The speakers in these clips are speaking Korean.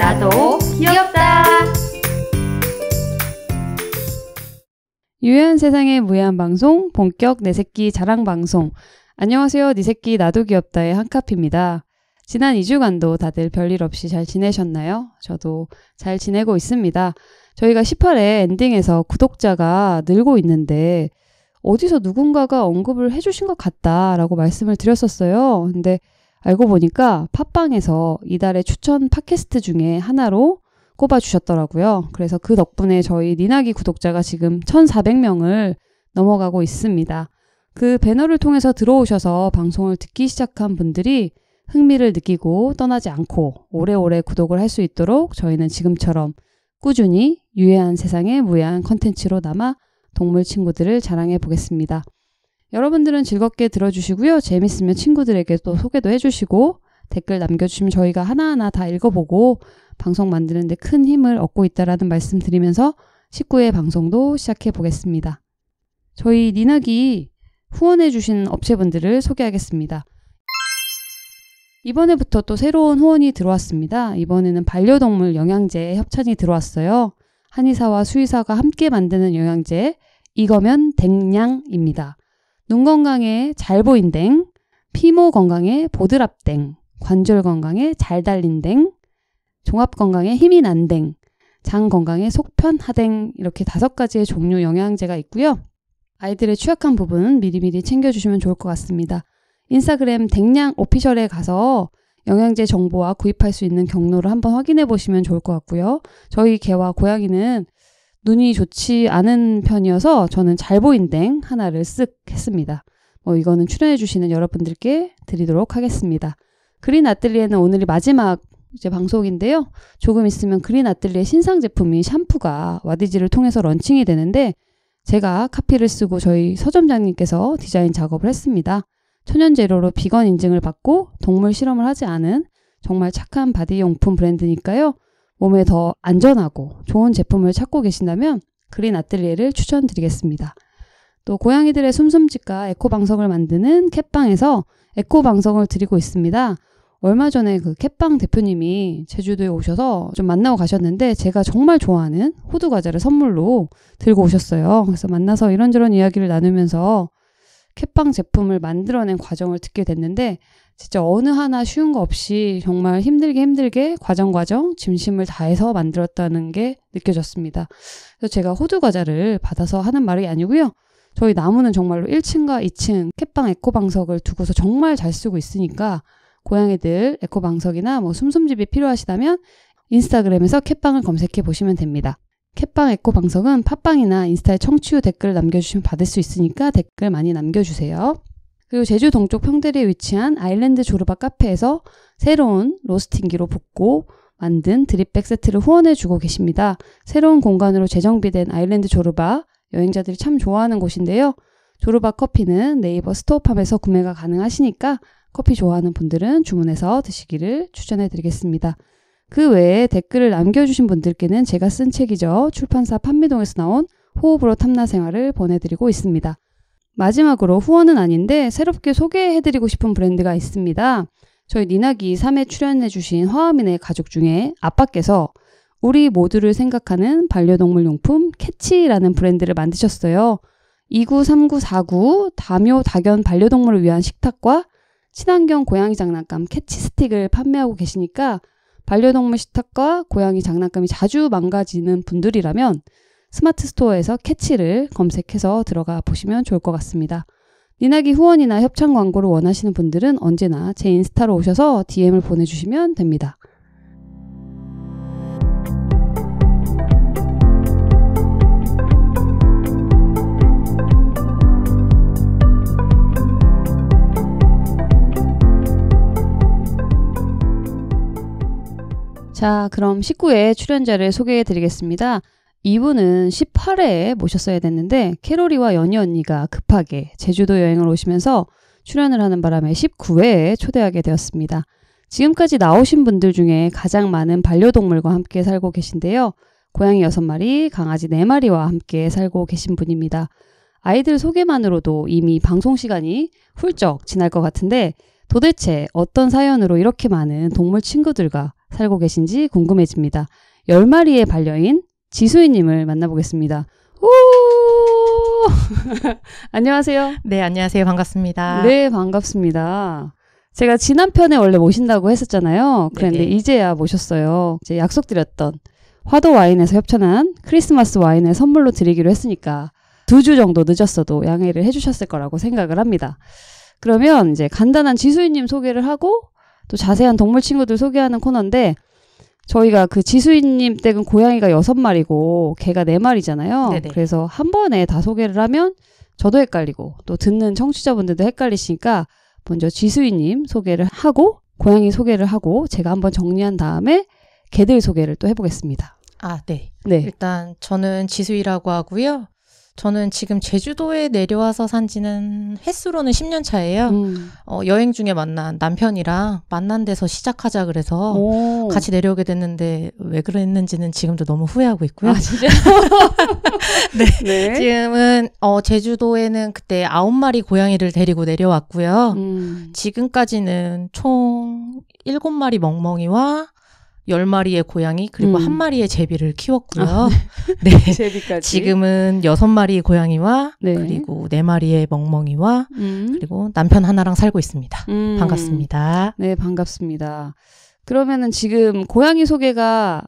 나도 귀엽다. 유연 세상의 무해한 방송 본격 내 새끼 자랑 방송. 안녕하세요. 니 네 새끼 나도 귀엽다의 한카피입니다. 지난 2주간도 다들 별일 없이 잘 지내셨나요? 저도 잘 지내고 있습니다. 저희가 18회 엔딩에서 구독자가 늘고 있는데 어디서 누군가가 언급을 해주신 것 같다라고 말씀을 드렸었어요. 근데 알고 보니까 팟빵에서 이달의 추천 팟캐스트 중에 하나로 꼽아주셨더라고요. 그래서 그 덕분에 저희 니나기 구독자가 지금 1,400명을 넘어가고 있습니다. 그 배너를 통해서 들어오셔서 방송을 듣기 시작한 분들이 흥미를 느끼고 떠나지 않고 오래오래 구독을 할 수 있도록 저희는 지금처럼 꾸준히 유해한 세상에 무해한 컨텐츠로 남아 동물 친구들을 자랑해 보겠습니다. 여러분들은 즐겁게 들어주시고요. 재밌으면 친구들에게 도 소개도 해주시고 댓글 남겨주시면 저희가 하나하나 다 읽어보고 방송 만드는데 큰 힘을 얻고 있다라는 말씀 드리면서 19회 방송도 시작해 보겠습니다. 저희 니나기 후원해주신 업체분들을 소개하겠습니다. 이번에부터 또 새로운 후원이 들어왔습니다. 이번에는 반려동물 영양제 협찬이 들어왔어요. 한의사와 수의사가 함께 만드는 영양제, 이거면 댕냥입니다. 눈 건강에 잘 보인댕, 피모 건강에 보드랍댕, 관절 건강에 잘 달린댕, 종합 건강에 힘이 난댕, 장 건강에 속편하댕 이렇게 다섯 가지의 종류 영양제가 있고요. 아이들의 취약한 부분 미리미리 챙겨주시면 좋을 것 같습니다. 인스타그램 댕냥 오피셜에 가서 영양제 정보와 구입할 수 있는 경로를 한번 확인해 보시면 좋을 것 같고요. 저희 개와 고양이는 눈이 좋지 않은 편이어서 저는 잘 보인댕 하나를 쓱 했습니다. 뭐 이거는 출연해주시는 여러분들께 드리도록 하겠습니다. 그린 아뜰리에는 오늘이 마지막 이제 방송인데요. 조금 있으면 그린 아뜰리의 신상 제품인 샴푸가 와디지를 통해서 런칭이 되는데 제가 카피를 쓰고 저희 서점장님께서 디자인 작업을 했습니다. 천연 재료로 비건 인증을 받고 동물 실험을 하지 않은 정말 착한 바디용품 브랜드니까요. 몸에 더 안전하고 좋은 제품을 찾고 계신다면 그린 아뜰리에를 추천드리겠습니다. 또 고양이들의 숨숨집과 에코 방석을 만드는 캣빵에서 에코 방석을 드리고 있습니다. 얼마 전에 그 캣빵 대표님이 제주도에 오셔서 좀 만나고 가셨는데 제가 정말 좋아하는 호두 과자를 선물로 들고 오셨어요. 그래서 만나서 이런저런 이야기를 나누면서 캣빵 제품을 만들어낸 과정을 듣게 됐는데 진짜 어느 하나 쉬운 거 없이 정말 힘들게 힘들게 과정과정 진심을 다해서 만들었다는 게 느껴졌습니다. 그래서 제가 호두 과자를 받아서 하는 말이 아니고요. 저희 나무는 정말로 1층과 2층 캣방 에코방석을 두고서 정말 잘 쓰고 있으니까 고양이들 에코방석이나 뭐 숨숨집이 필요하시다면 인스타그램에서 캣방을 검색해 보시면 됩니다. 캣방 에코방석은 팟빵이나 인스타에 청취후 댓글을 남겨주시면 받을 수 있으니까 댓글 많이 남겨주세요. 그리고 제주 동쪽 평대리에 위치한 아일랜드 조르바 카페에서 새로운 로스팅기로 볶고 만든 드립백 세트를 후원해주고 계십니다. 새로운 공간으로 재정비된 아일랜드 조르바 여행자들이 참 좋아하는 곳인데요. 조르바 커피는 네이버 스토어팜에서 구매가 가능하시니까 커피 좋아하는 분들은 주문해서 드시기를 추천해드리겠습니다. 그 외에 댓글을 남겨주신 분들께는 제가 쓴 책이죠. 출판사 판미동에서 나온 호흡으로 탐나 생활을 보내드리고 있습니다. 마지막으로 후원은 아닌데 새롭게 소개해드리고 싶은 브랜드가 있습니다. 저희 니나기 3에 출연해주신 화아민의 가족 중에 아빠께서 우리 모두를 생각하는 반려동물용품 캐치라는 브랜드를 만드셨어요. 2 9 3 9 4 9 다묘, 다견, 반려동물을 위한 식탁과 친환경 고양이 장난감 캐치 스틱을 판매하고 계시니까 반려동물 식탁과 고양이 장난감이 자주 망가지는 분들이라면 스마트 스토어에서 캐치를 검색해서 들어가 보시면 좋을 것 같습니다. 니나기 후원이나 협찬 광고를 원하시는 분들은 언제나 제 인스타로 오셔서 DM을 보내주시면 됩니다. 자, 그럼 19회 출연자를 소개해 드리겠습니다. 이분은 18회에 모셨어야 됐는데 캐로이와 연희 언니가 급하게 제주도 여행을 오시면서 출연을 하는 바람에 19회에 초대하게 되었습니다. 지금까지 나오신 분들 중에 가장 많은 반려동물과 함께 살고 계신데요. 고양이 6마리, 강아지 4마리와 함께 살고 계신 분입니다. 아이들 소개만으로도 이미 방송 시간이 훌쩍 지날 것 같은데 도대체 어떤 사연으로 이렇게 많은 동물 친구들과 살고 계신지 궁금해집니다. 10마리의 반려인, 지수희님을 만나보겠습니다. 오! 안녕하세요. 네, 안녕하세요. 반갑습니다. 네, 반갑습니다. 제가 지난 편에 원래 모신다고 했었잖아요. 그런데 이제야 모셨어요. 이제 약속드렸던 화도 와인에서 협찬한 크리스마스 와인을 선물로 드리기로 했으니까 두 주 정도 늦었어도 양해를 해주셨을 거라고 생각을 합니다. 그러면 이제 간단한 지수인님 소개를 하고 또 자세한 동물 친구들 소개하는 코너인데 저희가 그 지수인님 댁은 고양이가 여섯 마리고 개가 네 마리잖아요. 네네. 그래서 한 번에 다 소개를 하면 저도 헷갈리고 또 듣는 청취자분들도 헷갈리시니까 먼저 지수인님 소개를 하고 고양이 소개를 하고 제가 한번 정리한 다음에 개들 소개를 또 해보겠습니다. 아, 네. 네. 일단 저는 지수이라고 하고요. 저는 지금 제주도에 내려와서 산 지는 횟수로는 10년 차예요. 음. 어, 여행 중에 만난 남편이랑 만난 데서 시작하자 그래서 오. 같이 내려오게 됐는데 왜 그랬는지는 지금도 너무 후회하고 있고요. 아, 진짜? 네. 네. 지금은 어, 제주도에는 그때 9마리 고양이를 데리고 내려왔고요. 음. 지금까지는 총 7마리 멍멍이와 열마리의 고양이 그리고 음. 한 마리의 제비를 키웠고요. 아, 네. 네. 제비까지. 지금은 여섯 마리의 고양이와 네. 그리고 네 마리의 멍멍이와 음. 그리고 남편 하나랑 살고 있습니다. 음. 반갑습니다. 네, 반갑습니다. 그러면은 지금 고양이 소개가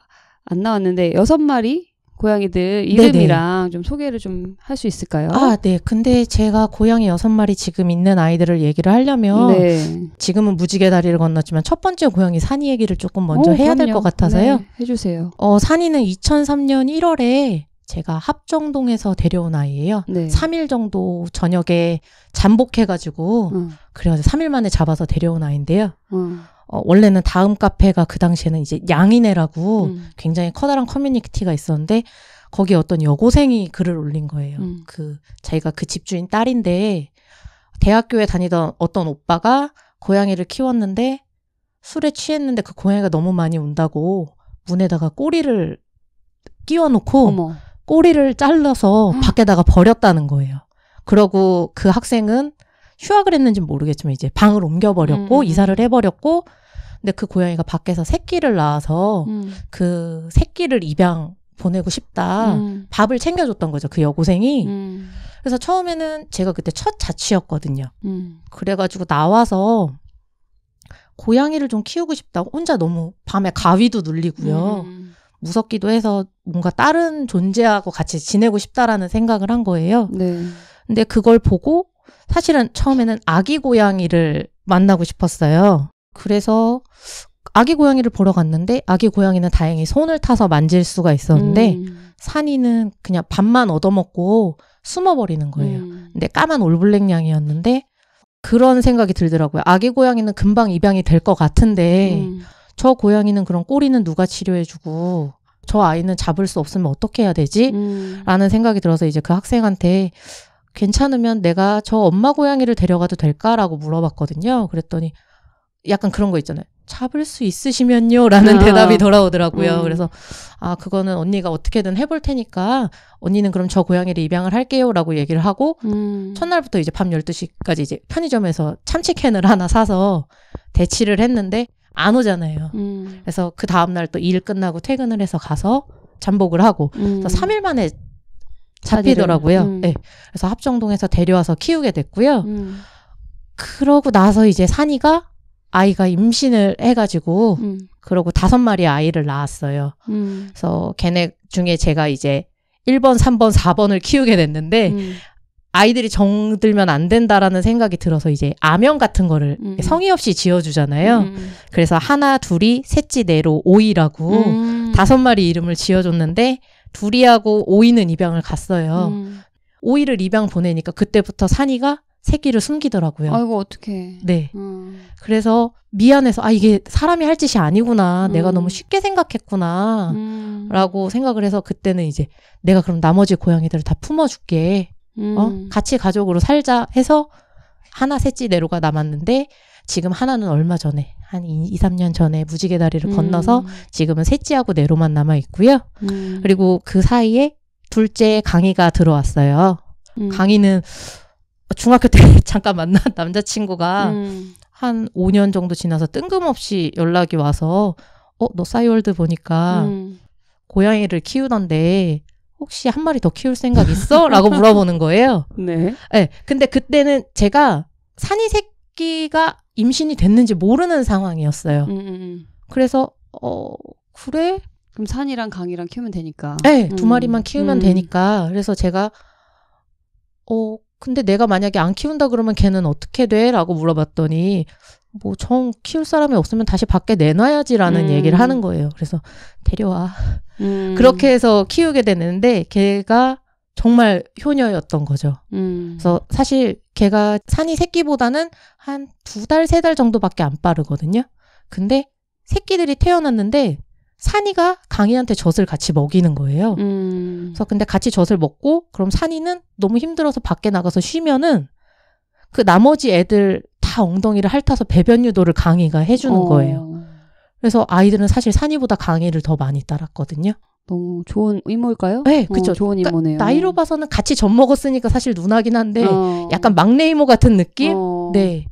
안 나왔는데 여섯 마리 고양이들 이름이랑 네네. 좀 소개를 좀 할 수 있을까요? 아, 네. 근데 제가 고양이 여섯 마리 지금 있는 아이들을 얘기를 하려면 네. 지금은 무지개 다리를 건넜지만 첫 번째 고양이 산이 얘기를 조금 먼저 오, 해야 될 것 같아서요. 네, 해주세요. 어, 산이는 2003년 1월에 제가 합정동에서 데려온 아이예요. 네. 3일 정도 저녁에 잠복해가지고 음. 그래가지고 3일 만에 잡아서 데려온 아이인데요. 음. 어, 원래는 다음 카페가 그 당시에는 이제 양이네라고 음. 굉장히 커다란 커뮤니티가 있었는데 거기에 어떤 여고생이 글을 올린 거예요. 음. 그 자기가 그 집주인 딸인데 대학교에 다니던 어떤 오빠가 고양이를 키웠는데 술에 취했는데 그 고양이가 너무 많이 운다고 문에다가 꼬리를 끼워놓고 어머. 꼬리를 잘라서 밖에다가 버렸다는 거예요. 그러고 그 학생은 휴학을 했는지 모르겠지만 이제 방을 옮겨버렸고 음, 음, 음. 이사를 해버렸고 근데 그 고양이가 밖에서 새끼를 낳아서 음. 그 새끼를 입양 보내고 싶다. 음. 밥을 챙겨줬던 거죠. 그 여고생이. 음. 그래서 처음에는 제가 그때 첫 자취였거든요. 음. 그래가지고 나와서 고양이를 좀 키우고 싶다고 혼자 너무 밤에 가위도 눌리고요. 음. 무섭기도 해서 뭔가 다른 존재하고 같이 지내고 싶다라는 생각을 한 거예요. 네. 근데 그걸 보고 사실은 처음에는 아기 고양이를 만나고 싶었어요. 그래서 아기 고양이를 보러 갔는데 아기 고양이는 다행히 손을 타서 만질 수가 있었는데 음. 산이는 그냥 밥만 얻어먹고 숨어버리는 거예요. 음. 근데 까만 올블랙 양이었는데 그런 생각이 들더라고요. 아기 고양이는 금방 입양이 될 것 같은데 음. 저 고양이는 그런 꼬리는 누가 치료해주고 저 아이는 잡을 수 없으면 어떻게 해야 되지? 음. 라는 생각이 들어서 이제 그 학생한테 괜찮으면 내가 저 엄마 고양이를 데려가도 될까라고 물어봤거든요. 그랬더니 약간 그런 거 있잖아요. 잡을 수 있으시면요? 라는 아. 대답이 돌아오더라고요. 음. 그래서, 아, 그거는 언니가 어떻게든 해볼 테니까, 언니는 그럼 저 고양이를 입양을 할게요. 라고 얘기를 하고, 음. 첫날부터 이제 밤 12시까지 이제 편의점에서 참치캔을 하나 사서 대치를 했는데, 안 오잖아요. 음. 그래서 그 다음날 또 일 끝나고 퇴근을 해서 가서 잠복을 하고, 음. 3일 만에 잡히더라고요. 음. 네. 그래서 합정동에서 데려와서 키우게 됐고요. 음. 그러고 나서 이제 산이가 아이가 임신을 해가지고 음. 그러고 다섯 마리 아이를 낳았어요. 음. 그래서 걔네 중에 제가 이제 1번, 3번, 4번을 키우게 됐는데 음. 아이들이 정들면 안 된다라는 생각이 들어서 이제 아명 같은 거를 음. 성의 없이 지어주잖아요. 음. 그래서 하나, 둘이, 셋째 내로 오이라고 음. 다섯 마리 이름을 지어줬는데 둘이하고 오이는 입양을 갔어요. 음. 오이를 입양 보내니까 그때부터 산이가 새끼를 숨기더라고요. 아이고 어떡해. 네. 음. 그래서 미안해서 아 이게 사람이 할 짓이 아니구나. 음. 내가 너무 쉽게 생각했구나. 음. 라고 생각을 해서 그때는 이제 내가 그럼 나머지 고양이들을 다 품어 줄게. 음. 어? 같이 가족으로 살자 해서 하나 셋째내로가 남았는데 지금 하나는 얼마 전에 한 2, 3년 전에 무지개 다리를 음. 건너서 지금은 셋째하고 내로만 남아 있고요. 그리고 그 사이에 둘째 강희가 들어왔어요. 강희는 중학교 때 잠깐 만난 남자친구가 음. 한 5년 정도 지나서 뜬금없이 연락이 와서 어, 너 싸이월드 보니까 음. 고양이를 키우던데 혹시 한 마리 더 키울 생각 있어? 라고 물어보는 거예요. 네. 네. 근데 그때는 제가 산이 새끼가 임신이 됐는지 모르는 상황이었어요. 음, 음, 음. 그래서 어, 그래? 그럼 산이랑 강이랑 키우면 되니까. 네, 두 음. 마리만 키우면 되니까. 그래서 제가 어, 근데 내가 만약에 안 키운다 그러면 걔는 어떻게 돼? 라고 물어봤더니 뭐정 키울 사람이 없으면 다시 밖에 내놔야지라는 음. 얘기를 하는 거예요. 그래서 데려와. 음. 그렇게 해서 키우게 되는데 걔가 정말 효녀였던 거죠. 음. 그래서 사실 걔가 산이 새끼보다는 한 두 달, 세 달 정도밖에 안 빠르거든요. 근데 새끼들이 태어났는데 산이가 강이한테 젖을 같이 먹이는 거예요. 음. 그래서 근데 같이 젖을 먹고 그럼 산이는 너무 힘들어서 밖에 나가서 쉬면은 그 나머지 애들 다 엉덩이를 핥아서 배변 유도를 강이가 해주는 어. 거예요. 그래서 아이들은 사실 산이보다 강이를 더 많이 따랐거든요. 너무 좋은 이모일까요? 네, 그렇죠. 어, 좋은 그러니까 이모네요. 그러니까 나이로 봐서는 같이 젖 먹었으니까 사실 누나긴 한데 어. 약간 막내 이모 같은 느낌. 어. 네.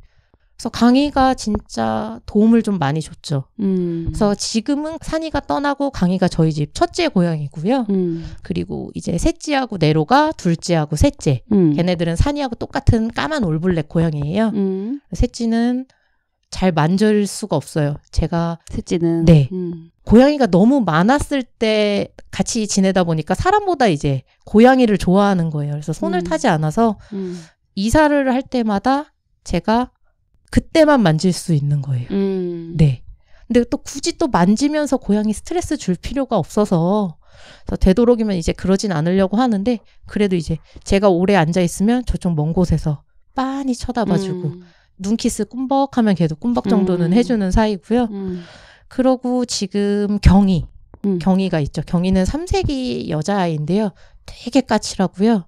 그래서 강의가 진짜 도움을 좀 많이 줬죠. 음. 그래서 지금은 산이가 떠나고 강의가 저희 집 첫째 고양이고요. 음. 그리고 이제 셋째하고 네로가 둘째하고 셋째. 음. 걔네들은 산이하고 똑같은 까만 올블랙 고양이에요 음. 셋째는 잘 만질 수가 없어요. 제가 셋째는 네. 음. 고양이가 너무 많았을 때 같이 지내다 보니까 사람보다 이제 고양이를 좋아하는 거예요. 그래서 손을 음. 타지 않아서 이사를 할 때마다 제가 그때만 만질 수 있는 거예요. 음. 네. 근데 또 굳이 또 만지면서 고양이 스트레스 줄 필요가 없어서 그래서 되도록이면 이제 그러진 않으려고 하는데 그래도 이제 제가 오래 앉아 있으면 저쪽 먼 곳에서 빤히 쳐다봐주고 음. 눈키스 꿈벅하면 걔도 꿈벅 정도는 음. 해주는 사이고요. 음. 그러고 지금 경희 음. 경희가 있죠. 경희는 3세기 여자아이인데요. 되게 까칠하고요.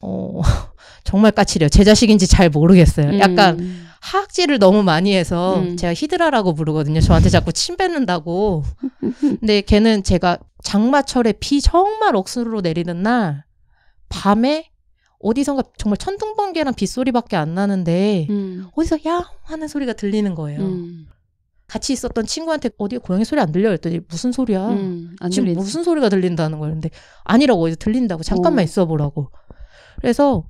어, 정말 까칠해요. 제 자식인지 잘 모르겠어요. 음. 약간 음. 하악질을 너무 많이 해서 음. 제가 히드라라고 부르거든요. 저한테 자꾸 침 뱉는다고. 근데 걔는 제가 장마철에 비 정말 억수로 내리는 날 밤에 어디선가 정말 천둥번개랑 빗소리밖에 안 나는데 음. 어디서 야 하는 소리가 들리는 거예요. 음. 같이 있었던 친구한테 어디 고양이 소리 안 들려 그랬더니 무슨 소리야? 음, 지금 들리지. 무슨 소리가 들린다는 거예요. 근데 아니라고 어디 들린다고 잠깐만 오. 있어보라고. 그래서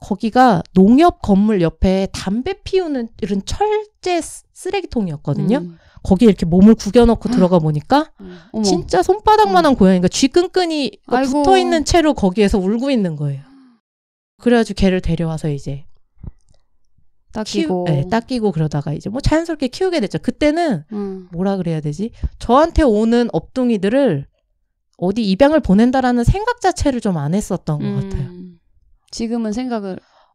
거기가 농협 건물 옆에 담배 피우는 이런 철제 쓰레기통이었거든요. 음. 거기에 이렇게 몸을 구겨넣고 음. 들어가 보니까 음. 진짜 손바닥만한 어. 고양이가 쥐끈끈이 붙어 있는 채로 거기에서 울고 있는 거예요. 그래가지고 걔를 데려와서 이제 닦이고 키우, 네, 닦이고 그러다가 이제 뭐 자연스럽게 키우게 됐죠. 그때는 음. 뭐라 그래야 되지? 저한테 오는 업둥이들을 어디 입양을 보낸다라는 생각 자체를 좀 안 했었던 것 음. 같아요. 지금은 생각을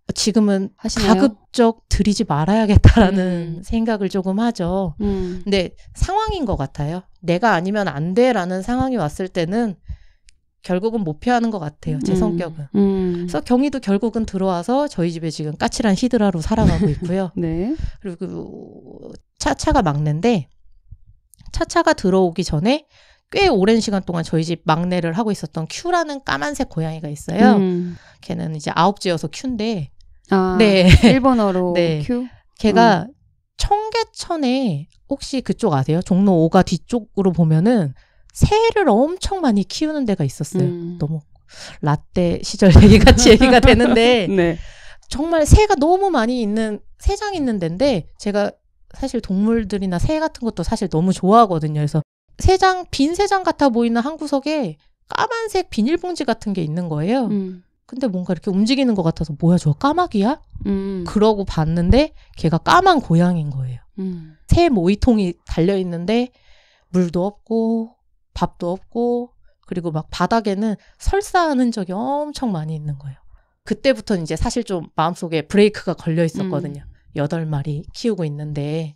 어, 지금은 하시나요? 가급적 드리지 말아야겠다라는 음. 생각을 조금 하죠. 음. 근데 상황인 것 같아요. 내가 아니면 안 돼라는 상황이 왔을 때는 결국은 모피하는 것 같아요. 제 음. 성격은. 음. 그래서 경희도 결국은 들어와서 저희 집에 지금 까칠한 히드라로 살아가고 있고요. 네. 그리고 차차가 막내인데 차차가 들어오기 전에 꽤 오랜 시간 동안 저희 집 막내를 하고 있었던 큐라는 까만색 고양이가 있어요. 음. 걔는 이제 아홉째여서 큐인데. 아, 네. 일본어로 네. 큐? 걔가 음. 청계천에 혹시 그쪽 아세요? 종로 5가 뒤쪽으로 보면은 새를 엄청 많이 키우는 데가 있었어요. 음. 너무 라떼 시절 얘기 같이 얘기가 되는데 네. 정말 새가 너무 많이 있는 새장 있는 데인데 제가 사실 동물들이나 새 같은 것도 사실 너무 좋아하거든요. 그래서 세장 빈 세장 같아 보이는 한 구석에 까만색 비닐봉지 같은 게 있는 거예요. 음. 근데 뭔가 이렇게 움직이는 것 같아서 뭐야 저 까마귀야? 음. 그러고 봤는데 걔가 까만 고양인 거예요. 음. 새 모이통이 달려 있는데 물도 없고 밥도 없고 그리고 막 바닥에는 설사하는 적이 엄청 많이 있는 거예요. 그때부터는 이제 사실 좀 마음속에 브레이크가 걸려 있었거든요. 음. 여덟 마리 키우고 있는데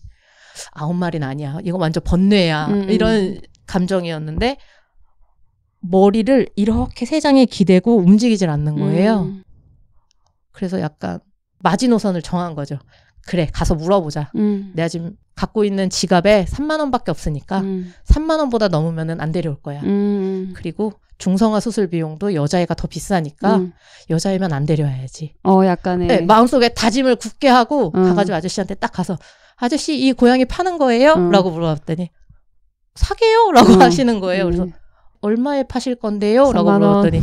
아홉 마리는 아니야. 이거 완전 번뇌야. 음, 음. 이런 감정이었는데 머리를 이렇게 세 장에 기대고 움직이질 않는 거예요. 음. 그래서 약간 마지노선을 정한 거죠. 그래, 가서 물어보자. 음. 내가 지금 갖고 있는 지갑에 3만 원밖에 없으니까 음. 3만 원보다 넘으면은 안 데려올 거야. 음, 음. 그리고 중성화 수술 비용도 여자애가 더 비싸니까 음. 여자애면 안 데려와야지. 어, 약간의 네, 마음속에 다짐을 굳게 하고 어. 가가지고 아저씨한테 딱 가서 아저씨 이 고양이 파는 거예요? 음. 라고 물어봤더니 사게요? 라고 어. 하시는 거예요. 그래서 네. 얼마에 파실 건데요? 라고 물어봤더니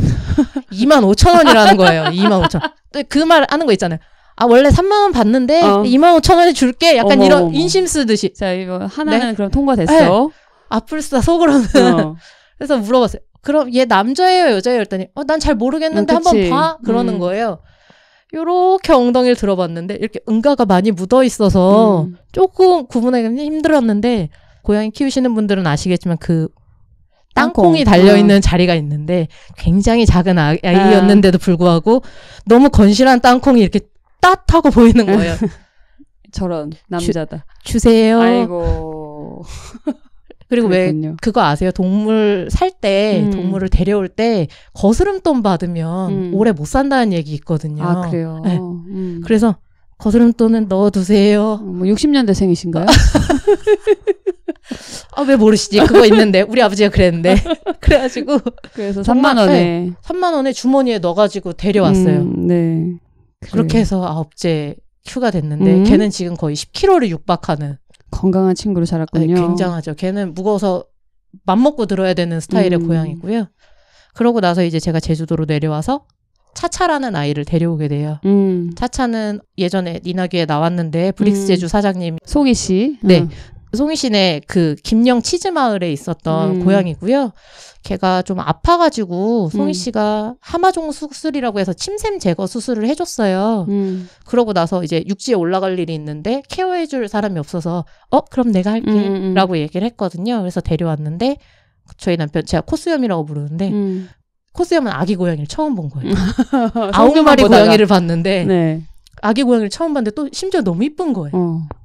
2만 5천 원이라는 거예요. 2만 5천. 그말 하는 거 있잖아요. 아 원래 3만 원 받는데 어. 2만 5천 원에 줄게. 약간 어머, 이런 어머. 인심 쓰듯이. 자 이거 하나는 네? 그럼 통과됐어. 네. 아플싸 속으로는. 어. 그래서 물어봤어요. 그럼 얘 남자예요, 여자예요? 그랬더니어난 잘 모르겠는데 음, 한번 봐. 그러는 음. 거예요. 요렇게 엉덩이를 들어봤는데 이렇게 응가가 많이 묻어 있어서 음. 조금 구분하기 힘들었는데 고양이 키우시는 분들은 아시겠지만 그 땅콩이 달려 있는 어. 자리가 있는데 굉장히 작은 아. 아이였는데도 불구하고 너무 건실한 땅콩이 이렇게 따뜻하고 보이는 음. 거예요. 저런 남자다. 주, 세요 아이고. 그리고 그렇군요. 왜 그거 아세요? 동물 살때 음. 동물을 데려올 때 거스름돈 받으면 음. 오래 못 산다는 얘기 있거든요. 아 그래요. 네. 음. 그래서 거스름돈은 넣어두세요. 어, 뭐 60년대생이신가요? 아 왜 모르시지? 그거 있는데 우리 아버지가 그랬는데 그래가지고 그래서 3만 원에 네, 3만 원에 주머니에 넣어가지고 데려왔어요. 음, 네. 그렇게 그래요. 해서 아홉째 휴가 됐는데 음. 걔는 지금 거의 10kg를 육박하는 건강한 친구로 자랐군요. 네, 굉장하죠. 걔는 무거워서 맘 먹고 들어야 되는 스타일의 음. 고양이고요. 그러고 나서 이제 제가 제주도로 내려와서 차차라는 아이를 데려오게 돼요. 음. 차차는 예전에 니나귀에 나왔는데 브릭스 음. 제주 사장님 소기 씨, 네, 어. 송이 씨네 그 김녕 치즈 마을에 있었던 음. 고양이고요. 걔가 좀 아파가지고 송이 음. 씨가 하마종 수술이라고 해서 침샘 제거 수술을 해줬어요. 음. 그러고 나서 이제 육지에 올라갈 일이 있는데 케어해줄 사람이 없어서 어 그럼 내가 할게라고 음, 음. 얘기를 했거든요. 그래서 데려왔는데 저희 남편 제가 코수염이라고 부르는데 코수염은 아기 고양이를 처음 본 거예요. 아홉 마리 보 고양이를 봤는데 네. 아기 고양이를 처음 봤는데 또 심지어 너무 이쁜 거예요. 어.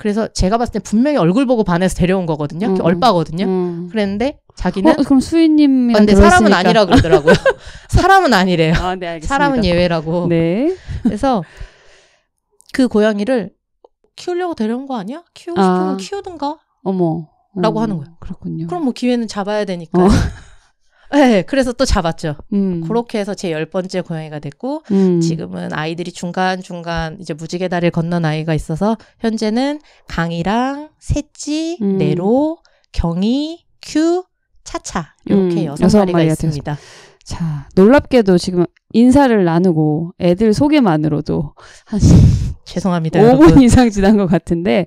그래서 제가 봤을 때 분명히 얼굴 보고 반해서 데려온 거거든요. 음, 음, 얼빠거든요. 음. 그랬는데 자기는 어, 그럼 수인님 근데 사람은 아니라 그러더라고요. 사람은 아니래요. 아, 네, 사람은 예외라고. 네. 그래서 그 고양이를 키우려고 데려온 거 아니야? 키우고 싶으면 아. 키우든가. 어머. 라고 음, 하는 어, 거예요. 그렇군요. 그럼 뭐 기회는 잡아야 되니까. 어. 네, 그래서 또 잡았죠. 음. 그렇게 해서 제 열 번째 고양이가 됐고 음. 지금은 아이들이 중간 중간 이제 무지개 다리를 건넌 아이가 있어서 현재는 강이랑 셋지, 음. 네로, 경이, 큐, 차차 이렇게 음. 여섯, 여섯 마리가 있습니다. 자, 놀랍게도 지금 인사를 나누고 애들 소개만으로도 한 죄송합니다. 5분 여러분. 이상 지난 것 같은데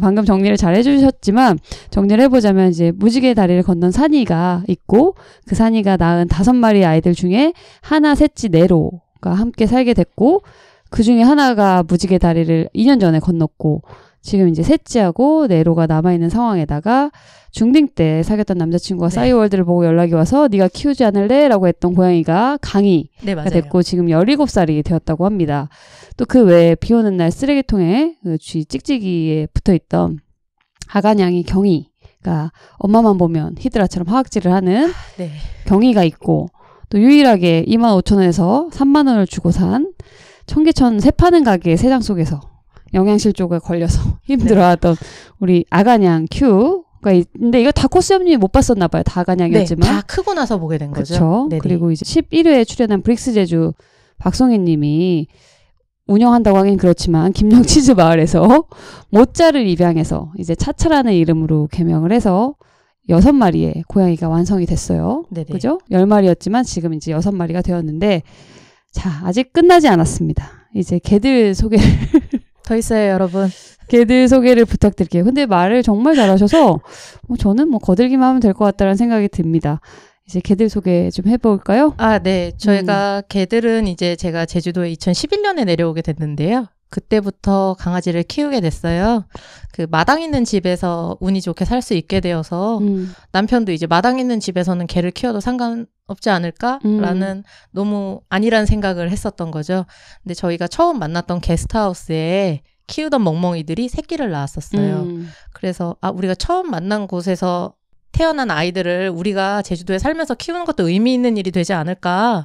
방금 정리를 잘 해주셨지만 정리를 해보자면 이제 무지개 다리를 건넌 산이가 있고 그 산이가 낳은 다섯 마리 아이들 중에 하나 셋째 네로가 함께 살게 됐고 그 중에 하나가 무지개 다리를 2년 전에 건넜고 지금 이제 셋째하고 네로가 남아있는 상황에다가 중딩 때 사귀었던 남자친구가 네. 싸이월드를 보고 연락이 와서 네가 키우지 않을래? 라고 했던 고양이가 강이가 네, 됐고 지금 17살이 되었다고 합니다. 또 그 외에 비 오는 날 쓰레기통에 그쥐 찍찍이에 붙어있던 하간양이 경이가 엄마만 보면 히드라처럼 화학질을 하는 아, 네. 경이가 있고 또 유일하게 2만 5천 원에서 3만 원을 주고 산 청계천 새 파는 가게 세장 속에서 영양실 쪽에 걸려서 힘들어하던 네. 우리 아가냥 큐. 그러니 근데 이거 다 코스염님이 못 봤었나 봐요. 다 아가냥이었지만 네, 다 크고 나서 보게 된 거죠. 그렇죠. 그리고 이제 11회에 출연한 브릭스 제주 박송혜님이 운영한다고 하긴 그렇지만 김영 치즈 마을에서 모짜를 입양해서 이제 차차라는 이름으로 개명을 해서 여섯 마리의 고양이가 완성이 됐어요. 네네. 그죠? 열 마리였지만 지금 이제 여섯 마리가 되었는데 자 아직 끝나지 않았습니다. 이제 개들 소개를 더 있어요, 여러분. 개들 소개를 부탁드릴게요. 근데 말을 정말 잘하셔서 뭐 저는 뭐 거들기만 하면 될 것 같다는 생각이 듭니다. 이제 개들 소개 좀 해볼까요? 아, 네. 저희가 음. 개들은 이제 제가 제주도에 2011년에 내려오게 됐는데요. 그때부터 강아지를 키우게 됐어요. 그 마당 있는 집에서 운이 좋게 살 수 있게 되어서 음. 남편도 이제 마당 있는 집에서는 개를 키워도 상관없지 않을까라는 음. 너무 아니란 생각을 했었던 거죠. 근데 저희가 처음 만났던 게스트하우스에 키우던 멍멍이들이 새끼를 낳았었어요. 음. 그래서 아 우리가 처음 만난 곳에서 태어난 아이들을 우리가 제주도에 살면서 키우는 것도 의미 있는 일이 되지 않을까라는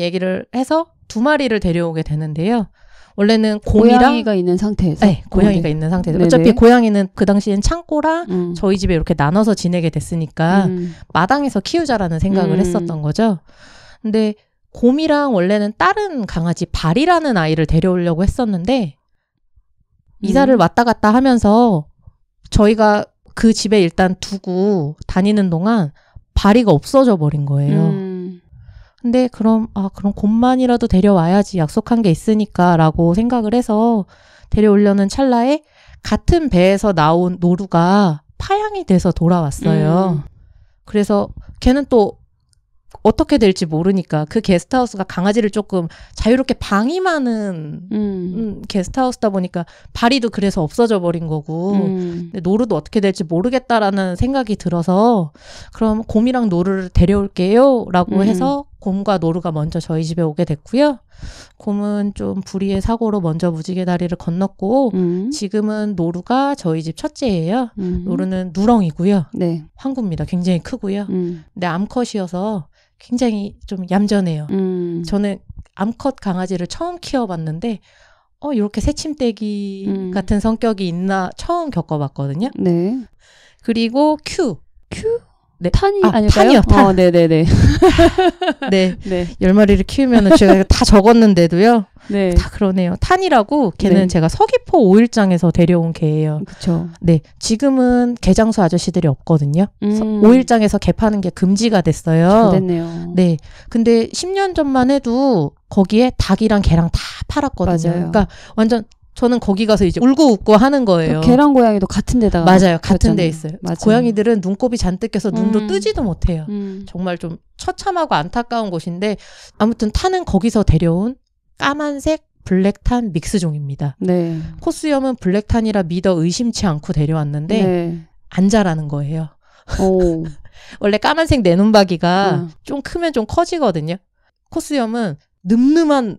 얘기를 해서 두 마리를 데려오게 되는데요. 원래는 곰이랑 고양이가 있는 상태에서 네, 고양이가 어, 네. 있는 상태에서 네네. 어차피 고양이는 그 당시엔 창고라 음. 저희 집에 이렇게 나눠서 지내게 됐으니까 음. 마당에서 키우자라는 생각을 음. 했었던 거죠. 근데 곰이랑 원래는 다른 강아지 발이라는 아이를 데려오려고 했었는데 음. 이사를 왔다 갔다 하면서 저희가 그 집에 일단 두고 다니는 동안 발이가 없어져 버린 거예요. 음. 근데 그럼 아 그럼 곰만이라도 데려와야지 약속한 게 있으니까라고 생각을 해서 데려오려는 찰나에 같은 배에서 나온 노루가 파양이 돼서 돌아왔어요. 음. 그래서 걔는 또 어떻게 될지 모르니까 그 게스트하우스가 강아지를 조금 자유롭게 방임하는 음. 음 게스트하우스다 보니까 발이도 그래서 없어져 버린 거고 음. 노루도 어떻게 될지 모르겠다라는 생각이 들어서 그럼 곰이랑 노루를 데려올게요라고 음. 해서 곰과 노루가 먼저 저희 집에 오게 됐고요. 곰은 좀 불의의 사고로 먼저 무지개 다리를 건넜고 음. 지금은 노루가 저희 집 첫째예요. 음. 노루는 누렁이고요. 네. 황구입니다. 굉장히 크고요. 음. 근데 암컷이어서 굉장히 좀 얌전해요. 음. 저는 암컷 강아지를 처음 키워봤는데 어 이렇게 새침대기 음. 같은 성격이 있나 처음 겪어봤거든요. 네. 그리고 큐. 큐? 네. 탄이 아, 아닐까요? 탄이요. 어, 탄. 어, 네네네. 네. 네. 네. 네. 네. 열 마리를 키우면은 제가 다 적었는데도요. 네. 다 그러네요. 탄이라고 걔는 네. 제가 서귀포 5일장에서 데려온 개예요. 그죠 네. 지금은 개장수 아저씨들이 없거든요. 음. 오일장에서 개 파는 게 금지가 됐어요. 됐네요. 네. 근데 10년 전만 해도 거기에 닭이랑 개랑 다 팔았거든요. 맞아요. 그러니까 완전 저는 거기 가서 이제 울고 웃고 하는 거예요. 계란 고양이도 같은 데다가 맞아요, 같은 데 있어요. 맞아요. 고양이들은 눈곱이 잔뜩 껴서 눈도 음. 뜨지도 못해요. 음. 정말 좀 처참하고 안타까운 곳인데 아무튼 타는 거기서 데려온 까만색 블랙탄 믹스종입니다. 네. 코스염은 블랙탄이라 믿어 의심치 않고 데려왔는데 네. 안 자라는 거예요. 원래 까만색 내눈박이가 음. 좀 크면 좀 커지거든요. 코스염은 늠름한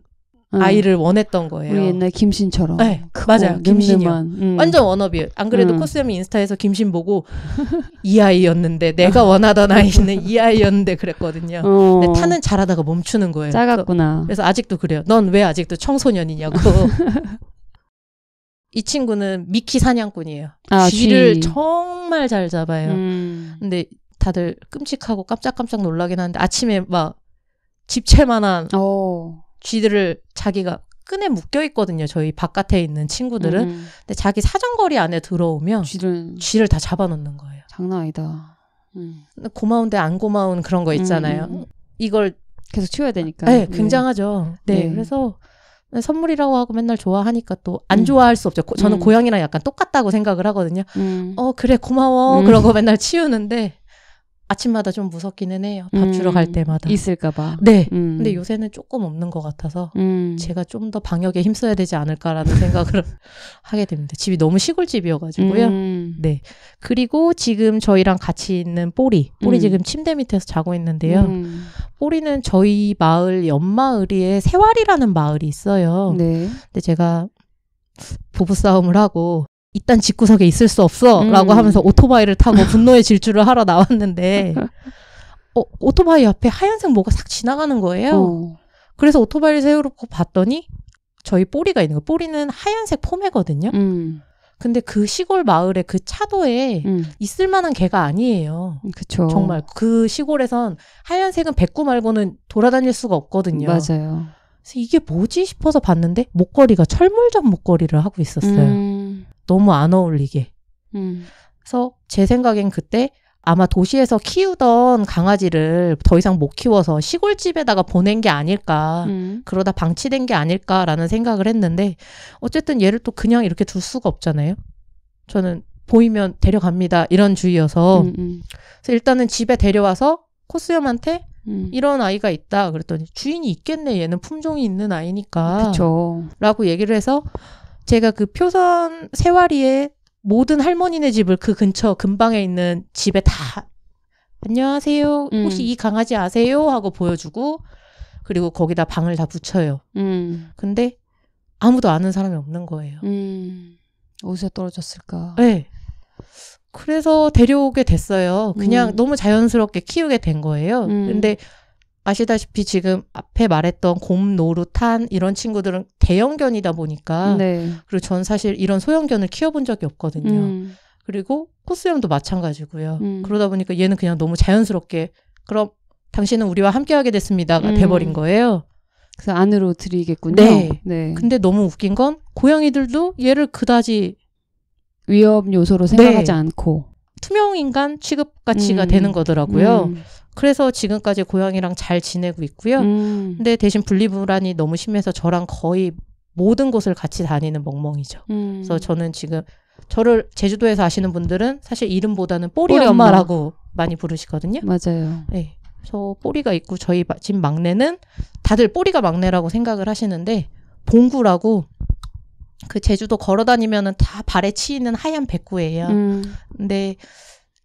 아이를 원했던 거예요. 우리 옛날 김신처럼. 네, 크고, 맞아요. 김신이요. 음. 완전 워너비. 안 그래도 음. 코스염이 인스타에서 김신 보고 이 아이였는데 내가 원하던 아이는 이 아이였는데 그랬거든요. 어. 근데 타는 잘하다가 멈추는 거예요. 작았구나. 그래서 아직도 그래요. 넌 왜 아직도 청소년이냐고. 이 친구는 미키 사냥꾼이에요. 아, 쥐를 쥐. 정말 잘 잡아요. 음. 근데 다들 끔찍하고 깜짝깜짝 놀라긴 하는데 아침에 막 집채만한 오. 어. 쥐들을 자기가 끈에 묶여 있거든요. 저희 바깥에 있는 친구들은. 음. 음. 근데 자기 사정거리 안에 들어오면 쥐를, 쥐를 다 잡아놓는 거예요. 장난 아니다. 음. 고마운데 안 고마운 그런 거 음, 있잖아요. 음, 음. 이걸 계속 치워야 되니까. 네, 네, 굉장하죠. 네, 네. 그래서 선물이라고 하고 맨날 좋아하니까 또 안 좋아할 수 없죠. 고, 저는 고양이랑 약간 똑같다고 생각을 하거든요. 어, 그래, 고마워. 그러고 맨날 치우는데 아침마다 좀 무섭기는 해요. 밥 주러 갈 음, 때마다. 있을까봐. 네. 음. 근데 요새는 조금 없는 것 같아서 음. 제가 좀 더 방역에 힘써야 되지 않을까라는 생각을 하게 됩니다. 집이 너무 시골집이어가지고요. 음. 네. 그리고 지금 저희랑 같이 있는 뽀리. 뽀리 음. 지금 침대 밑에서 자고 있는데요. 뽀리는 저희 마을 옆마을에 세활이라는 마을이 있어요. 네. 근데 제가 부부싸움을 하고 이딴 집구석에 있을 수 없어라고 음. 하면서 오토바이를 타고 분노의 질주를 하러 나왔는데 어, 오토바이 앞에 하얀색 뭐가 싹 지나가는 거예요. 어. 그래서 오토바이를 세우고 봤더니 저희 뽀리가 있는 거. 뽀리는 하얀색 포메거든요. 음. 근데 그 시골 마을에그 차도에 음. 있을 만한 개가 아니에요. 음, 그쵸. 정말 그 시골에선 하얀색은 백구 말고는 돌아다닐 수가 없거든요. 맞아요. 그래서 이게 뭐지 싶어서 봤는데 목걸이가 철물점 목걸이를 하고 있었어요. 음. 너무 안 어울리게. 음. 그래서 제 생각엔 그때 아마 도시에서 키우던 강아지를 더 이상 못 키워서 시골집에다가 보낸 게 아닐까, 음. 그러다 방치된 게 아닐까라는 생각을 했는데, 어쨌든 얘를 또 그냥 이렇게 둘 수가 없잖아요. 저는 보이면 데려갑니다. 이런 주의여서. 음, 음. 그래서 일단은 집에 데려와서 코스염한테 음. 이런 아이가 있다. 그랬더니 주인이 있겠네. 얘는 품종이 있는 아이니까. 그쵸. 라고 얘기를 해서 제가 그 표선 세화리에 모든 할머니네 집을 그 근처 근방에 있는 집에 다 안녕하세요. 음. 혹시 이 강아지 아세요? 하고 보여주고 그리고 거기다 방을 다 붙여요. 음. 근데 아무도 아는 사람이 없는 거예요. 음. 어디서 떨어졌을까? 네. 그래서 데려오게 됐어요. 그냥 음. 너무 자연스럽게 키우게 된 거예요. 음. 근데 아시다시피 지금 앞에 말했던 곰, 노루, 탄 이런 친구들은 대형견이다 보니까 네. 그리고 전 사실 이런 소형견을 키워본 적이 없거든요. 음. 그리고 코스염도 마찬가지고요. 음. 그러다 보니까 얘는 그냥 너무 자연스럽게 그럼 당신은 우리와 함께하게 됐습니다가 음. 돼버린 거예요. 그래서 안으로 들이겠군요. 네. 네. 근데 너무 웃긴 건 고양이들도 얘를 그다지 위협 요소로 생각하지 네. 않고 투명 인간 취급 가치가 음. 되는 거더라고요. 음. 그래서 지금까지 고양이랑 잘 지내고 있고요. 음. 근데 대신 분리불안이 너무 심해서 저랑 거의 모든 곳을 같이 다니는 멍멍이죠. 음. 그래서 저는 지금 저를 제주도에서 아시는 분들은 사실 이름보다는 뽀리, 뽀리 엄마라고 엄마. 많이 부르시거든요. 맞아요. 네. 저 뽀리가 있고 저희 집 막내는 다들 뽀리가 막내라고 생각을 하시는데 봉구라고 그 제주도 걸어 다니면은 다 발에 치이는 하얀 백구예요. 음. 근데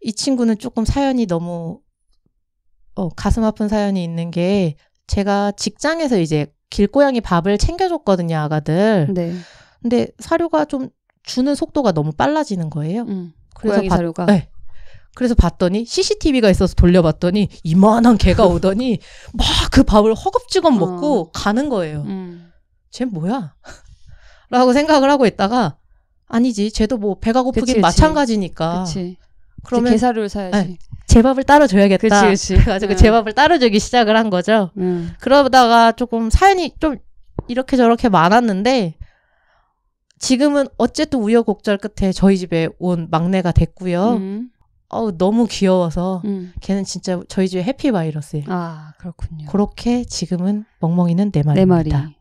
이 친구는 조금 사연이 너무 어, 가슴 아픈 사연이 있는 게 제가 직장에서 이제 길고양이 밥을 챙겨줬거든요, 아가들. 네. 근데 사료가 좀 주는 속도가 너무 빨라지는 거예요. 음, 그래서 바, 사료가. 네. 그래서 봤더니 CCTV가 있어서 돌려봤더니 이만한 개가 오더니 막 그 밥을 허겁지겁 어. 먹고 어. 가는 거예요. 음. 쟤 뭐야? 라고 생각을 하고 있다가 아니지 쟤도 뭐 배가 고프긴 그치, 마찬가지니까. 그치. 그러면 개사료를 사야지. 네, 제밥을 따로 줘야겠다. 그치, 그그래지고 제밥을 따로 주기 시작을 한 거죠. 음. 그러다가 조금 사연이 좀 이렇게 저렇게 많았는데 지금은 어쨌든 우여곡절 끝에 저희 집에 온 막내가 됐고요. 음. 어우 너무 귀여워서 음. 걔는 진짜 저희 집에 해피 바이러스예요. 아 그렇군요. 그렇게 지금은 멍멍이는 네마입니다네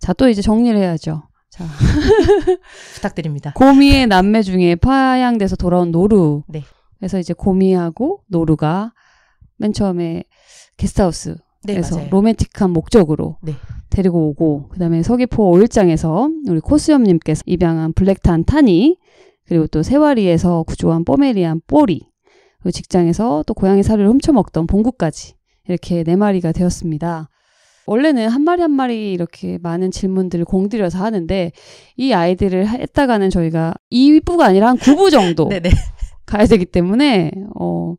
자또 이제 정리를 해야죠. 자 부탁드립니다. 고미의 남매 중에 파양돼서 돌아온 노루. 네. 그래서 이제 고미하고 노루가 맨 처음에 게스트하우스에서 네, 로맨틱한 목적으로 네. 데리고 오고 그다음에 서귀포 오일장에서 우리 코스염님께서 입양한 블랙탄 타니 그리고 또 세와리에서 구조한 뽀메리안 뽀리 그리고 직장에서 또 고양이 사료를 훔쳐먹던 봉구까지 이렇게 네 마리가 되었습니다. 원래는 한 마리 한 마리 이렇게 많은 질문들을 공들여서 하는데 이 아이들을 했다가는 저희가 2부가 아니라 한 9부 정도 네, 네. 가야 되기 때문에 어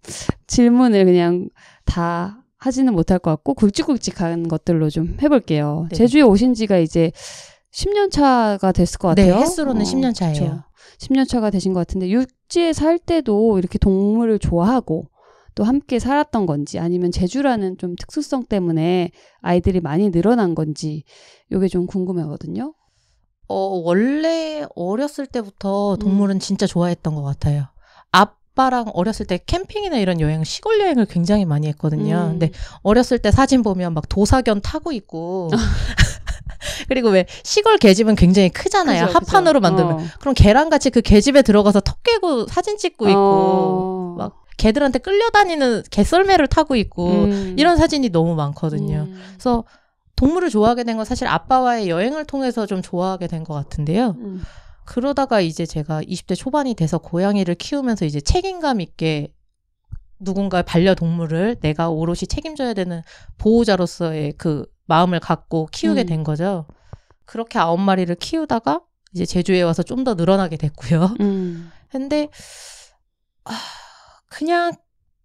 질문을 그냥 다 하지는 못할 것 같고 굵직굵직한 것들로 좀 해볼게요. 네. 제주에 오신 지가 이제 10년 차가 됐을 것 네, 같아요. 네, 횟수로는 어, 10년 차예요. 그렇죠. 10년 차가 되신 것 같은데 육지에 살 때도 이렇게 동물을 좋아하고 또 함께 살았던 건지 아니면 제주라는 좀 특수성 때문에 아이들이 많이 늘어난 건지 요게 좀 궁금하거든요. 어, 원래 어렸을 때부터 음. 동물은 음. 진짜 좋아했던 것 같아요. 아빠랑 어렸을 때 캠핑이나 이런 여행, 시골 여행을 굉장히 많이 했거든요. 음. 근데 어렸을 때 사진 보면 막 도사견 타고 있고. 그리고 왜 시골 계집은 굉장히 크잖아요. 그죠, 합판으로 그죠. 만들면. 어. 그럼 개랑같이 그 계집에 들어가서 턱 깨고 사진 찍고 어. 있고, 막 개들한테 끌려다니는 개썰매를 타고 있고, 음. 이런 사진이 너무 많거든요. 음. 그래서 동물을 좋아하게 된 건 사실 아빠와의 여행을 통해서 좀 좋아하게 된 것 같은데요. 음. 그러다가 이제 제가 20대 초반이 돼서 고양이를 키우면서 이제 책임감 있게 누군가의 반려동물을 내가 오롯이 책임져야 되는 보호자로서의 그 마음을 갖고 키우게 음. 된 거죠. 그렇게 아홉 마리를 키우다가 이제 제주에 와서 좀 더 늘어나게 됐고요. 음. 근데 아, 그냥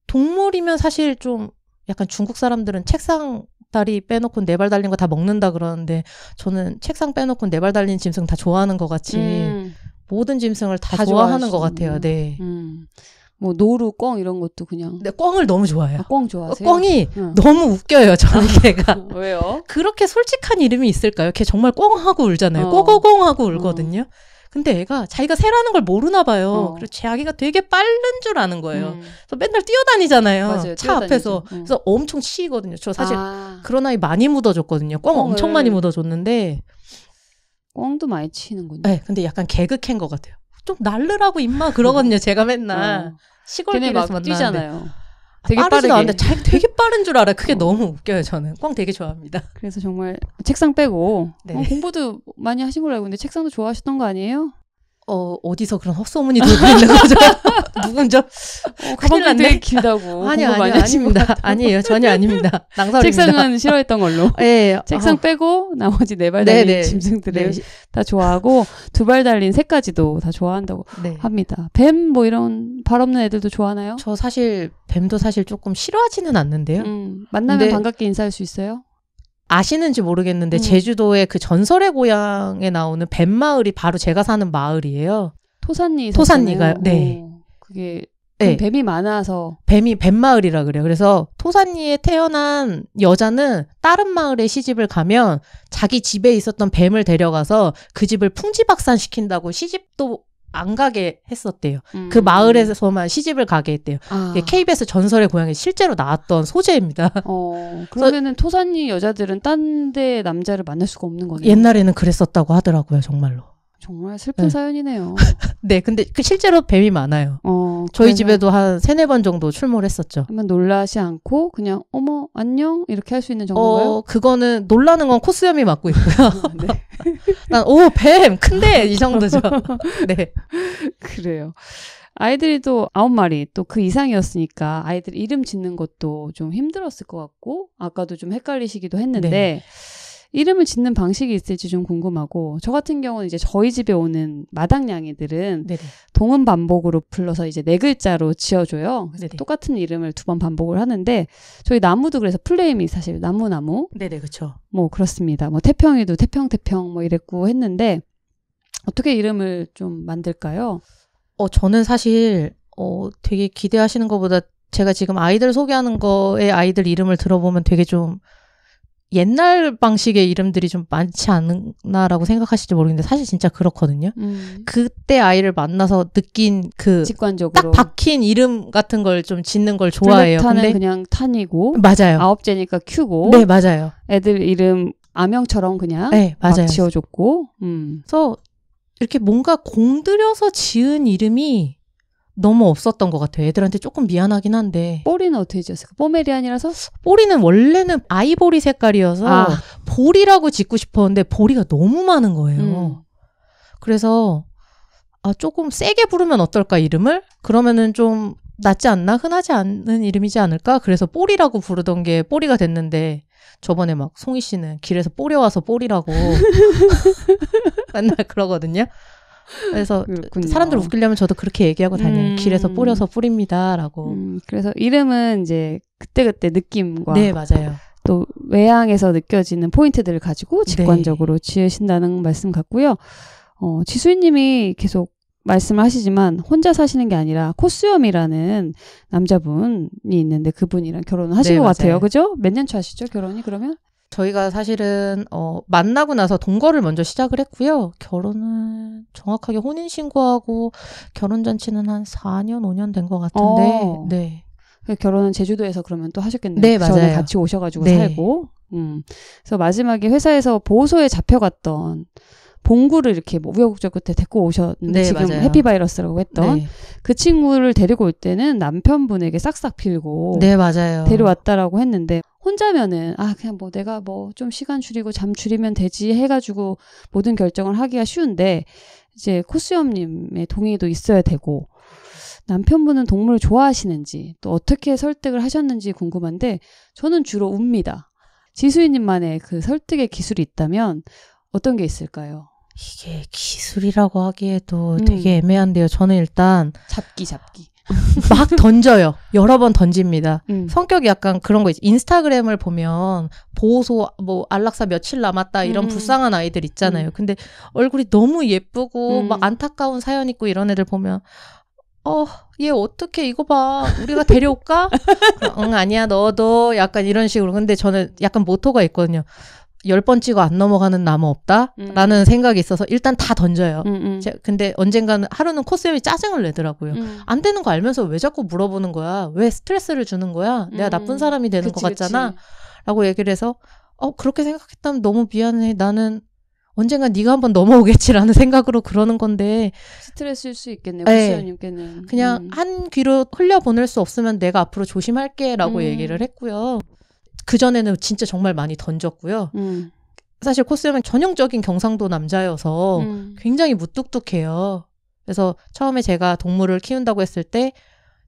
동물이면 사실 좀 약간 중국 사람들은 책상 다리 빼놓고 네 발 달린 거 다 먹는다 그러는데 저는 책상 빼놓고 네 발 달린 짐승 다 좋아하는 것 같이 음. 모든 짐승을 다, 다 좋아하는 것 같아요. 네. 음. 뭐 노루 꿩 이런 것도 그냥. 네, 꿩을 너무 좋아해요. 아, 꿩 좋아하세요? 꿩이 응. 너무 웃겨요. 저는 아, 걔가. 왜요? 그렇게 솔직한 이름이 있을까요? 걔 정말 꿩하고 울잖아요. 어. 꼬거공하고 어. 울거든요. 어. 근데 애가 자기가 새라는 걸 모르나 봐요. 어. 그리고 자기가 되게 빠른 줄 아는 거예요. 음. 그래서 맨날 뛰어다니잖아요. 맞아요, 차 뛰어다니죠. 앞에서. 음. 그래서 엄청 치이거든요. 저 사실 아. 그런 아이 많이 묻어줬거든요. 꽝 어, 엄청 네. 많이 묻어줬는데. 꽝도 많이 치는군요. 네, 근데 약간 개그 캔것 같아요. 좀 날르라고 임마 그러거든요. 음. 제가 맨날 어. 시골길에서 만나는데. 뛰잖아요. 되게 빠르게. 않은데 되게 빠른 줄 알아. 그게 어. 너무 웃겨요. 저는 꽝 되게 좋아합니다. 그래서 정말 책상 빼고 네. 어, 공부도 많이 하신 걸로 알고 있는데 책상도 좋아하셨던 거 아니에요? 어, 어디서 그런 헛소문이 돌고 있는 거죠? 누군죠? 어, 가방 어, 났네? 되게 길다고. 아니요, 아니 아닙니다. 아니에요, 전혀 아닙니다. 낭설입니다. 책상은 싫어했던 걸로. 예. 네, 책상 어. 빼고 나머지 네 발 달린 네네. 네. 짐승들을 네. 다 좋아하고 두 발 달린 새까지도 다 좋아한다고 네. 합니다. 뱀 뭐 이런 발 없는 애들도 좋아하나요? 저 사실 뱀도 사실 조금 싫어하지는 않는데요. 음, 만나면 반갑게 인사할 수 있어요? 아시는지 모르겠는데 음. 제주도의 그 전설의 고향에 나오는 뱀마을이 바로 제가 사는 마을이에요. 토산리 토산리가 네. 그게 네. 뱀이 많아서 뱀이 뱀마을이라 그래요. 그래서 토산리에 태어난 여자는 다른 마을에 시집을 가면 자기 집에 있었던 뱀을 데려가서 그 집을 풍지박산 시킨다고 시집도 안 가게 했었대요. 그 음. 그 마을에서만 시집을 가게 했대요. 아. KBS 전설의 고향에 실제로 나왔던 소재입니다. 어, 그러면은 토산이 여자들은 딴 데 남자를 만날 수가 없는 거네요. 옛날에는 그랬었다고 하더라고요, 정말로. 정말 슬픈 네. 사연이네요. 네, 근데 그 실제로 뱀이 많아요. 어, 저희 집에도 한 세네 번 정도 출몰 했었죠. 한번 놀라지 않고 그냥 어머 안녕 이렇게 할 수 있는 정도인가요? 어, 그거는 놀라는 건 코스염이 맞고 있고요. 네. 난오 뱀, 큰데 이 정도죠. 네, 그래요. 아이들이 또 아홉 마리 또 그 이상이었으니까 아이들 이름 짓는 것도 좀 힘들었을 것 같고 아까도 좀 헷갈리시기도 했는데. 네. 이름을 짓는 방식이 있을지 좀 궁금하고 저 같은 경우는 이제 저희 집에 오는 마당냥이들은 동음 반복으로 불러서 이제 네 글자로 지어줘요. 똑같은 이름을 두 번 반복을 하는데 저희 나무도 그래서 플레임이 사실 나무 나무. 네네 그렇죠. 뭐 그렇습니다. 뭐 태평이도 태평 태평 뭐 이랬고 했는데 어떻게 이름을 좀 만들까요? 어 저는 사실 어 되게 기대하시는 것보다 제가 지금 아이들 소개하는 거에 아이들 이름을 들어보면 되게 좀 옛날 방식의 이름들이 좀 많지 않나라고 생각하실지 모르겠는데 사실 진짜 그렇거든요. 음. 그때 아이를 만나서 느낀 그 직관적으로 딱 박힌 이름 같은 걸 좀 짓는 걸 좋아해요. 근데 그냥 탄이고 맞아요. 아홉째니까 큐고 네 맞아요. 애들 이름 아명처럼 그냥 네, 맞아요. 지어줬고 음. 그래서 이렇게 뭔가 공들여서 지은 이름이 너무 없었던 것 같아요. 애들한테 조금 미안하긴 한데. 뽀리는 어떻게 지었을까? 뽀메리안이라서? 뽀리는 원래는 아이보리 색깔이어서 아. 보리라고 짓고 싶었는데 보리가 너무 많은 거예요. 음. 그래서 아 조금 세게 부르면 어떨까 이름을? 그러면은 좀 낫지 않나? 흔하지 않은 이름이지 않을까? 그래서 뽀리라고 부르던 게 뽀리가 됐는데 저번에 막송이 씨는 길에서 뽀려와서 뽀리라고 맨날 그러거든요. 그래서 그렇군요. 사람들 웃기려면 저도 그렇게 얘기하고 다니는 음. 길에서 뿌려서 뿌립니다라고. 음, 그래서 이름은 이제 그때그때 느낌과 네, 맞아요. 또 외향에서 느껴지는 포인트들을 가지고 네. 직관적으로 네. 지으신다는 말씀 같고요. 어, 지수인 님이 계속 말씀을 하시지만 혼자 사시는 게 아니라 코수염이라는 남자분이 있는데 그분이랑 결혼을 하신 네, 것 맞아요. 같아요. 그죠? 몇 년 차시죠? 결혼이 그러면? 저희가 사실은 어, 만나고 나서 동거를 먼저 시작을 했고요. 결혼은 정확하게 혼인 신고하고 결혼 잔치는 한 4년 5년 된 것 같은데. 어. 네. 그러니까 결혼은 제주도에서 그러면 또 하셨겠네요. 네, 맞아요. 전에 같이 오셔가지고 네. 살고. 음. 그래서 마지막에 회사에서 보호소에 잡혀갔던 봉구를 이렇게 뭐 우여곡절 끝에 데리고 오셨는데 네, 지금 맞아요. 해피바이러스라고 했던 네. 그 친구를 데리고 올 때는 남편분에게 싹싹 빌고 네 맞아요 데려왔다라고 했는데 혼자면은 아 그냥 뭐 내가 뭐 좀 시간 줄이고 잠 줄이면 되지 해가지고 모든 결정을 하기가 쉬운데 이제 코스염님의 동의도 있어야 되고 남편분은 동물을 좋아하시는지 또 어떻게 설득을 하셨는지 궁금한데 저는 주로 웁니다. 지수인님만의 그 설득의 기술이 있다면 어떤 게 있을까요? 이게 기술이라고 하기에도 음. 되게 애매한데요. 저는 일단 잡기 잡기. 막 던져요. 여러 번 던집니다. 음. 성격이 약간 그런 거 있지. 인스타그램을 보면 보호소 뭐 안락사 며칠 남았다 이런 음, 음. 불쌍한 아이들 있잖아요. 음. 근데 얼굴이 너무 예쁘고 음. 막 안타까운 사연 있고 이런 애들 보면 어, 얘 어떻게 이거 봐. 우리가 데려올까? 어, 응, 아니야. 너도 약간 이런 식으로. 근데 저는 약간 모토가 있거든요. 열번 찍어 안 넘어가는 나무 없다라는 음. 생각이 있어서 일단 다 던져요. 음, 음. 근데 언젠가는 하루는 코쌤이 짜증을 내더라고요. 음. 안 되는 거 알면서 왜 자꾸 물어보는 거야? 왜 스트레스를 주는 거야? 내가 음. 나쁜 사람이 되는 그치, 것 같잖아. 그치. 라고 얘기를 해서 어 그렇게 생각했다면 너무 미안해. 나는 언젠가 네가 한번 넘어오겠지라는 생각으로 그러는 건데 스트레스일 수 있겠네요. 수연님께는 네. 그냥 음. 한 귀로 흘려보낼 수 없으면 내가 앞으로 조심할게라고 얘기를 했고요. 그 전에는 진짜 정말 많이 던졌고요. 음. 사실 코스형은 전형적인 경상도 남자여서 음. 굉장히 무뚝뚝해요. 그래서 처음에 제가 동물을 키운다고 했을 때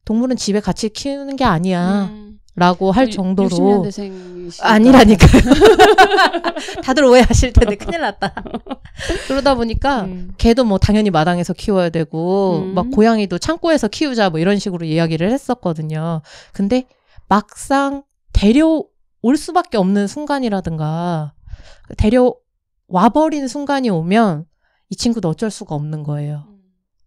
동물은 집에 같이 키우는 게 아니야. 음. 라고 할 정도로 아니라니까 다들 오해하실 텐데 큰일 났다. 그러다 보니까 음. 걔도 뭐 당연히 마당에서 키워야 되고 음. 막 고양이도 창고에서 키우자 뭐 이런 식으로 이야기를 했었거든요. 근데 막상 데려 올 수밖에 없는 순간이라든가 데려와 버리는 순간이 오면 이 친구도 어쩔 수가 없는 거예요. 음.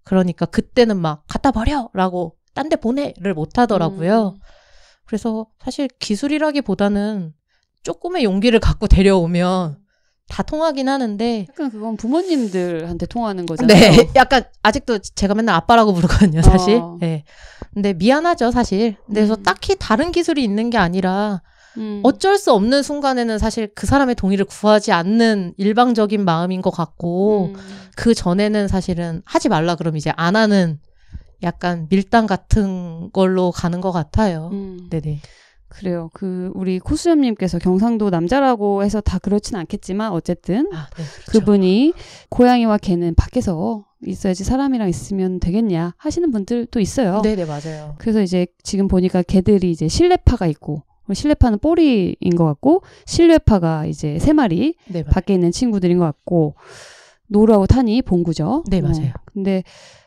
그러니까 그때는 막 갖다 버려라고 딴 데 보내를 못 하더라고요. 음. 그래서 사실 기술이라기보다는 조금의 용기를 갖고 데려오면 음. 다 통하긴 하는데 약간 그건 부모님들한테 통하는 거잖아요. 네, 약간 아직도 제가 맨날 아빠라고 부르거든요, 사실. 어. 네, 근데 미안하죠, 사실. 근데 그래서 음. 딱히 다른 기술이 있는 게 아니라 음. 어쩔 수 없는 순간에는 사실 그 사람의 동의를 구하지 않는 일방적인 마음인 것 같고 음. 그 전에는 사실은 하지 말라 그럼 이제 안 하는 약간 밀당 같은 걸로 가는 것 같아요. 음. 네네. 그래요. 그 우리 코수염님께서 경상도 남자라고 해서 다 그렇진 않겠지만 어쨌든 아, 네, 그렇죠. 그분이 고양이와 개는 밖에서 있어야지 사람이랑 있으면 되겠냐 하시는 분들도 있어요. 네네 맞아요. 그래서 이제 지금 보니까 개들이 이제 실내파가 있고 어, 실내파는 뽀리인 것 같고 실외파가 이제 세 마리 네, 밖에 있는 친구들인 것 같고 노루하고 탄이 봉구죠네 네. 맞아요. 어, 근데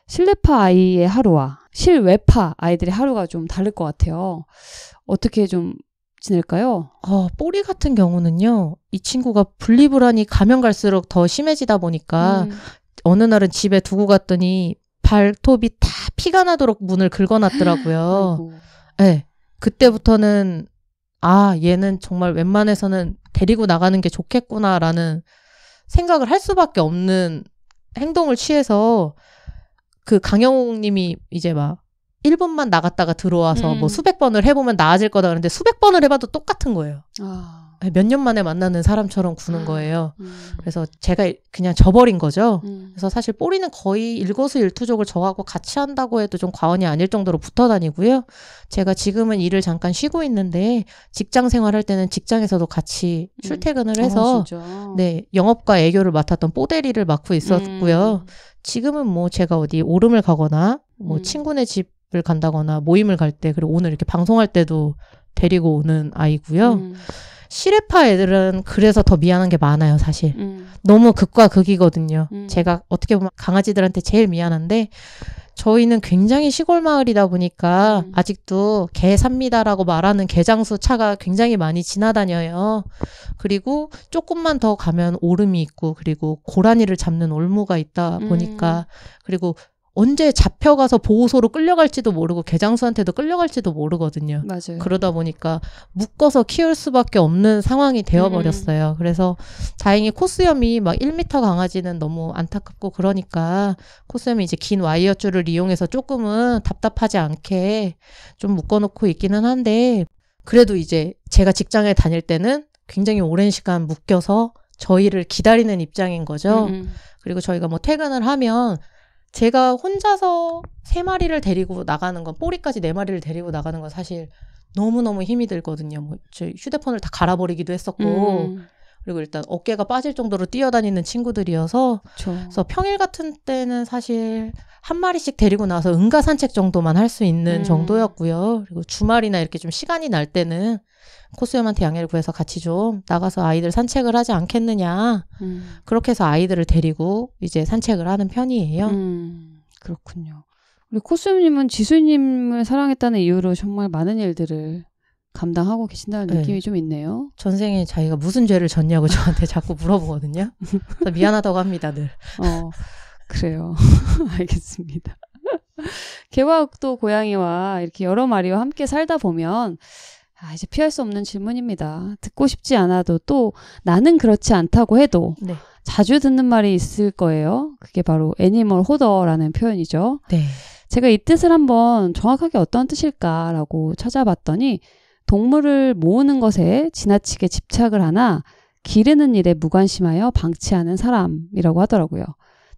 실내파 아이의 하루와 실외파 아이들의 하루가 좀 다를 것 같아요. 어떻게 좀 지낼까요? 어, 뽀리 같은 경우는요, 이 친구가 분리불안이 가면 갈수록 더 심해지다 보니까, 음. 어느 날은 집에 두고 갔더니, 발톱이 다 피가 나도록 문을 긁어놨더라고요. 예. 네, 그때부터는 아, 얘는 정말 웬만해서는 데리고 나가는 게 좋겠구나라는 생각을 할 수밖에 없는 행동을 취해서 그 강영욱 님이 이제 막 1분만 나갔다가 들어와서 뭐 음. 뭐 수백 번을 해보면 나아질 거다 그러는데 수백 번을 해봐도 똑같은 거예요. 아. 네, 몇년 만에 만나는 사람처럼 구는 음. 거예요. 음. 그래서 제가 그냥 져버린 거죠. 음. 그래서 사실 뽀리는 거의 일거수일투족을 저하고 같이 한다고 해도 좀 과언이 아닐 정도로 붙어 다니고요. 제가 지금은 일을 잠깐 쉬고 있는데 직장 생활할 때는 직장에서도 같이 음. 출퇴근을 아, 해서 어, 네 영업과 애교를 맡았던 뽀대리를 맡고 있었고요. 음. 지금은 뭐 제가 어디 오름을 가거나 뭐 친구네 집을 간다거나 모임을 갈 때 그리고 오늘 이렇게 방송할 때도 데리고 오는 아이고요. 음. 시레파 애들은 그래서 더 미안한 게 많아요, 사실. 음. 너무 극과 극이거든요. 음. 제가 어떻게 보면 강아지들한테 제일 미안한데 저희는 굉장히 시골 마을이다 보니까 음. 아직도 개 삽니다라고 말하는 개장수 차가 굉장히 많이 지나다녀요. 그리고 조금만 더 가면 오름이 있고 그리고 고라니를 잡는 올무가 있다 음. 보니까 음. 그리고 언제 잡혀가서 보호소로 끌려갈지도 모르고 개장수한테도 끌려갈지도 모르거든요. 맞아요. 그러다 보니까 묶어서 키울 수밖에 없는 상황이 되어버렸어요. 음. 그래서 다행히 코스염이막 1미터 강아지는 너무 안타깝고 그러니까 코스염이 이제 긴 와이어 줄을 이용해서 조금은 답답하지 않게 좀 묶어놓고 있기는 한데 그래도 이제 제가 직장에 다닐 때는 굉장히 오랜 시간 묶여서 저희를 기다리는 입장인 거죠. 음. 음. 그리고 저희가 뭐 퇴근을 하면 제가 혼자서 세 마리를 데리고 나가는 건 뽀리까지 네 마리를 데리고 나가는 건 사실 너무너무 힘이 들거든요. 뭐, 제 휴대폰을 다 갈아버리기도 했었고. 음. 그리고 일단 어깨가 빠질 정도로 뛰어다니는 친구들이어서 그쵸. 그래서 평일 같은 때는 사실 한 마리씩 데리고 나서 와 응가 산책 정도만 할 수 있는 음. 정도였고요. 그리고 주말이나 이렇게 좀 시간이 날 때는 코스염한테 양해를 구해서 같이 좀 나가서 아이들 산책을 하지 않겠느냐. 음. 그렇게 해서 아이들을 데리고 이제 산책을 하는 편이에요. 음, 그렇군요. 우리 코스염님은 지수님을 사랑했다는 이유로 정말 많은 일들을 감당하고 계신다는 네. 느낌이 좀 있네요. 전생에 자기가 무슨 죄를 졌냐고 저한테 자꾸 물어보거든요. 미안하다고 합니다, 늘. 어, 그래요. 알겠습니다. 개화학도 고양이와 이렇게 여러 마리와 함께 살다 보면 아, 이제 피할 수 없는 질문입니다. 듣고 싶지 않아도 또 나는 그렇지 않다고 해도 네. 자주 듣는 말이 있을 거예요. 그게 바로 애니멀 호더라는 표현이죠. 네. 제가 이 뜻을 한번 정확하게 어떤 뜻일까라고 찾아봤더니 동물을 모으는 것에 지나치게 집착을 하나 기르는 일에 무관심하여 방치하는 사람이라고 하더라고요.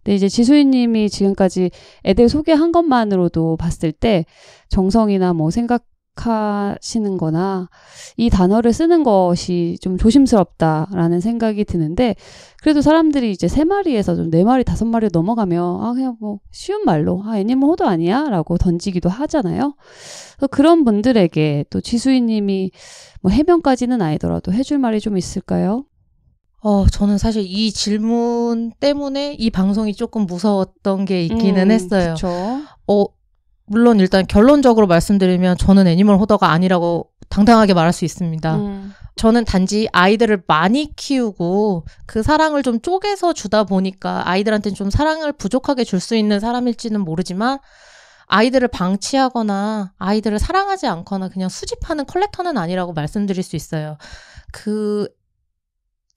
근데 이제 지수인님이 지금까지 애들 소개한 것만으로도 봤을 때 정성이나 뭐 생각 생각하시는 거나 이 단어를 쓰는 것이 좀 조심스럽다라는 생각이 드는데 그래도 사람들이 이제 세 마리에서 좀 네 마리 다섯 마리 넘어가면 아 그냥 뭐 쉬운 말로 아 애니멀 호도 아니야라고 던지기도 하잖아요. 그래서 그런 분들에게 또 지수인님이 뭐 해명까지는 아니더라도 해줄 말이 좀 있을까요? 어, 저는 사실 이 질문 때문에 이 방송이 조금 무서웠던 게 있기는 음, 했어요. 그쵸? 어, 물론 일단 결론적으로 말씀드리면 저는 애니멀 호더가 아니라고 당당하게 말할 수 있습니다. 음. 저는 단지 아이들을 많이 키우고 그 사랑을 좀 쪼개서 주다 보니까 아이들한테는 좀 사랑을 부족하게 줄 수 있는 사람일지는 모르지만 아이들을 방치하거나 아이들을 사랑하지 않거나 그냥 수집하는 컬렉터는 아니라고 말씀드릴 수 있어요. 그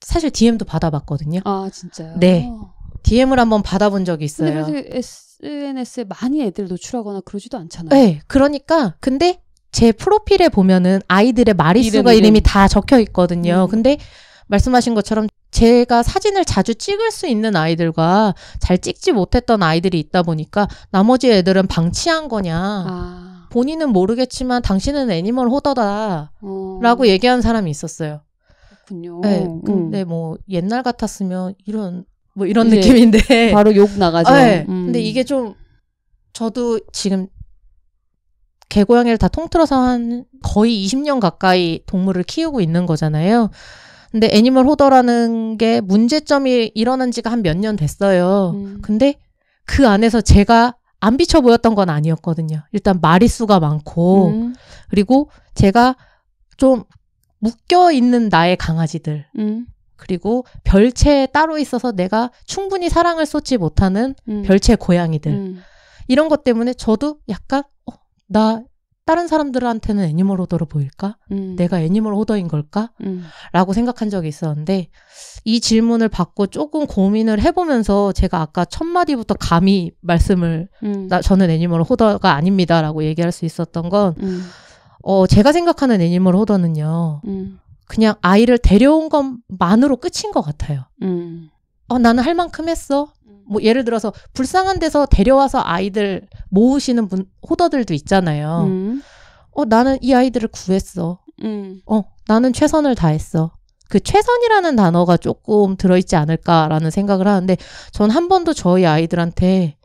사실 DM도 받아봤거든요. 아 진짜요? 네. DM을 한번 받아본 적이 있어요. 근데 SNS에 많이 애들 노출하거나 그러지도 않잖아요. 네, 그러니까 근데 제 프로필에 보면은 아이들의 마리수가 이름, 이름. 이다 적혀 있거든요. 음. 근데 말씀하신 것처럼 제가 사진을 자주 찍을 수 있는 아이들과 잘 찍지 못했던 아이들이 있다 보니까 나머지 애들은 방치한 거냐. 아. 본인은 모르겠지만 당신은 애니멀 호더다. 어. 라고 얘기한 사람이 있었어요. 그렇군요. 네, 음. 근데 음. 뭐 옛날 같았으면 이런 뭐 이런 느낌인데 바로 욕 나가죠. 네. 음. 근데 이게 좀 저도 지금 개고양이를 다 통틀어서 한 거의 20년 가까이 동물을 키우고 있는 거잖아요. 근데 애니멀 호더라는 게 문제점이 일어난 지가 한 몇 년 됐어요. 음. 근데 그 안에서 제가 안비춰 보였던 건 아니었거든요. 일단 마리수가 많고, 음. 그리고 제가 좀 묶여 있는 나의 강아지들. 음. 그리고 별채 에 따로 있어서 내가 충분히 사랑을 쏟지 못하는 음. 별채 고양이들 음. 이런 것 때문에 저도 약간 어, 나 다른 사람들한테는 애니멀 호더로 보일까? 음. 내가 애니멀 호더인 걸까? 음. 라고 생각한 적이 있었는데 이 질문을 받고 조금 고민을 해보면서 제가 아까 첫 마디부터 감히 말씀을 음. 나 저는 애니멀 호더가 아닙니다라고 얘기할 수 있었던 건 음. 어, 제가 생각하는 애니멀 호더는요. 음. 그냥 아이를 데려온 것만으로 끝인 것 같아요. 음. 어, 나는 할 만큼 했어. 음. 뭐 예를 들어서 불쌍한 데서 데려와서 아이들 모으시는 분 호더들도 있잖아요. 음. 어, 나는 이 아이들을 구했어. 음. 어, 나는 최선을 다했어. 그 최선이라는 단어가 조금 들어있지 않을까라는 생각을 하는데 전 한 번도 저희 아이들한테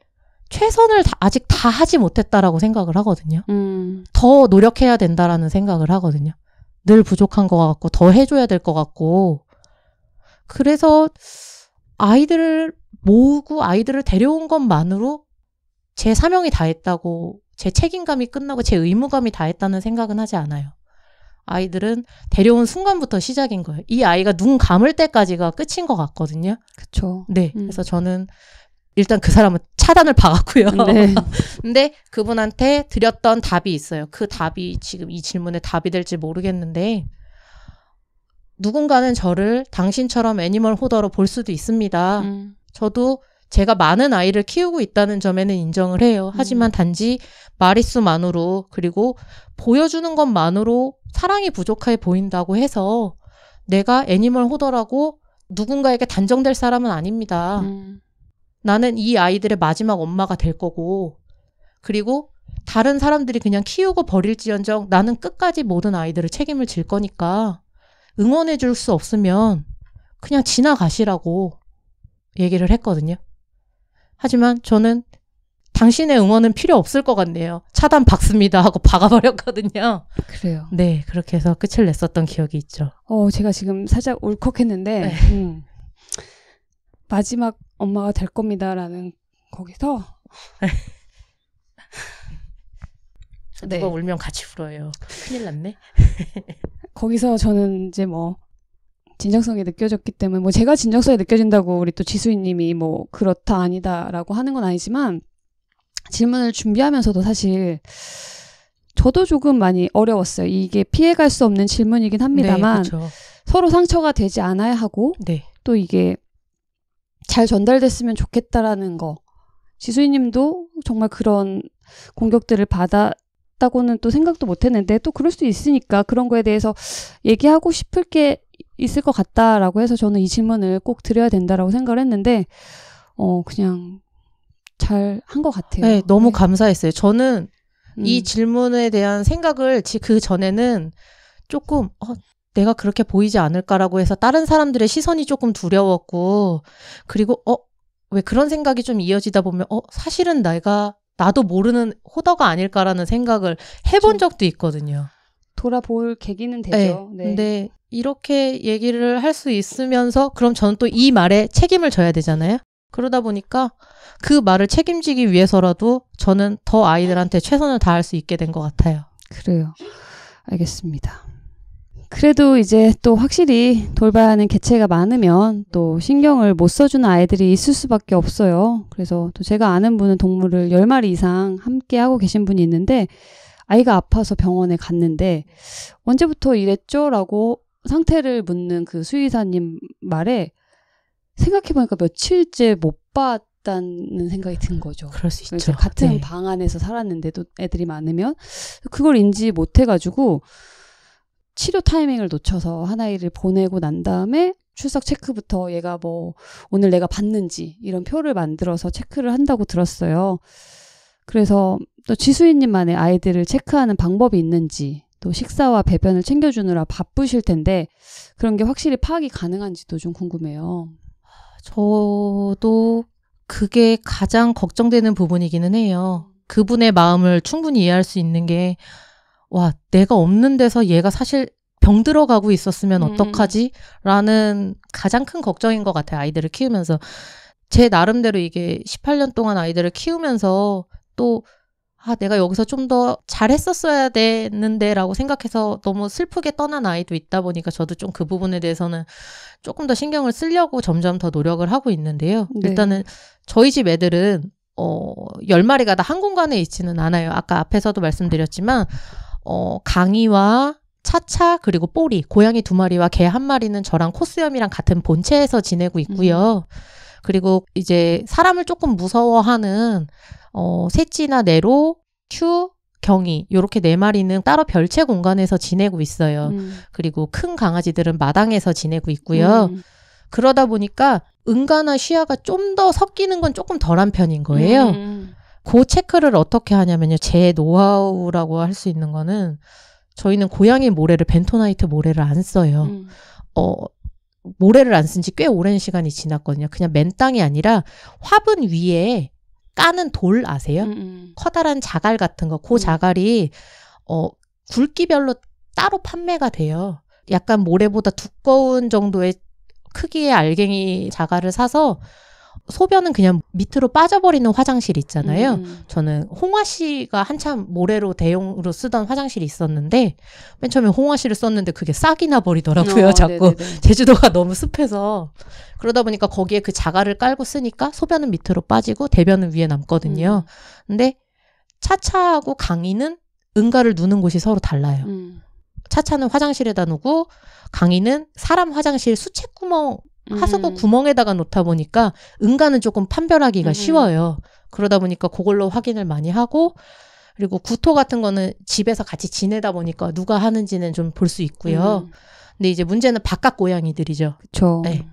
최선을 다, 아직 다 하지 못했다라고 생각을 하거든요. 음. 더 노력해야 된다라는 생각을 하거든요. 늘 부족한 것 같고 더 해줘야 될 것 같고 그래서 아이들을 모으고 아이들을 데려온 것만으로 제 사명이 다했다고 제 책임감이 끝나고 제 의무감이 다했다는 생각은 하지 않아요. 아이들은 데려온 순간부터 시작인 거예요. 이 아이가 눈 감을 때까지가 끝인 것 같거든요. 그렇죠. 네. 음. 그래서 저는 일단 그 사람은 차단을 받았고요 네. 근데 그분한테 드렸던 답이 있어요. 그 답이 지금 이 질문에 답이 될지 모르겠는데 누군가는 저를 당신처럼 애니멀 호더로 볼 수도 있습니다. 음. 저도 제가 많은 아이를 키우고 있다는 점에는 인정을 해요. 음. 하지만 음. 단지 마릿수만으로 그리고 보여주는 것만으로 사랑이 부족해 보인다고 해서 내가 애니멀 호더라고 누군가에게 단정될 사람은 아닙니다. 음. 나는 이 아이들의 마지막 엄마가 될 거고, 그리고 다른 사람들이 그냥 키우고 버릴지언정 나는 끝까지 모든 아이들을 책임을 질 거니까 응원해 줄 수 없으면 그냥 지나가시라고 얘기를 했거든요. 하지만 저는 당신의 응원은 필요 없을 것 같네요. 차단 박습니다 하고 박아버렸거든요. 그래요. 네, 그렇게 해서 끝을 냈었던 기억이 있죠. 어, 제가 지금 살짝 울컥했는데 네. 음, 마지막 엄마가 될 겁니다라는 거기서 네. 누가 울면 같이 울어요. 큰일 났네. 거기서 저는 이제 뭐 진정성이 느껴졌기 때문에 뭐 제가 진정성이 느껴진다고 우리 또 지수님이 뭐 그렇다 아니다라고 하는 건 아니지만 질문을 준비하면서도 사실 저도 조금 많이 어려웠어요. 이게 피해갈 수 없는 질문이긴 합니다만 네, 서로 상처가 되지 않아야 하고 네. 또 이게 잘 전달됐으면 좋겠다라는 거. 지수이님도 정말 그런 공격들을 받았다고는 또 생각도 못했는데 또 그럴 수도 있으니까 그런 거에 대해서 얘기하고 싶을 게 있을 것 같다라고 해서 저는 이 질문을 꼭 드려야 된다라고 생각을 했는데 어 그냥 잘 한 것 같아요. 네, 너무 네. 감사했어요. 저는 음. 이 질문에 대한 생각을 그 전에는 조금 어, 내가 그렇게 보이지 않을까라고 해서 다른 사람들의 시선이 조금 두려웠고, 그리고, 어, 왜 그런 생각이 좀 이어지다 보면, 어, 사실은 내가, 나도 모르는 호더가 아닐까라는 생각을 해본 그 적도 있거든요. 돌아볼 계기는 되죠. 네. 네. 근데 이렇게 얘기를 할 수 있으면서, 그럼 저는 또 이 말에 책임을 져야 되잖아요? 그러다 보니까 그 말을 책임지기 위해서라도 저는 더 아이들한테 최선을 다할 수 있게 된 것 같아요. 그래요. 알겠습니다. 그래도 이제 또 확실히 돌봐야 하는 개체가 많으면 또 신경을 못 써주는 아이들이 있을 수밖에 없어요. 그래서 또 제가 아는 분은 동물을 10마리 이상 함께 하고 계신 분이 있는데 아이가 아파서 병원에 갔는데 언제부터 이랬죠? 라고 상태를 묻는 그 수의사님 말에 생각해보니까 며칠째 못 봤다는 생각이 든 거죠. 그럴 수 있죠. 같은 네. 방 안에서 살았는데도 애들이 많으면 그걸 인지 못해가지고 치료 타이밍을 놓쳐서 하나이를 보내고 난 다음에 출석 체크부터 얘가 뭐 오늘 내가 봤는지 이런 표를 만들어서 체크를 한다고 들었어요. 그래서 또 지수인님만의 아이들을 체크하는 방법이 있는지 또 식사와 배변을 챙겨주느라 바쁘실 텐데 그런 게 확실히 파악이 가능한지도 좀 궁금해요. 저도 그게 가장 걱정되는 부분이기는 해요. 그분의 마음을 충분히 이해할 수 있는 게 와, 내가 없는 데서 얘가 사실 병 들어가고 있었으면 음. 어떡하지? 라는 가장 큰 걱정인 것 같아요. 아이들을 키우면서. 제 나름대로 이게 18년 동안 아이들을 키우면서 또, 아, 내가 여기서 좀 더 잘했었어야 되는데 라고 생각해서 너무 슬프게 떠난 아이도 있다 보니까 저도 좀 그 부분에 대해서는 조금 더 신경을 쓰려고 점점 더 노력을 하고 있는데요. 네. 일단은 저희 집 애들은 어, 10마리가 다 한 공간에 있지는 않아요. 아까 앞에서도 말씀드렸지만, 어, 강이와 차차 그리고 뽀리 고양이 두 마리와 개 한 마리는 저랑 코스염이랑 같은 본체에서 지내고 있고요. 음. 그리고 이제 사람을 조금 무서워하는 어 셋지나 네로, 큐, 경이 요렇게 네 마리는 따로 별채 공간에서 지내고 있어요. 음. 그리고 큰 강아지들은 마당에서 지내고 있고요. 음. 그러다 보니까 응가나 쉬아가 좀 더 섞이는 건 조금 덜한 편인 거예요. 음. 그 체크를 어떻게 하냐면요. 제 노하우라고 할 수 있는 거는 저희는 고양이 모래를 벤토나이트 모래를 안 써요. 음. 어 모래를 안 쓴 지 꽤 오랜 시간이 지났거든요. 그냥 맨 땅이 아니라 화분 위에 까는 돌 아세요? 음음. 음. 커다란 자갈 같은 거. 그 음. 자갈이 어 굵기별로 따로 판매가 돼요. 약간 모래보다 두꺼운 정도의 크기의 알갱이 자갈을 사서 소변은 그냥 밑으로 빠져버리는 화장실 있잖아요. 음. 저는 홍화 씨가 한참 모래로 대용으로 쓰던 화장실이 있었는데 맨 처음에 홍화 씨를 썼는데 그게 싹이 나 버리더라고요. 어, 자꾸 네네네. 제주도가 너무 습해서 그러다 보니까 거기에 그 자갈을 깔고 쓰니까 소변은 밑으로 빠지고 대변은 위에 남거든요. 음. 근데 차차하고 강의는 응가를 누는 곳이 서로 달라요. 음. 차차는 화장실에다 놓고 강의는 사람 화장실 수채구멍 하수구 음. 구멍에다가 놓다 보니까 응가는 조금 판별하기가 음, 음. 쉬워요. 그러다 보니까 그걸로 확인을 많이 하고 그리고 구토 같은 거는 집에서 같이 지내다 보니까 누가 하는지는 좀 볼 수 있고요. 음. 근데 이제 문제는 바깥 고양이들이죠. 그렇죠. 네.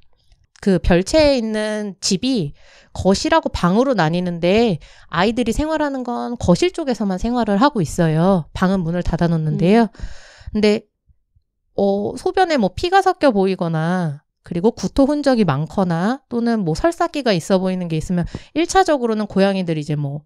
그 별채에 있는 집이 거실하고 방으로 나뉘는데 아이들이 생활하는 건 거실 쪽에서만 생활을 하고 있어요. 방은 문을 닫아 놓는데요. 음. 근데 어 소변에 뭐 피가 섞여 보이거나 그리고 구토 흔적이 많거나 또는 뭐 설사기가 있어 보이는 게 있으면 1차적으로는 고양이들이 이제 뭐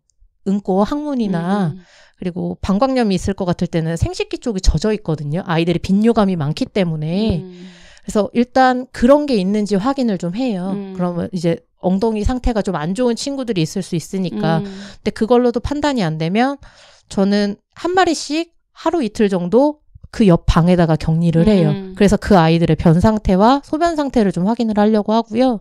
응고 항문이나 음, 음, 음. 그리고 방광염이 있을 것 같을 때는 생식기 쪽이 젖어 있거든요. 아이들이 빈뇨감이 많기 때문에. 음. 그래서 일단 그런 게 있는지 확인을 좀 해요. 음. 그러면 이제 엉덩이 상태가 좀 안 좋은 친구들이 있을 수 있으니까. 음. 근데 그걸로도 판단이 안 되면 저는 한 마리씩 하루 이틀 정도 그옆 방에다가 격리를 해요. 음. 그래서 그 아이들의 변 상태와 소변 상태를 좀 확인을 하려고 하고요.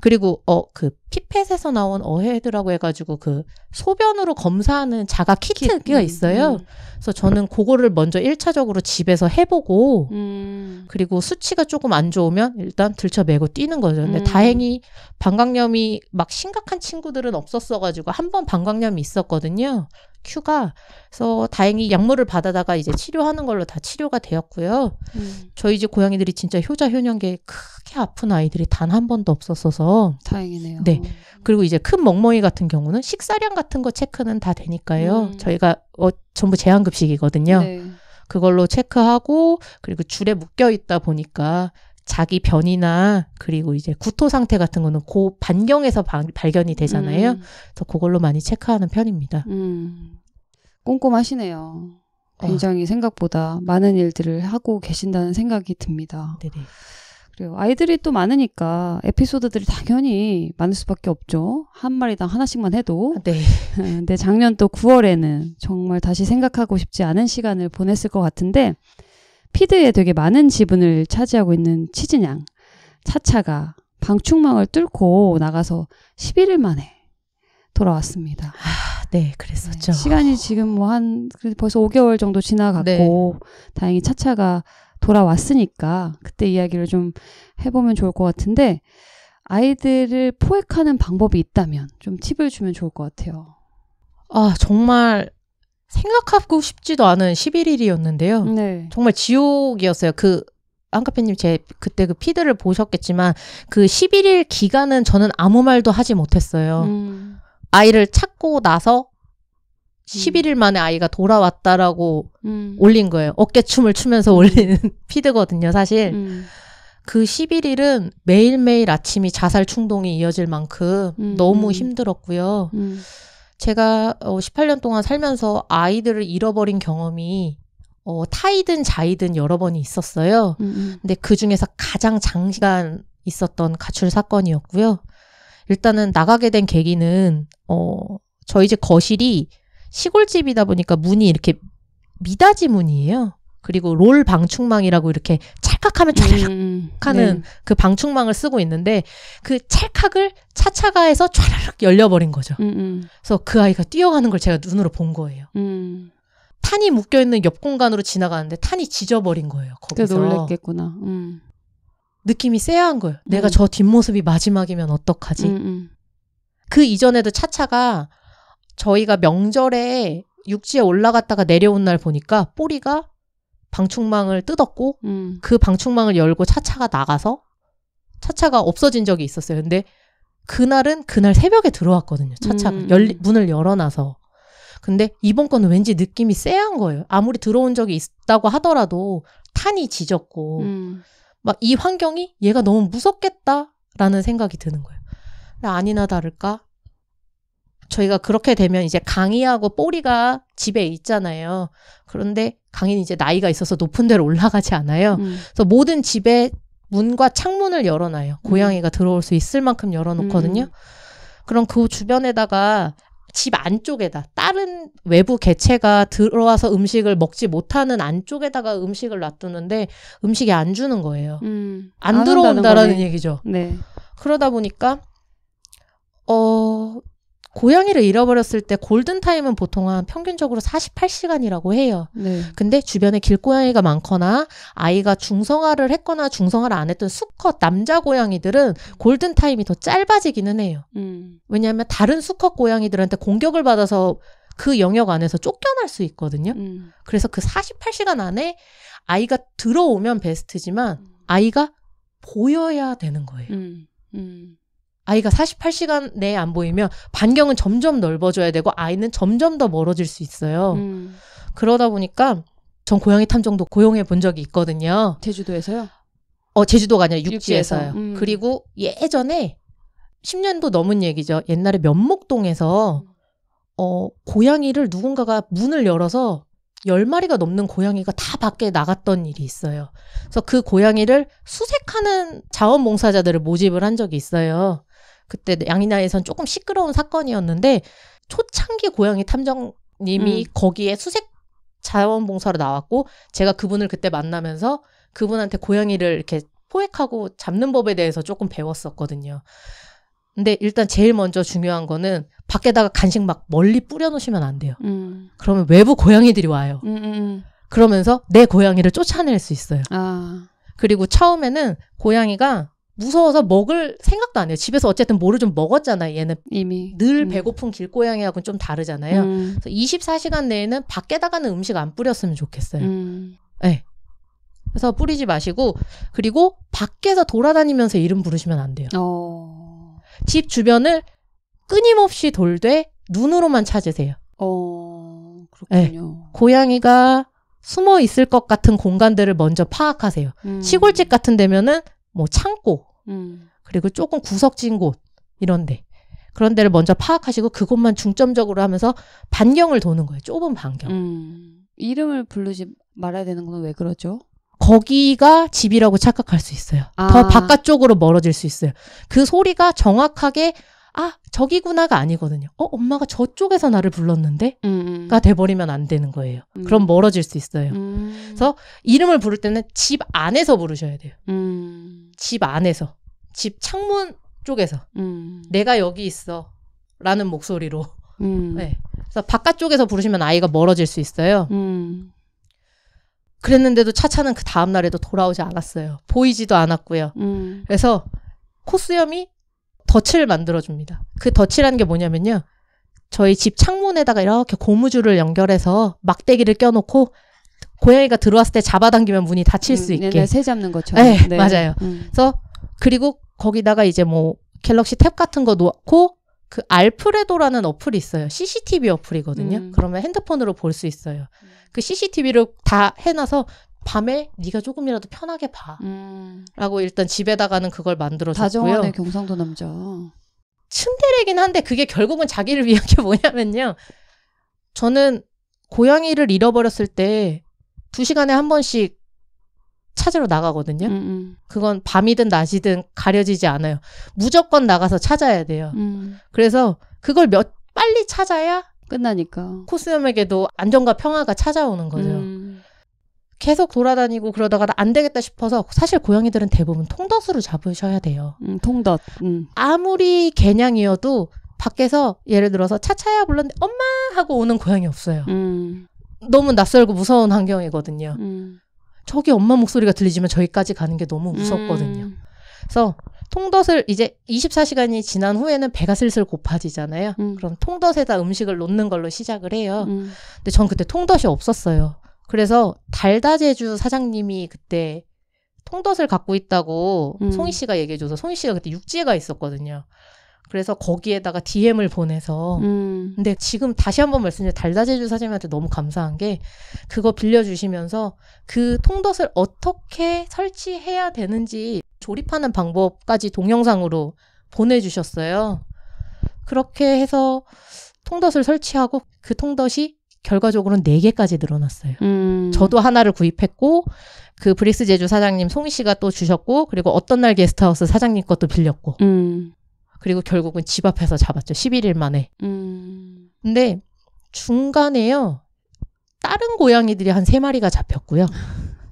그리고 어 그 피펫에서 나온 어헤드라고 해가지고 그 소변으로 검사하는 자가 키트가 음, 있어요. 음. 그래서 저는 그거를 먼저 1차적으로 집에서 해보고 음. 그리고 수치가 조금 안 좋으면 일단 들쳐매고 뛰는 거죠. 근데 음. 다행히 방광염이 막 심각한 친구들은 없었어가지고 한 번 방광염이 있었거든요. 큐가 그래서 다행히 약물을 받아다가 이제 치료하는 걸로 다 치료가 되었고요. 음. 저희 집 고양이들이 진짜 효자 효년기에 크게 아픈 아이들이 단 한 번도 없었어서 다행이네요. 네. 그리고 이제 큰 멍멍이 같은 경우는 식사량 같은 거 체크는 다 되니까요. 음. 저희가 어, 전부 제한급식이거든요. 네. 그걸로 체크하고 그리고 줄에 묶여 있다 보니까 자기 변이나 그리고 이제 구토 상태 같은 거는 고 반경에서 바, 발견이 되잖아요. 음. 그래서 그걸로 많이 체크하는 편입니다. 음. 꼼꼼하시네요. 아. 굉장히 어. 생각보다 많은 일들을 하고 계신다는 생각이 듭니다. 네네. 그리고 아이들이 또 많으니까 에피소드들이 당연히 많을 수밖에 없죠. 한 마리당 하나씩만 해도. 아, 네. 근데 작년 또 9월에는 정말 다시 생각하고 싶지 않은 시간을 보냈을 것 같은데 피드에 되게 많은 지분을 차지하고 있는 치즈냥 차차가 방충망을 뚫고 나가서 11일 만에 돌아왔습니다. 아, 네, 그랬었죠. 네, 시간이 지금 뭐 한 벌써 5개월 정도 지나갔고 네. 다행히 차차가 돌아왔으니까 그때 이야기를 좀 해보면 좋을 것 같은데 아이들을 포획하는 방법이 있다면 좀 팁을 주면 좋을 것 같아요. 아 정말 생각하고 싶지도 않은 11일이었는데요. 네. 정말 지옥이었어요. 그 안카페님 제 그때 그 피드를 보셨겠지만 그 11일 기간은 저는 아무 말도 하지 못했어요. 음. 아이를 찾고 나서 11일 음. 만에 아이가 돌아왔다라고 음. 올린 거예요. 어깨춤을 추면서 올린 피드거든요, 사실. 음. 그 11일은 매일매일 아침이 자살 충동이 이어질 만큼 음, 너무 음. 힘들었고요. 제가 18년 어, 동안 살면서 아이들을 잃어버린 경험이 어, 타이든 자이든 여러 번이 있었어요. 음, 음 근데 그 중에서 가장 장시간 있었던 가출 사건이었고요. 일단은 나가게 된 계기는 어, 저희 집 거실이 시골집이다 보니까 문이 이렇게 미닫이 문이에요. 그리고 롤 방충망이라고 이렇게 찰칵하면 촤락 음, 음, 음. 하는 네. 그 방충망을 쓰고 있는데 그 찰칵을 차차가에서 촤르륵 열려버린 거죠. 음, 음. 그래서 그 아이가 뛰어가는 걸 제가 눈으로 본 거예요. 음. 탄이 묶여 있는 옆 공간으로 지나가는데 탄이 지져버린 거예요. 거기서 놀랬겠구나. 느낌이 쎄한 거예요. 내가 저 뒷모습이 마지막이면 어떡하지? 그 이전에도 차차가 저희가 명절에 육지에 올라갔다가 내려온 날 보니까 뿌리가 방충망을 뜯었고 음. 그 방충망을 열고 차차가 나가서 차차가 없어진 적이 있었어요. 근데 그날은 그날 새벽에 들어왔거든요. 차차가 음. 열 문을 열어놔서. 근데 이번 건은 왠지 느낌이 쎄한 거예요. 아무리 들어온 적이 있다고 하더라도 탄이 지졌고 음. 막이 환경이 얘가 너무 무섭겠다라는 생각이 드는 거예요. 아니나 다를까 저희가 그렇게 되면 이제 강의하고 뽀리가 집에 있잖아요. 그런데 강의는 이제 나이가 있어서 높은 데로 올라가지 않아요. 음. 그래서 모든 집에 문과 창문을 열어놔요. 음. 고양이가 음. 들어올 수 있을 만큼 열어놓거든요. 음. 그럼 그 주변에다가 집 안쪽에다 다른 외부 개체가 들어와서 음식을 먹지 못하는 안쪽에다가 음식을 놔두는데 음식이 안 주는 거예요. 음. 안, 안 들어온다라는 거네. 얘기죠. 네. 그러다 보니까 어 고양이를 잃어버렸을 때 골든타임은 보통 한 평균적으로 48시간이라고 해요. 네. 근데 주변에 길고양이가 많거나 아이가 중성화를 했거나 중성화를 안 했던 수컷 남자 고양이들은 골든타임이 더 짧아지기는 해요. 음. 왜냐하면 다른 수컷 고양이들한테 공격을 받아서 그 영역 안에서 쫓겨날 수 있거든요. 음. 그래서 그 48시간 안에 아이가 들어오면 베스트지만 음. 아이가 보여야 되는 거예요. 음. 음. 아이가 48시간 내에 안 보이면 반경은 점점 넓어져야 되고 아이는 점점 더 멀어질 수 있어요. 음. 그러다 보니까 전 고양이 탐정도 고용해 본 적이 있거든요. 제주도에서요? 어, 제주도가 아니라 육지에서요. 육지에서. 음. 그리고 예전에 10년도 넘은 얘기죠. 옛날에 면목동에서 어, 고양이를 누군가가 문을 열어서 10마리가 넘는 고양이가 다 밖에 나갔던 일이 있어요. 그래서 그 고양이를 수색하는 자원봉사자들을 모집을 한 적이 있어요. 그때 양이나에선 조금 시끄러운 사건이었는데 초창기 고양이 탐정님이 음. 거기에 수색 자원봉사로 나왔고 제가 그분을 그때 만나면서 그분한테 고양이를 이렇게 포획하고 잡는 법에 대해서 조금 배웠었거든요. 근데 일단 제일 먼저 중요한 거는 밖에다가 간식 막 멀리 뿌려놓으시면 안 돼요. 음. 그러면 외부 고양이들이 와요. 음음. 음, 음. 그러면서 내 고양이를 쫓아낼 수 있어요. 아. 그리고 처음에는 고양이가 무서워서 먹을 생각도 안 해요. 집에서 어쨌든 뭐를 좀 먹었잖아요. 얘는 이미 늘 음. 배고픈 길고양이하고는 좀 다르잖아요. 음. 그래서 24시간 내에는 밖에다가는 음식 안 뿌렸으면 좋겠어요. 음. 네. 그래서 뿌리지 마시고 그리고 밖에서 돌아다니면서 이름 부르시면 안 돼요. 어... 집 주변을 끊임없이 돌되 눈으로만 찾으세요. 어... 예. 그렇군요. 네. 고양이가 숨어 있을 것 같은 공간들을 먼저 파악하세요. 음... 시골집 같은 데면은 뭐 창고 음. 그리고 조금 구석진 곳 이런데 그런 데를 먼저 파악하시고 그것만 중점적으로 하면서 반경을 도는 거예요. 좁은 반경. 음. 이름을 부르지 말아야 되는 건 왜 그러죠? 거기가 집이라고 착각할 수 있어요. 아. 더 바깥쪽으로 멀어질 수 있어요. 그 소리가 정확하게 아 저기구나가 아니거든요. 어 엄마가 저쪽에서 나를 불렀는데가 음, 음. 돼버리면 안 되는 거예요. 음. 그럼 멀어질 수 있어요. 음. 그래서 이름을 부를 때는 집 안에서 부르셔야 돼요. 집 안에서 집 창문 쪽에서 내가 여기 있어라는 목소리로. 네. 그래서 바깥쪽에서 부르시면 아이가 멀어질 수 있어요. 그랬는데도 차차는 그 다음 날에도 돌아오지 않았어요. 보이지도 않았고요. 그래서 코수염이 덫을 만들어줍니다. 그 덫이라는 게 뭐냐면요. 저희 집 창문에다가 이렇게 고무줄을 연결해서 막대기를 껴놓고 고양이가 들어왔을 때 잡아당기면 문이 닫힐 음, 수 있게. 네네, 네, 새 잡는 것처럼. 네, 네. 맞아요. 음. 그래서 그리고 거기다가 이제 뭐 갤럭시 탭 같은 거 놓고 그 알프레도라는 어플이 있어요. CCTV 어플이거든요. 음. 그러면 핸드폰으로 볼 수 있어요. 음. 그 CCTV로 다 해놔서 밤에 네가 조금이라도 편하게 봐. 음. 라고 일단 집에다가는 그걸 만들어줬고요. 다정한 경상도 남자. 츤데레긴 한데 그게 결국은 자기를 위한 게 뭐냐면요. 저는 고양이를 잃어버렸을 때 두시간에한 번씩 찾으러 나가거든요. 음음. 음. 그건 밤이든 낮이든 가려지지 않아요. 무조건 나가서 찾아야 돼요. 음. 그래서 그걸 몇 빨리 찾아야 끝나니까 코스염에게도 안정과 평화가 찾아오는 거죠. 음. 계속 돌아다니고 그러다가 안 되겠다 싶어서 사실 고양이들은 대부분 통덫으로 잡으셔야 돼요. 음, 통덫. 음. 아무리 개냥이어도 밖에서 예를 들어서 차차야 불렀는데 엄마 하고 오는 고양이 없어요. 음. 너무 낯설고 무서운 환경이거든요. 음. 저기 엄마 목소리가 들리지만 저기까지 가는 게 너무 음. 무섭거든요. 그래서 통덫을 이제 24시간이 지난 후에는 배가 슬슬 고파지잖아요. 음. 그럼 통덫에다 음식을 놓는 걸로 시작을 해요. 음. 근데 전 그때 통덫이 없었어요. 그래서 달다제주 사장님이 그때 통덫을 갖고 있다고 음. 송이 씨가 얘기해줘서 송이 씨가 그때 육지에 가 있었거든요. 그래서 거기에다가 DM을 보내서 음. 근데 지금 다시 한번 말씀드려 달다제주 사장님한테 너무 감사한 게 그거 빌려주시면서 그 통덫을 어떻게 설치해야 되는지 조립하는 방법까지 동영상으로 보내주셨어요. 그렇게 해서 통덫을 설치하고 그 통덫이 결과적으로는 4개까지 늘어났어요. 음. 저도 하나를 구입했고 그 브릭스 제주 사장님 송희 씨가 또 주셨고 그리고 어떤 날 게스트하우스 사장님 것도 빌렸고 음. 그리고 결국은 집 앞에서 잡았죠. 11일 만에. 음. 근데 중간에요. 다른 고양이들이 한 3마리가 잡혔고요.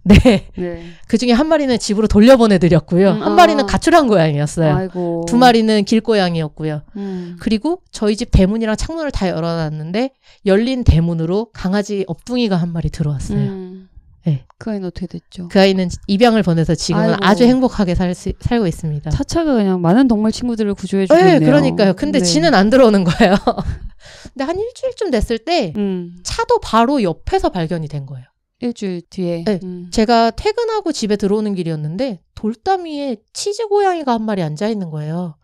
네. 네. 그 중에 한 마리는 집으로 돌려보내드렸고요. 음, 한 마리는 아. 가출한 고양이였어요. 아이고. 두 마리는 길고양이였고요. 음. 그리고 저희 집 대문이랑 창문을 다 열어놨는데 열린 대문으로 강아지 업둥이가 한 마리 들어왔어요. 음. 네. 그 아이는 어떻게 됐죠? 그 아이는 입양을 보내서 지금은 아이고. 아주 행복하게 살, 수, 살고 있습니다. 차차가 그냥 많은 동물 친구들을 구조해 주고 네, 있네요. 그러니까요. 근데 네. 지는 안 들어오는 거예요. 근데 한 일주일쯤 됐을 때 음. 차도 바로 옆에서 발견이 된 거예요. 일주일 뒤에. 네. 음. 제가 퇴근하고 집에 들어오는 길이었는데 돌담 위에 치즈 고양이가 한 마리 앉아 있는 거예요.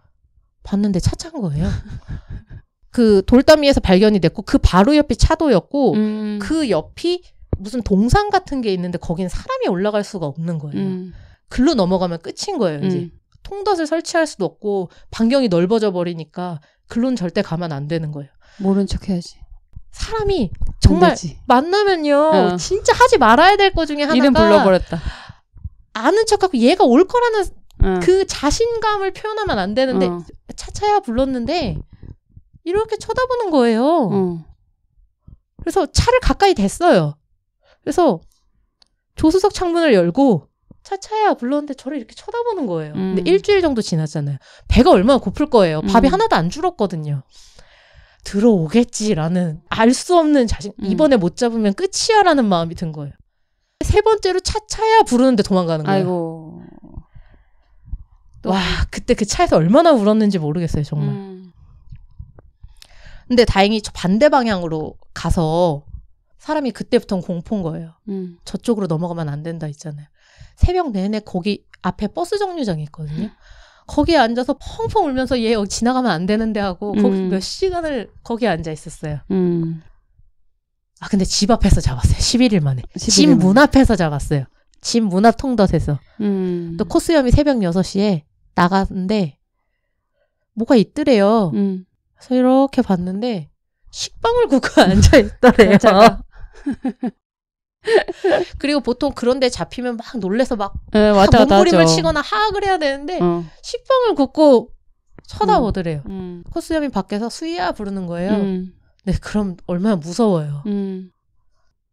봤는데 차 찬 거예요. 그 돌담 위에서 발견이 됐고 그 바로 옆이 차도였고 음. 그 옆이 무슨 동상 같은 게 있는데 거긴 사람이 올라갈 수가 없는 거예요. 음. 글로 넘어가면 끝인 거예요. 이제 음. 통덫을 설치할 수도 없고 반경이 넓어져 버리니까 글론 절대 가면 안 되는 거예요. 모른 척 해야지. 사람이 정말 만나면요 어. 진짜 하지 말아야 될 거 중에 하나가 이름 불러버렸다. 아는 척하고 얘가 올 거라는 어. 그 자신감을 표현하면 안 되는데 어. 차차야 불렀는데 이렇게 쳐다보는 거예요. 어. 그래서 차를 가까이 댔어요. 그래서 조수석 창문을 열고 차차야 불렀는데 저를 이렇게 쳐다보는 거예요. 음. 근데 일주일 정도 지났잖아요. 배가 얼마나 고플 거예요. 밥이 음. 하나도 안 줄었거든요. 들어오겠지라는 알 수 없는 자신 음. 이번에 못 잡으면 끝이야라는 마음이 든 거예요. 세 번째로 차차야 부르는데 도망가는 거예요. 아이고. 와 그때 그 차에서 얼마나 울었는지 모르겠어요 정말. 음. 근데 다행히 저 반대 방향으로 가서 사람이 그때부터 공포인 거예요. 음. 저쪽으로 넘어가면 안 된다 있잖아요. 새벽 내내 거기 앞에 버스 정류장이 있거든요. 거기에 앉아서 펑펑 울면서 얘 여기 지나가면 안 되는데 하고 거기 음. 몇 시간을 거기에 앉아 있었어요. 음. 아 근데 집 앞에서 잡았어요. 11일 만에. 집 문 앞에서 잡았어요. 집 문 앞 통덧에서. 음. 또 코스염이 새벽 6시에 나갔는데 뭐가 있더래요. 음. 그래서 이렇게 봤는데 식빵을 굽고 앉아 있더래요. 그리고 보통 그런데 잡히면 막 놀래서 막 예, 몸부림을 치거나 하악을 해야 되는데 어. 식빵을 굽고 쳐다보더래요. 음, 음. 코스염이 밖에서 수이야 부르는 거예요. 음. 네, 그럼 얼마나 무서워요. 음.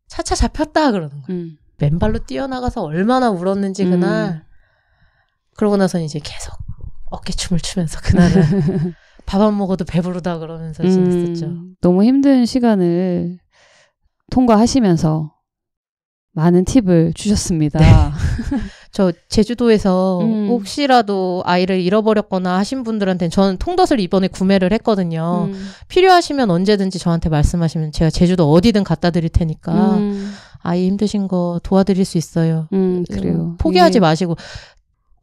차차 잡혔다 그러는 거예요. 음. 맨발로 뛰어나가서 얼마나 울었는지 그날. 음. 그러고 나서 이제 계속 어깨춤을 추면서 그날은 밥 안 먹어도 배부르다 그러면서 지냈었죠. 너무 힘든 시간을 통과하시면서 많은 팁을 주셨습니다. 네. 저 제주도에서 음. 혹시라도 아이를 잃어버렸거나 하신 분들한테는 저는 통덫을 이번에 구매를 했거든요. 음. 필요하시면 언제든지 저한테 말씀하시면 제가 제주도 어디든 갖다 드릴 테니까 음. 아이 힘드신 거 도와드릴 수 있어요. 음, 그래요. 음, 포기하지 예. 마시고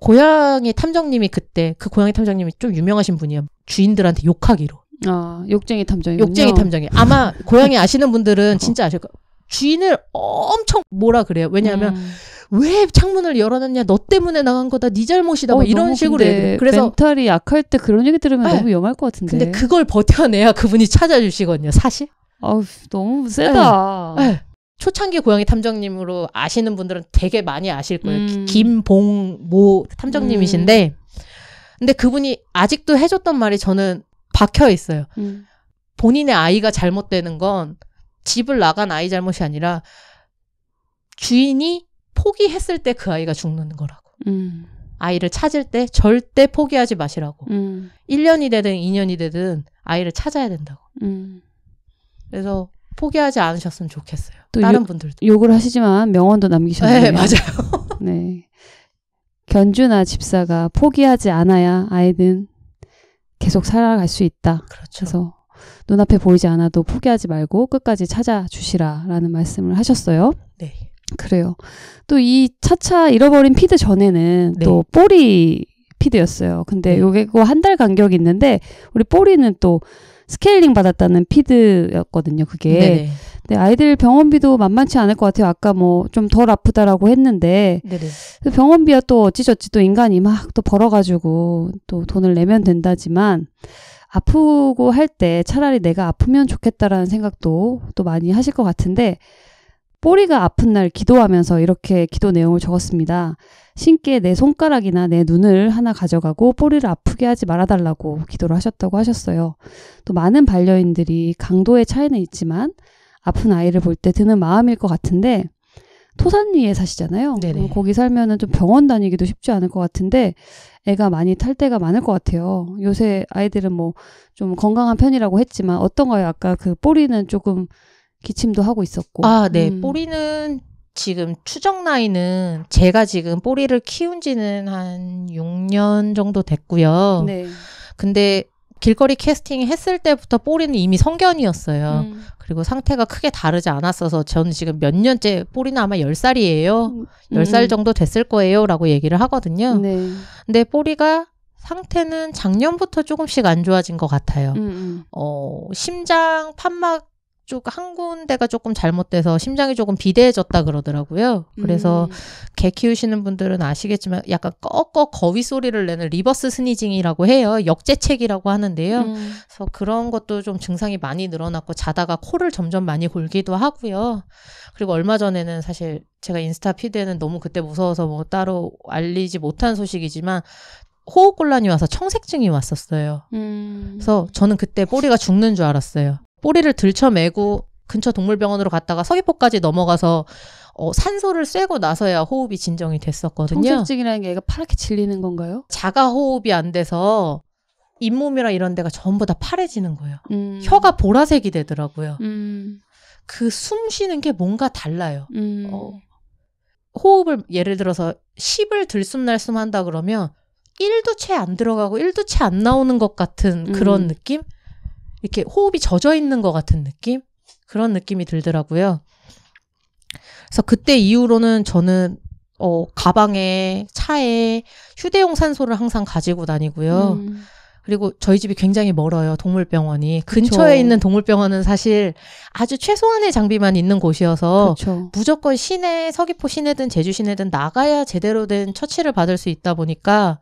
고양이 탐정님이 그때 그 고양이 탐정님이 좀 유명하신 분이에요. 주인들한테 욕하기로. 아, 욕쟁이 탐정이. 욕쟁이 탐정이. 아마 고양이 아시는 분들은 어. 진짜 아실 거예요. 주인을 엄청 뭐라 그래요. 왜냐하면 음. 왜 창문을 열어놨냐 너 때문에 나간 거다 네 잘못이다 뭐 어, 이런 식으로 얘기 그래서 멘탈이 약할 때 그런 얘기 들으면 네. 너무 위험할 것 같은데 근데 그걸 버텨내야 그분이 찾아주시거든요 사실 아우 너무 세다 네. 네. 초창기 고양이 탐정님으로 아시는 분들은 되게 많이 아실 거예요 음. 김봉모 탐정님이신데 음. 근데 그분이 아직도 해줬던 말이 저는 박혀 있어요 음. 본인의 아이가 잘못되는 건 집을 나간 아이 잘못이 아니라 주인이 포기했을 때 그 아이가 죽는 거라고. 음. 아이를 찾을 때 절대 포기하지 마시라고. 음. 1년이 되든 2년이 되든 아이를 찾아야 된다고. 음. 그래서 포기하지 않으셨으면 좋겠어요. 또 다른 욕, 분들도. 욕을 하시지만 명언도 남기셨네요. 네, 맞아요. 네. 견주나 집사가 포기하지 않아야 아이는 계속 살아갈 수 있다. 그렇죠. 그래서 눈앞에 보이지 않아도 포기하지 말고 끝까지 찾아주시라라는 말씀을 하셨어요. 네. 그래요. 또 이 차차 잃어버린 피드 전에는 네. 또 뽀리 피드였어요. 근데 요게 네. 한달 간격이 있는데 우리 뽀리는또 스케일링 받았다는 피드였거든요. 그게. 네네. 아이들 병원비도 만만치 않을 것 같아요. 아까 뭐 좀 덜 아프다라고 했는데 병원비가또 어찌저찌 또 인간이 막 또 벌어가지고 또 돈을 내면 된다지만 아프고 할 때 차라리 내가 아프면 좋겠다라는 생각도 또 많이 하실 것 같은데 꼬리가 아픈 날 기도하면서 이렇게 기도 내용을 적었습니다. 신께 내 손가락이나 내 눈을 하나 가져가고 꼬리를 아프게 하지 말아달라고 기도를 하셨다고 하셨어요. 또 많은 반려인들이 강도의 차이는 있지만 아픈 아이를 볼 때 드는 마음일 것 같은데 토산 위에 사시잖아요. 네네. 거기 살면은 좀 병원 다니기도 쉽지 않을 것 같은데 애가 많이 탈 때가 많을 것 같아요. 요새 아이들은 뭐 좀 건강한 편이라고 했지만 어떤가요? 아까 그 뽀리는 조금 기침도 하고 있었고. 아, 네. 음. 뽀리는 지금 추정 나이는 제가 지금 뽀리를 키운 지는 한 6년 정도 됐고요. 네. 근데 길거리 캐스팅 했을 때부터 뽀리는 이미 성견이었어요. 음. 그리고 상태가 크게 다르지 않았어서 저는 지금 몇 년째 뽀리는 아마 1 0살이에요1 0살 음. 정도 됐을 거예요. 라고 얘기를 하거든요. 네. 근데 뽀리가 상태는 작년부터 조금씩 안 좋아진 것 같아요. 음. 음. 어, 심장 판막 쪽한 군데가 조금 잘못돼서 심장이 조금 비대해졌다 그러더라고요. 그래서 음. 개 키우시는 분들은 아시겠지만 약간 꺼꺼 거위 소리를 내는 리버스 스니징이라고 해요. 역재책이라고 하는데요. 음. 그래서 그런 것도 좀 증상이 많이 늘어났고 자다가 코를 점점 많이 골기도 하고요. 그리고 얼마 전에는 사실 제가 인스타 피드에는 너무 그때 무서워서 뭐 따로 알리지 못한 소식이지만 호흡곤란이 와서 청색증이 왔었어요. 음. 그래서 저는 그때 꼬리가 죽는 줄 알았어요. 뿌리를 들쳐매고 근처 동물병원으로 갔다가 서귀포까지 넘어가서 어, 산소를 쐬고 나서야 호흡이 진정이 됐었거든요. 통증증이라는 게 애가 파랗게 질리는 건가요? 자가 호흡이 안 돼서 잇몸이랑 이런 데가 전부 다 파래지는 거예요. 음. 혀가 보라색이 되더라고요. 음. 그숨 쉬는 게 뭔가 달라요. 음. 어, 호흡을 예를 들어서 10을 들숨날숨 한다 그러면 1도 채 안 들어가고 1도 채 안 나오는 것 같은 그런 음. 느낌? 이렇게 호흡이 젖어 있는 것 같은 느낌? 그런 느낌이 들더라고요. 그래서 그때 이후로는 저는 어, 가방에, 차에 휴대용 산소를 항상 가지고 다니고요. 음. 그리고 저희 집이 굉장히 멀어요. 동물병원이 근처에 그쵸. 있는 동물병원은 사실 아주 최소한의 장비만 있는 곳이어서 그쵸. 무조건 시내 서귀포 시내든 제주 시내든 나가야 제대로 된 처치를 받을 수 있다 보니까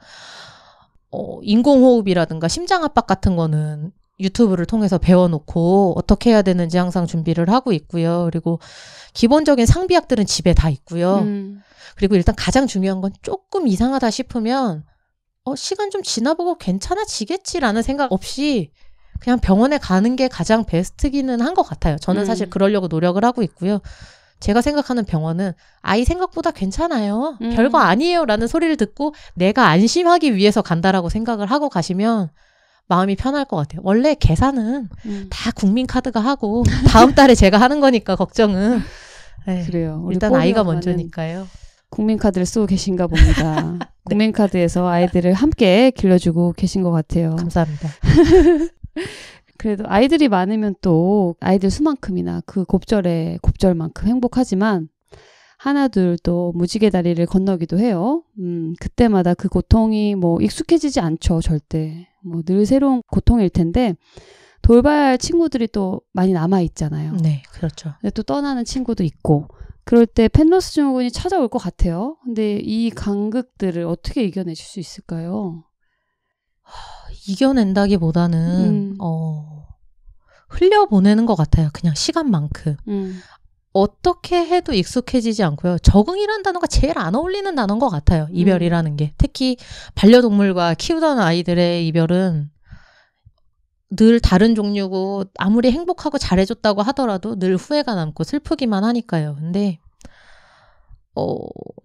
어, 인공호흡이라든가 심장압박 같은 거는 유튜브를 통해서 배워놓고 어떻게 해야 되는지 항상 준비를 하고 있고요. 그리고 기본적인 상비약들은 집에 다 있고요. 음. 그리고 일단 가장 중요한 건 조금 이상하다 싶으면 어, 시간 좀 지나보고 괜찮아지겠지라는 생각 없이 그냥 병원에 가는 게 가장 베스트기는 한 것 같아요. 저는 음. 사실 그러려고 노력을 하고 있고요. 제가 생각하는 병원은 아이 생각보다 괜찮아요. 음. 별거 아니에요. 라는 소리를 듣고 내가 안심하기 위해서 간다라고 생각을 하고 가시면 마음이 편할 것 같아요. 원래 계산은 음. 다 국민카드가 하고 다음 달에 제가 하는 거니까 걱정은 네. 그래요. 일단 아이가 먼저니까요. 국민카드를 쓰고 계신가 봅니다. 네. 국민카드에서 아이들을 함께 길러주고 계신 것 같아요. 감사합니다. 그래도 아이들이 많으면 또 아이들 수만큼이나 그 곱절에 곱절만큼 행복하지만 하나 둘 또 무지개 다리를 건너기도 해요. 음, 그때마다 그 고통이 뭐 익숙해지지 않죠, 절대. 뭐늘 새로운 고통일 텐데 돌봐야 할 친구들이 또 많이 남아 있잖아요. 네, 그렇죠. 근데 또 떠나는 친구도 있고 그럴 때 펜러스 증후군이 찾아올 것 같아요. 근데 이 간극들을 어떻게 이겨내실 수 있을까요? 이겨낸다기보다는 음. 어 흘려보내는 것 같아요. 그냥 시간만큼. 음. 어떻게 해도 익숙해지지 않고요. 적응이란 단어가 제일 안 어울리는 단어인 것 같아요. 음. 이별이라는 게. 특히 반려동물과 키우던 아이들의 이별은 늘 다른 종류고 아무리 행복하고 잘해줬다고 하더라도 늘 후회가 남고 슬프기만 하니까요. 근데 어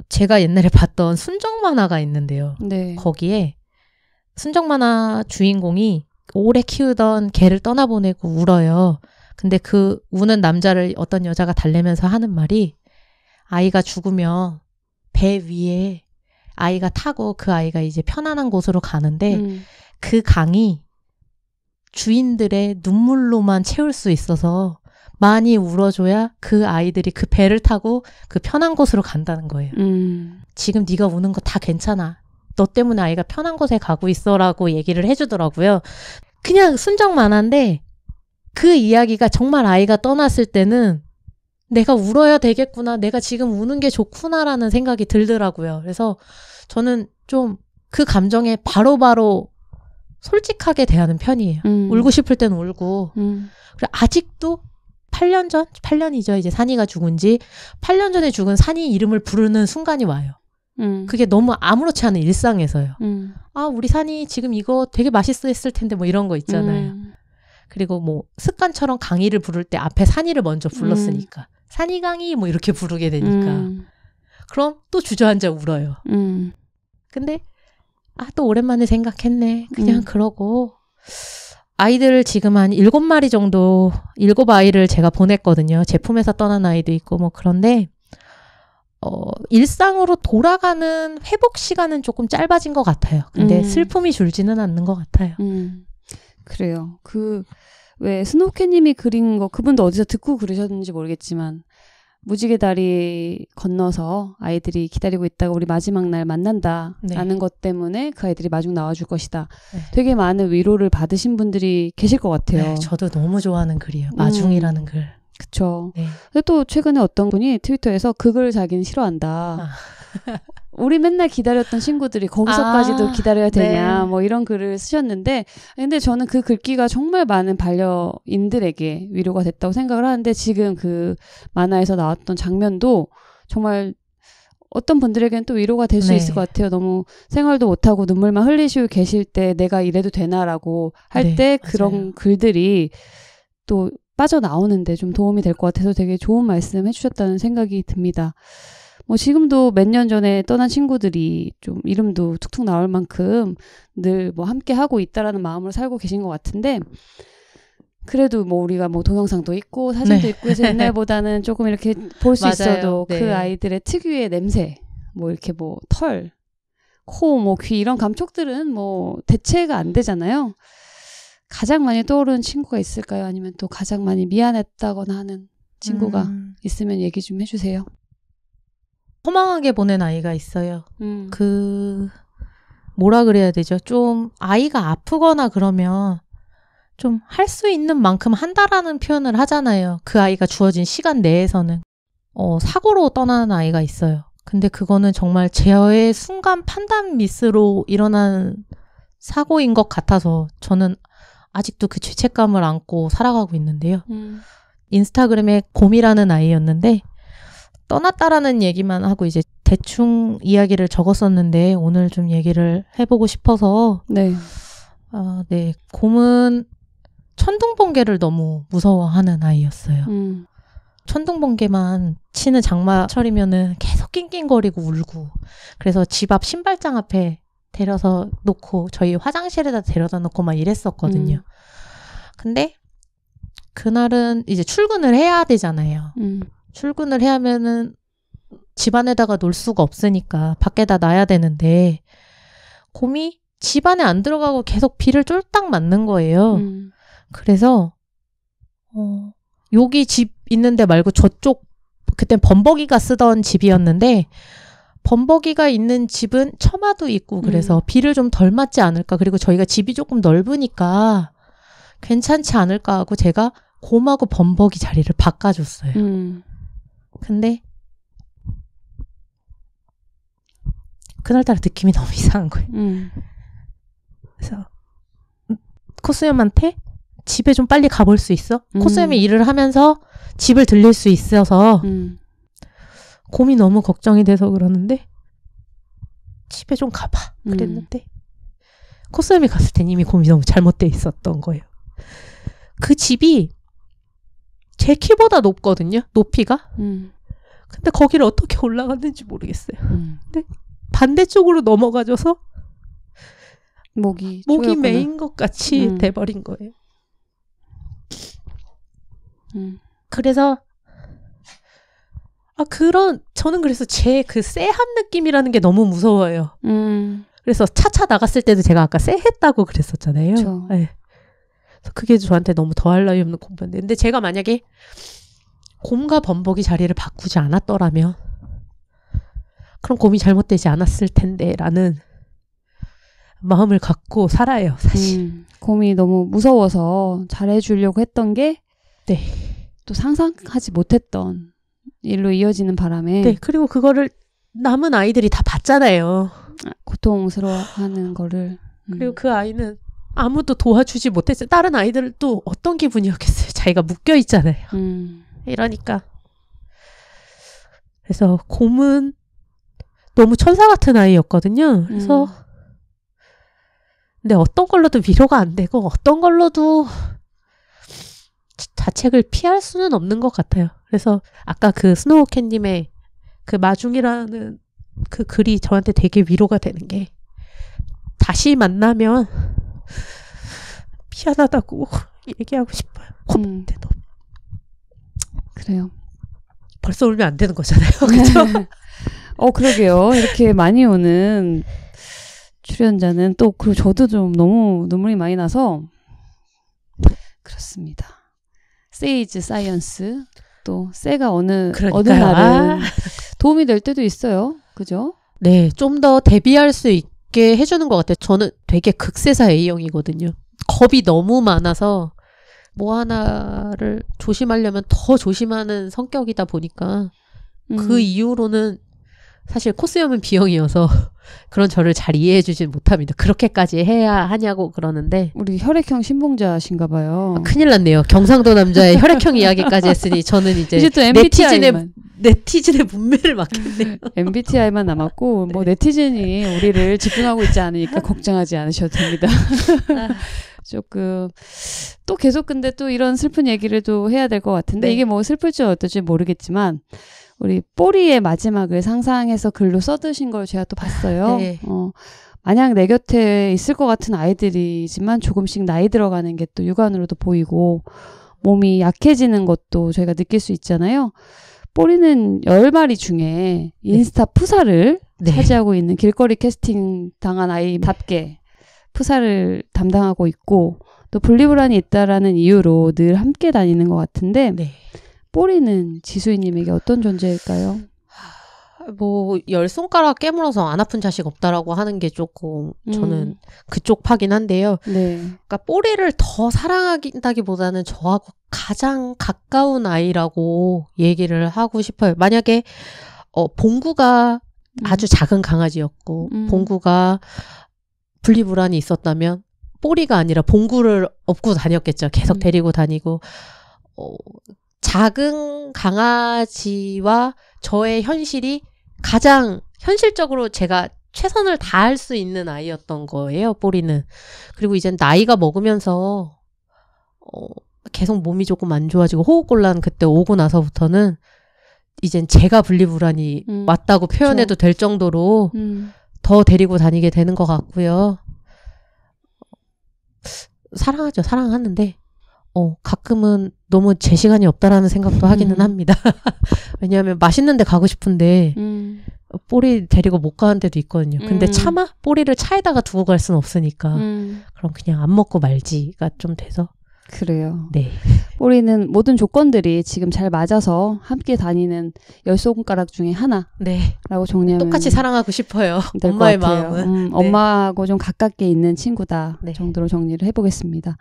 제가 옛날에 봤던 순정 만화가 있는데요. 네. 거기에 순정 만화 주인공이 오래 키우던 개를 떠나보내고 울어요. 근데 그 우는 남자를 어떤 여자가 달래면서 하는 말이 아이가 죽으면 배 위에 아이가 타고 그 아이가 이제 편안한 곳으로 가는데 음. 그 강이 주인들의 눈물로만 채울 수 있어서 많이 울어줘야 그 아이들이 그 배를 타고 그 편한 곳으로 간다는 거예요. 음. 지금 네가 우는 거 다 괜찮아. 너 때문에 아이가 편한 곳에 가고 있어라고 얘기를 해주더라고요. 그냥 순정만한데 그 이야기가 정말 아이가 떠났을 때는 내가 울어야 되겠구나, 내가 지금 우는 게 좋구나라는 생각이 들더라고요. 그래서 저는 좀 그 감정에 바로바로 솔직하게 대하는 편이에요. 음. 울고 싶을 땐 울고. 음. 그리 아직도 8년 전? 8년이죠. 이제 산이가 죽은 지 8년 전에 죽은 산이 이름을 부르는 순간이 와요. 음. 그게 너무 아무렇지 않은 일상에서요. 음. 아, 우리 산이 지금 이거 되게 맛있어 했을 텐데 뭐 이런 거 있잖아요. 음. 그리고 뭐 습관처럼 강의를 부를 때 앞에 산이를 먼저 음. 불렀으니까 음. 산이 강이뭐 이렇게 부르게 되니까 음. 그럼 또 주저앉아 울어요. 음. 근데 아 또 오랜만에 생각했네. 그냥 음. 그러고 아이들을 지금 한 일곱 마리 정도 일곱 아이를 제가 보냈거든요. 제품에서 떠난 아이도 있고 뭐 그런데 어, 일상으로 돌아가는 회복 시간은 조금 짧아진 것 같아요. 근데 음. 슬픔이 줄지는 않는 것 같아요. 음. 그래요. 그 왜 스노우캣님이 그린 거 그분도 어디서 듣고 그러셨는지 모르겠지만 무지개 다리 건너서 아이들이 기다리고 있다가 우리 마지막 날 만난다라는 네. 것 때문에 그 아이들이 마중 나와줄 것이다. 네. 되게 많은 위로를 받으신 분들이 계실 것 같아요. 네, 저도 너무 좋아하는 글이에요. 음. 마중이라는 음, 글. 그쵸. 네. 근데 또 최근에 어떤 분이 트위터에서 그 글 자기는 싫어한다. 아. 우리 맨날 기다렸던 친구들이 거기서까지도 아, 기다려야 되냐 네. 뭐 이런 글을 쓰셨는데 근데 저는 그 글귀가 정말 많은 반려인들에게 위로가 됐다고 생각을 하는데 지금 그 만화에서 나왔던 장면도 정말 어떤 분들에게는 또 위로가 될수 네. 있을 것 같아요. 너무 생활도 못하고 눈물만 흘리시고 계실 때 내가 이래도 되나라고 할때 네, 그런 글들이 또 빠져나오는데 좀 도움이 될 것 같아서 되게 좋은 말씀 해주셨다는 생각이 듭니다. 뭐 지금도 몇 년 전에 떠난 친구들이 좀 이름도 툭툭 나올 만큼 늘 뭐 함께 하고 있다라는 마음으로 살고 계신 것 같은데 그래도 뭐 우리가 뭐 동영상도 있고 사진도 네. 있고 해서 옛날보다는 조금 이렇게 볼 수 있어도 그 네. 그 아이들의 특유의 냄새 뭐 이렇게 뭐 털, 코, 뭐 귀 이런 감촉들은 뭐 대체가 안 되잖아요. 가장 많이 떠오르는 친구가 있을까요? 아니면 또 가장 많이 미안했다거나 하는 친구가 음. 있으면 얘기 좀 해주세요. 허망하게 보낸 아이가 있어요. 음. 그 뭐라 그래야 되죠? 좀 아이가 아프거나 그러면 좀 할 수 있는 만큼 한다라는 표현을 하잖아요. 그 아이가 주어진 시간 내에서는 어, 사고로 떠나는 아이가 있어요. 근데 그거는 정말 제어의 순간 판단 미스로 일어난 사고인 것 같아서 저는 아직도 그 죄책감을 안고 살아가고 있는데요. 음. 인스타그램에 곰이라는 아이였는데 떠났다라는 얘기만 하고 이제 대충 이야기를 적었었는데 오늘 좀 얘기를 해보고 싶어서 네. 아, 네. 곰은 천둥 번개를 너무 무서워하는 아이였어요. 음. 천둥 번개만 치는 장마철이면은 계속 낑낑거리고 울고 그래서 집 앞 신발장 앞에 데려서 놓고 저희 화장실에다 데려다 놓고 막 이랬었거든요. 음. 근데 그날은 이제 출근을 해야 되잖아요. 음. 출근을 해야 하면은 집안에다가 놀 수가 없으니까 밖에다 놔야 되는데 곰이 집안에 안 들어가고 계속 비를 쫄딱 맞는 거예요. 음. 그래서 어, 여기 집 있는데 말고 저쪽 그때 범벅이가 쓰던 집이었는데 범벅이가 있는 집은 처마도 있고 그래서 음. 비를 좀 덜 맞지 않을까 그리고 저희가 집이 조금 넓으니까 괜찮지 않을까 하고 제가 곰하고 범벅이 자리를 바꿔줬어요. 음. 근데 그날따라 느낌이 너무 이상한 거예요. 음. 그래서 음, 코스염한테 집에 좀 빨리 가볼 수 있어? 음. 코스염이 일을 하면서 집을 들릴 수 있어서 음. 곰이 너무 걱정이 돼서 그러는데 집에 좀 가봐 음. 그랬는데 코스염이 갔을 땐 이미 곰이 너무 잘못돼 있었던 거예요. 그 집이 제 키보다 높거든요. 높이가. 음. 근데 거기를 어떻게 올라갔는지 모르겠어요. 음. 근데 반대쪽으로 넘어가져서 목이 목이 메인 것 같이 음. 돼버린 거예요. 음. 그래서 아 그런 저는 그래서 제 그 쎄한 느낌이라는 게 너무 무서워요. 음. 그래서 차차 나갔을 때도 제가 아까 쎄했다고 그랬었잖아요. 그 네. 그게 저한테 너무 더할 나위 없는 공부인데 근데 제가 만약에 곰과 범벅이 자리를 바꾸지 않았더라면 그럼 곰이 잘못되지 않았을 텐데라는 마음을 갖고 살아요 사실 음, 곰이 너무 무서워서 잘해주려고 했던 게 네. 또 상상하지 못했던 일로 이어지는 바람에 네 그리고 그거를 남은 아이들이 다 봤잖아요 고통스러워하는 거를 음. 그리고 그 아이는 아무도 도와주지 못했어요. 다른 아이들도 어떤 기분이었겠어요. 자기가 묶여 있잖아요. 음. 이러니까. 그래서 곰은 너무 천사 같은 아이였거든요. 그래서 음. 근데 어떤 걸로도 위로가 안 되고 어떤 걸로도 자책을 피할 수는 없는 것 같아요. 그래서 아까 그 스노우 캔님의 그 마중이라는 그 글이 저한테 되게 위로가 되는 게 다시 만나면 미안하다고 얘기하고 싶어요. 음. 고맙대, 그래요. 벌써 울면 안 되는 거잖아요. 그죠? 어, 그러게요. 이렇게 많이 오는 출연자는 또, 그 저도 좀 너무 눈물이 많이 나서, 그렇습니다. 세이즈 사이언스, 또, 세가 어느, 그러니까요. 어느 날은 아. 도움이 될 때도 있어요. 그죠? 네, 좀 더 대비할 수 있, 적게 해주는 것 같아요. 저는 되게 극세사 A형이거든요. 겁이 너무 많아서 뭐 하나를 조심하려면 더 조심하는 성격이다 보니까 그 음. 그 이후로는 사실 코스염은 B형이어서 그런 저를 잘 이해해 주진 못합니다. 그렇게까지 해야 하냐고 그러는데 우리 혈액형 신봉자신가 봐요. 아, 큰일 났네요. 경상도 남자의 혈액형 이야기까지 했으니 저는 이제, 이제 또 네티즌의 네티즌의 문맥을 막겠네요. MBTI만 남았고 뭐 네. 뭐 네티즌이 우리를 집중하고 있지 않으니까 걱정하지 않으셔도 됩니다. 조금 또 계속 근데 또 이런 슬픈 얘기를 또 해야 될 것 같은데 네. 이게 뭐 슬플지 어떨지 모르겠지만 우리 뽀리의 마지막을 상상해서 글로 써드신 걸 제가 또 봤어요. 네. 어, 만약 내 곁에 있을 것 같은 아이들이지만 조금씩 나이 들어가는 게 또 육안으로도 보이고 몸이 약해지는 것도 저희가 느낄 수 있잖아요. 뽀리는 열마리 중에 네. 인스타 네. 푸사를 네. 차지하고 있는 길거리 캐스팅 당한 아이답게 푸사를 담당하고 있고 또 분리불안이 있다라는 이유로 늘 함께 다니는 것 같은데 네. 뿌리는 지수이님에게 어떤 존재일까요? 뭐, 열 손가락 깨물어서 안 아픈 자식 없다라고 하는 게 조금, 저는 음. 그쪽 파긴 한데요. 네. 그러니까 뽀리를 더 사랑하다기 보다는 저하고 가장 가까운 아이라고 얘기를 하고 싶어요. 만약에, 어, 봉구가 음. 아주 작은 강아지였고, 음. 봉구가 분리불안이 있었다면, 뽀리가 아니라 봉구를 업고 다녔겠죠. 계속 음. 데리고 다니고. 어, 작은 강아지와 저의 현실이 가장 현실적으로 제가 최선을 다할 수 있는 아이였던 거예요, 뽀리는. 그리고 이젠 나이가 먹으면서, 어, 계속 몸이 조금 안 좋아지고 호흡곤란 그때 오고 나서부터는 이젠 제가 분리불안이 음, 왔다고 표현해도 그쵸. 될 정도로 음. 더 데리고 다니게 되는 것 같고요. 사랑하죠, 사랑하는데 어, 가끔은 너무 제 시간이 없다라는 생각도 하기는 음. 합니다. 왜냐하면 맛있는 데 가고 싶은데, 음. 뿌리 데리고 못 가는 데도 있거든요. 근데 음. 차마 뿌리를 차에다가 두고 갈 수는 없으니까, 음. 그럼 그냥 안 먹고 말지가 좀 돼서. 그래요. 네. 뿌리는 모든 조건들이 지금 잘 맞아서 함께 다니는 열쇠 손가락 중에 하나. 네. 라고 정리하면 똑같이 사랑하고 싶어요. 엄마의 마음은. 음, 네. 엄마하고 좀 가깝게 있는 친구다 네. 정도로 정리를 해보겠습니다.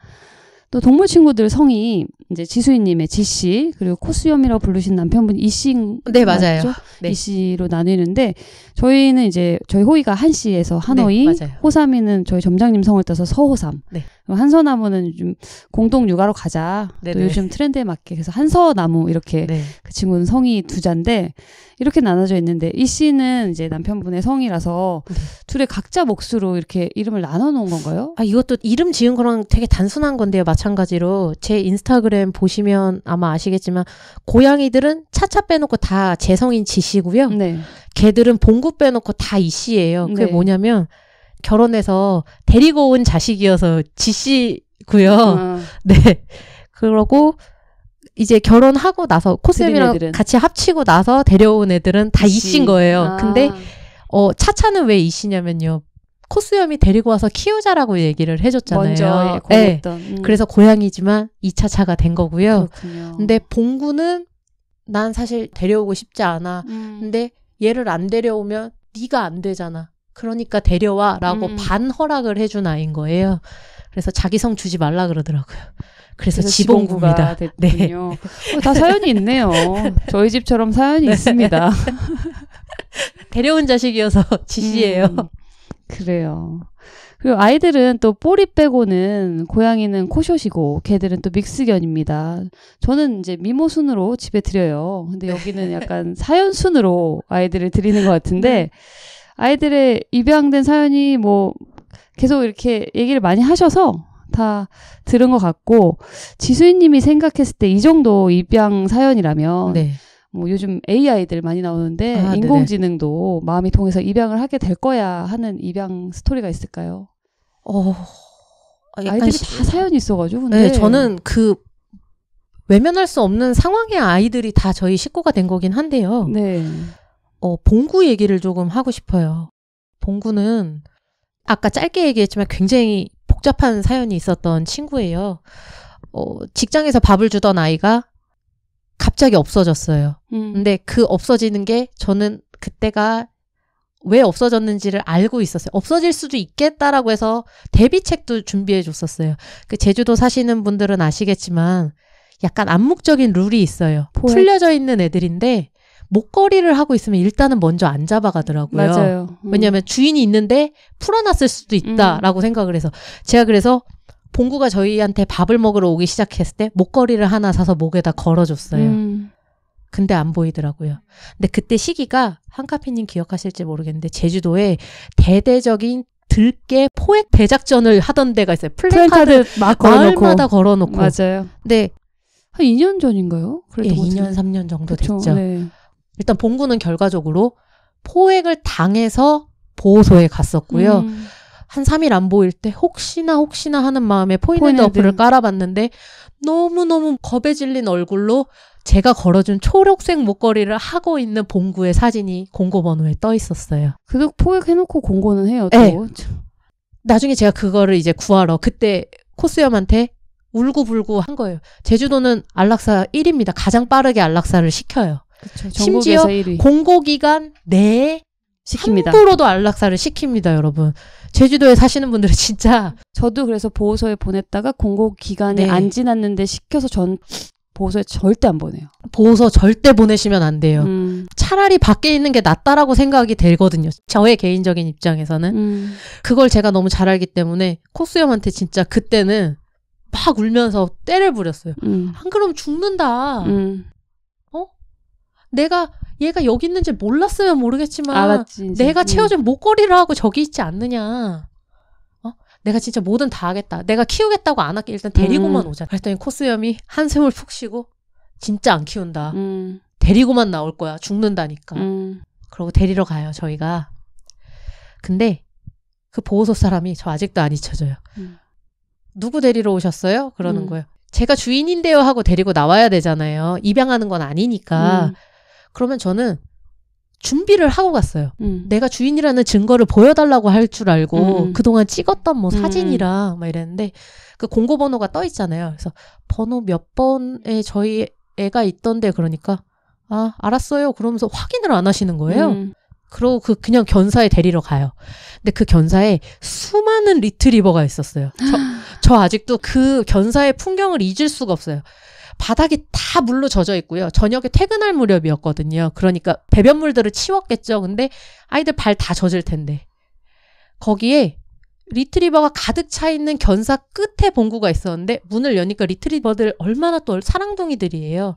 또 동물 친구들 성이 이제 지수인님의 지씨 그리고 코수염이라고 부르신 남편분 이씨인 네 맞아요 네. 이씨로 나뉘는데 저희는 이제 저희 호의가 한씨에서 하노이 네, 호삼이는 저희 점장님 성을 따서 서호삼 네. 뭐 한서나무는 좀 공동 육아로 가자. 네네. 또 요즘 트렌드에 맞게 그래서 한서나무 이렇게 네. 그 친구는 성이 두 잔데 이렇게 나눠져 있는데 이 씨는 이제 남편분의 성이라서 네. 둘의 각자 몫으로 이렇게 이름을 나눠 놓은 건가요? 아 이것도 이름 지은 거랑 되게 단순한 건데요. 마찬가지로 제 인스타그램 보시면 아마 아시겠지만 고양이들은 차차 빼놓고 다 제 성인 지씨고요. 네. 개들은 봉구 빼놓고 다 이씨예요. 그게 네. 뭐냐면 결혼해서 데리고 온 자식이어서 지씨고요. 아. 어. 네. 그러고 이제 결혼하고 나서 코스염이랑 같이 합치고 나서 데려온 애들은 다 이씨인 거예요. 아. 근데 어 차차는 왜 이씨냐면요. 코스염이 데리고 와서 키우자라고 얘기를 해줬잖아요. 먼저 예, 네. 음. 그래서 고양이지만 2차 차가 된 거고요. 그렇군요. 근데 봉구는 난 사실 데려오고 싶지 않아. 음. 근데 얘를 안 데려오면 네가 안 되잖아. 그러니까 데려와라고 음. 반 허락을 해준 아이인 거예요. 그래서 자기 성 주지 말라 그러더라고요. 그래서, 지봉구입니다. 네. 어, 다 사연이 있네요. 저희 집처럼 사연이 네. 있습니다. 데려온 자식이어서 음, 지시예요. 음, 그래요. 그리고 아이들은 또 뽀리 빼고는 고양이는 코숏이고 개들은 또 믹스견입니다. 저는 이제 미모 순으로 집에 드려요. 근데 네. 여기는 약간 사연 순으로 아이들을 드리는 것 같은데 네. 아이들의 입양된 사연이 뭐 계속 이렇게 얘기를 많이 하셔서 다 들은 것 같고 지수인님이 생각했을 때 이 정도 입양 사연이라면 네. 뭐 요즘 AI들 많이 나오는데 아, 인공지능도 네네. 마음이 통해서 입양을 하게 될 거야 하는 입양 스토리가 있을까요? 어, 아, 아이들이 시... 다 사연이 있어가지고 근데 네, 저는 그 외면할 수 없는 상황의 아이들이 다 저희 식구가 된 거긴 한데요. 네. 어, 봉구 얘기를 조금 하고 싶어요. 봉구는 아까 짧게 얘기했지만 굉장히 복잡한 사연이 있었던 친구예요. 어, 직장에서 밥을 주던 아이가 갑자기 없어졌어요. 음. 근데 그 없어지는 게 저는 그때가 왜 없어졌는지를 알고 있었어요. 없어질 수도 있겠다라고 해서 대비책도 준비해 줬었어요. 그 제주도 사시는 분들은 아시겠지만 약간 암묵적인 룰이 있어요. 포획. 풀려져 있는 애들인데 목걸이를 하고 있으면 일단은 먼저 안 잡아가더라고요. 맞아요. 음. 왜냐하면 주인이 있는데 풀어놨을 수도 있다라고 음. 생각을 해서 제가 그래서 봉구가 저희한테 밥을 먹으러 오기 시작했을 때 목걸이를 하나 사서 목에다 걸어줬어요. 음. 근데 안 보이더라고요. 근데 그때 시기가 한카피님 기억하실지 모르겠는데 제주도에 대대적인 들깨 포획 대작전을 하던 데가 있어요. 플랜카드, 플랜카드 마을마다 걸어놓고. 맞아요. 근한 2년 전인가요? 그래도 예, 2년, 3년 정도 그쵸, 됐죠. 네. 일단 본구는 결과적으로 포획을 당해서 보호소에 갔었고요. 음. 한 3일 안 보일 때 혹시나 혹시나 하는 마음에 포인트 어플을 깔아봤는데 너무너무 겁에 질린 얼굴로 제가 걸어준 초록색 목걸이를 하고 있는 봉구의 사진이 공고번호에 떠 있었어요. 그거 포획해놓고 공고는 해요. 또. 네. 나중에 제가 그거를 이제 구하러 그때 코스염한테 울고불고 한 거예요. 제주도는 안락사 1입니다. 위 가장 빠르게 안락사를 시켜요. 그쵸, 심지어 1위. 공고기간 내에 시킵니다. 함부로도 안락사를 시킵니다, 여러분. 제주도에 사시는 분들은 진짜 저도 그래서 보호소에 보냈다가 공고 기간이 네. 안 지났는데 시켜서 전 보호소에 절대 안 보내요. 보호소 절대 보내시면 안 돼요. 음. 차라리 밖에 있는 게 낫다라고 생각이 되거든요. 저의 개인적인 입장에서는 음. 그걸 제가 너무 잘 알기 때문에 코스염한테 진짜 그때는 막 울면서 때를 부렸어요. 음. 안 그럼 죽는다. 음. 내가 얘가 여기 있는지 몰랐으면 모르겠지만 아, 맞지, 내가 음. 채워준 목걸이를 하고 저기 있지 않느냐. 어? 내가 진짜 뭐든 다 하겠다. 내가 키우겠다고 안 할게. 일단 데리고만 음. 오자. 그랬더니 코스염이 한숨을 푹 쉬고 진짜 안 키운다. 음. 데리고만 나올 거야. 죽는다니까. 음. 그러고 데리러 가요. 저희가. 근데 그 보호소 사람이 저 아직도 안 잊혀져요. 음. 누구 데리러 오셨어요? 그러는 음. 거예요. 제가 주인인데요 하고 데리고 나와야 되잖아요. 입양하는 건 아니니까. 그러면 저는 준비를 하고 갔어요. 음. 내가 주인이라는 증거를 보여달라고 할 줄 알고 음. 그동안 찍었던 뭐 사진이랑 음. 막 이랬는데 그 공고 번호가 떠 있잖아요. 그래서 번호 몇 번에 저희 애가 있던데 그러니까 아 알았어요. 그러면서 확인을 안 하시는 거예요. 음. 그러고 그 그냥 견사에 데리러 가요. 근데 그 견사에 수많은 리트리버가 있었어요. 저, 저 아직도 그 견사의 풍경을 잊을 수가 없어요. 바닥이 다 물로 젖어 있고요. 저녁에 퇴근할 무렵이었거든요. 그러니까 배변물들을 치웠겠죠. 근데 아이들 발 다 젖을 텐데. 거기에 리트리버가 가득 차 있는 견사 끝에 봉구가 있었는데 문을 여니까 리트리버들 얼마나 또 사랑둥이들이에요.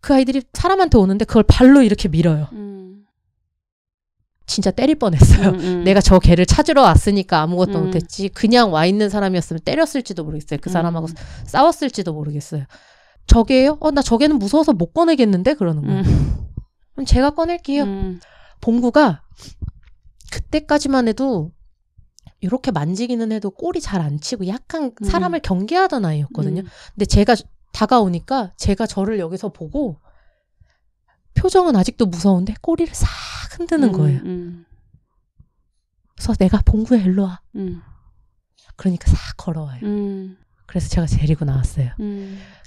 그 아이들이 사람한테 오는데 그걸 발로 이렇게 밀어요. 음. 진짜 때릴 뻔했어요. 음, 음. 내가 저 개를 찾으러 왔으니까 아무것도 음. 못했지. 그냥 와 있는 사람이었으면 때렸을지도 모르겠어요. 그 음. 사람하고 싸웠을지도 모르겠어요. 저게요? 어, 나 저게는 무서워서 못 꺼내겠는데? 그러는 거예요. 음. 그럼 제가 꺼낼게요. 음. 봉구가 그때까지만 해도 이렇게 만지기는 해도 꼬리 잘 안 치고 약간 음. 사람을 음. 경계하던 아이였거든요. 음. 근데 제가 다가오니까 제가 저를 여기서 보고 표정은 아직도 무서운데 꼬리를 싹 흔드는 음, 거예요. 그래서 내가 봉구야 일로 와. 그러니까 싹 걸어와요. 그래서 제가 데리고 나왔어요.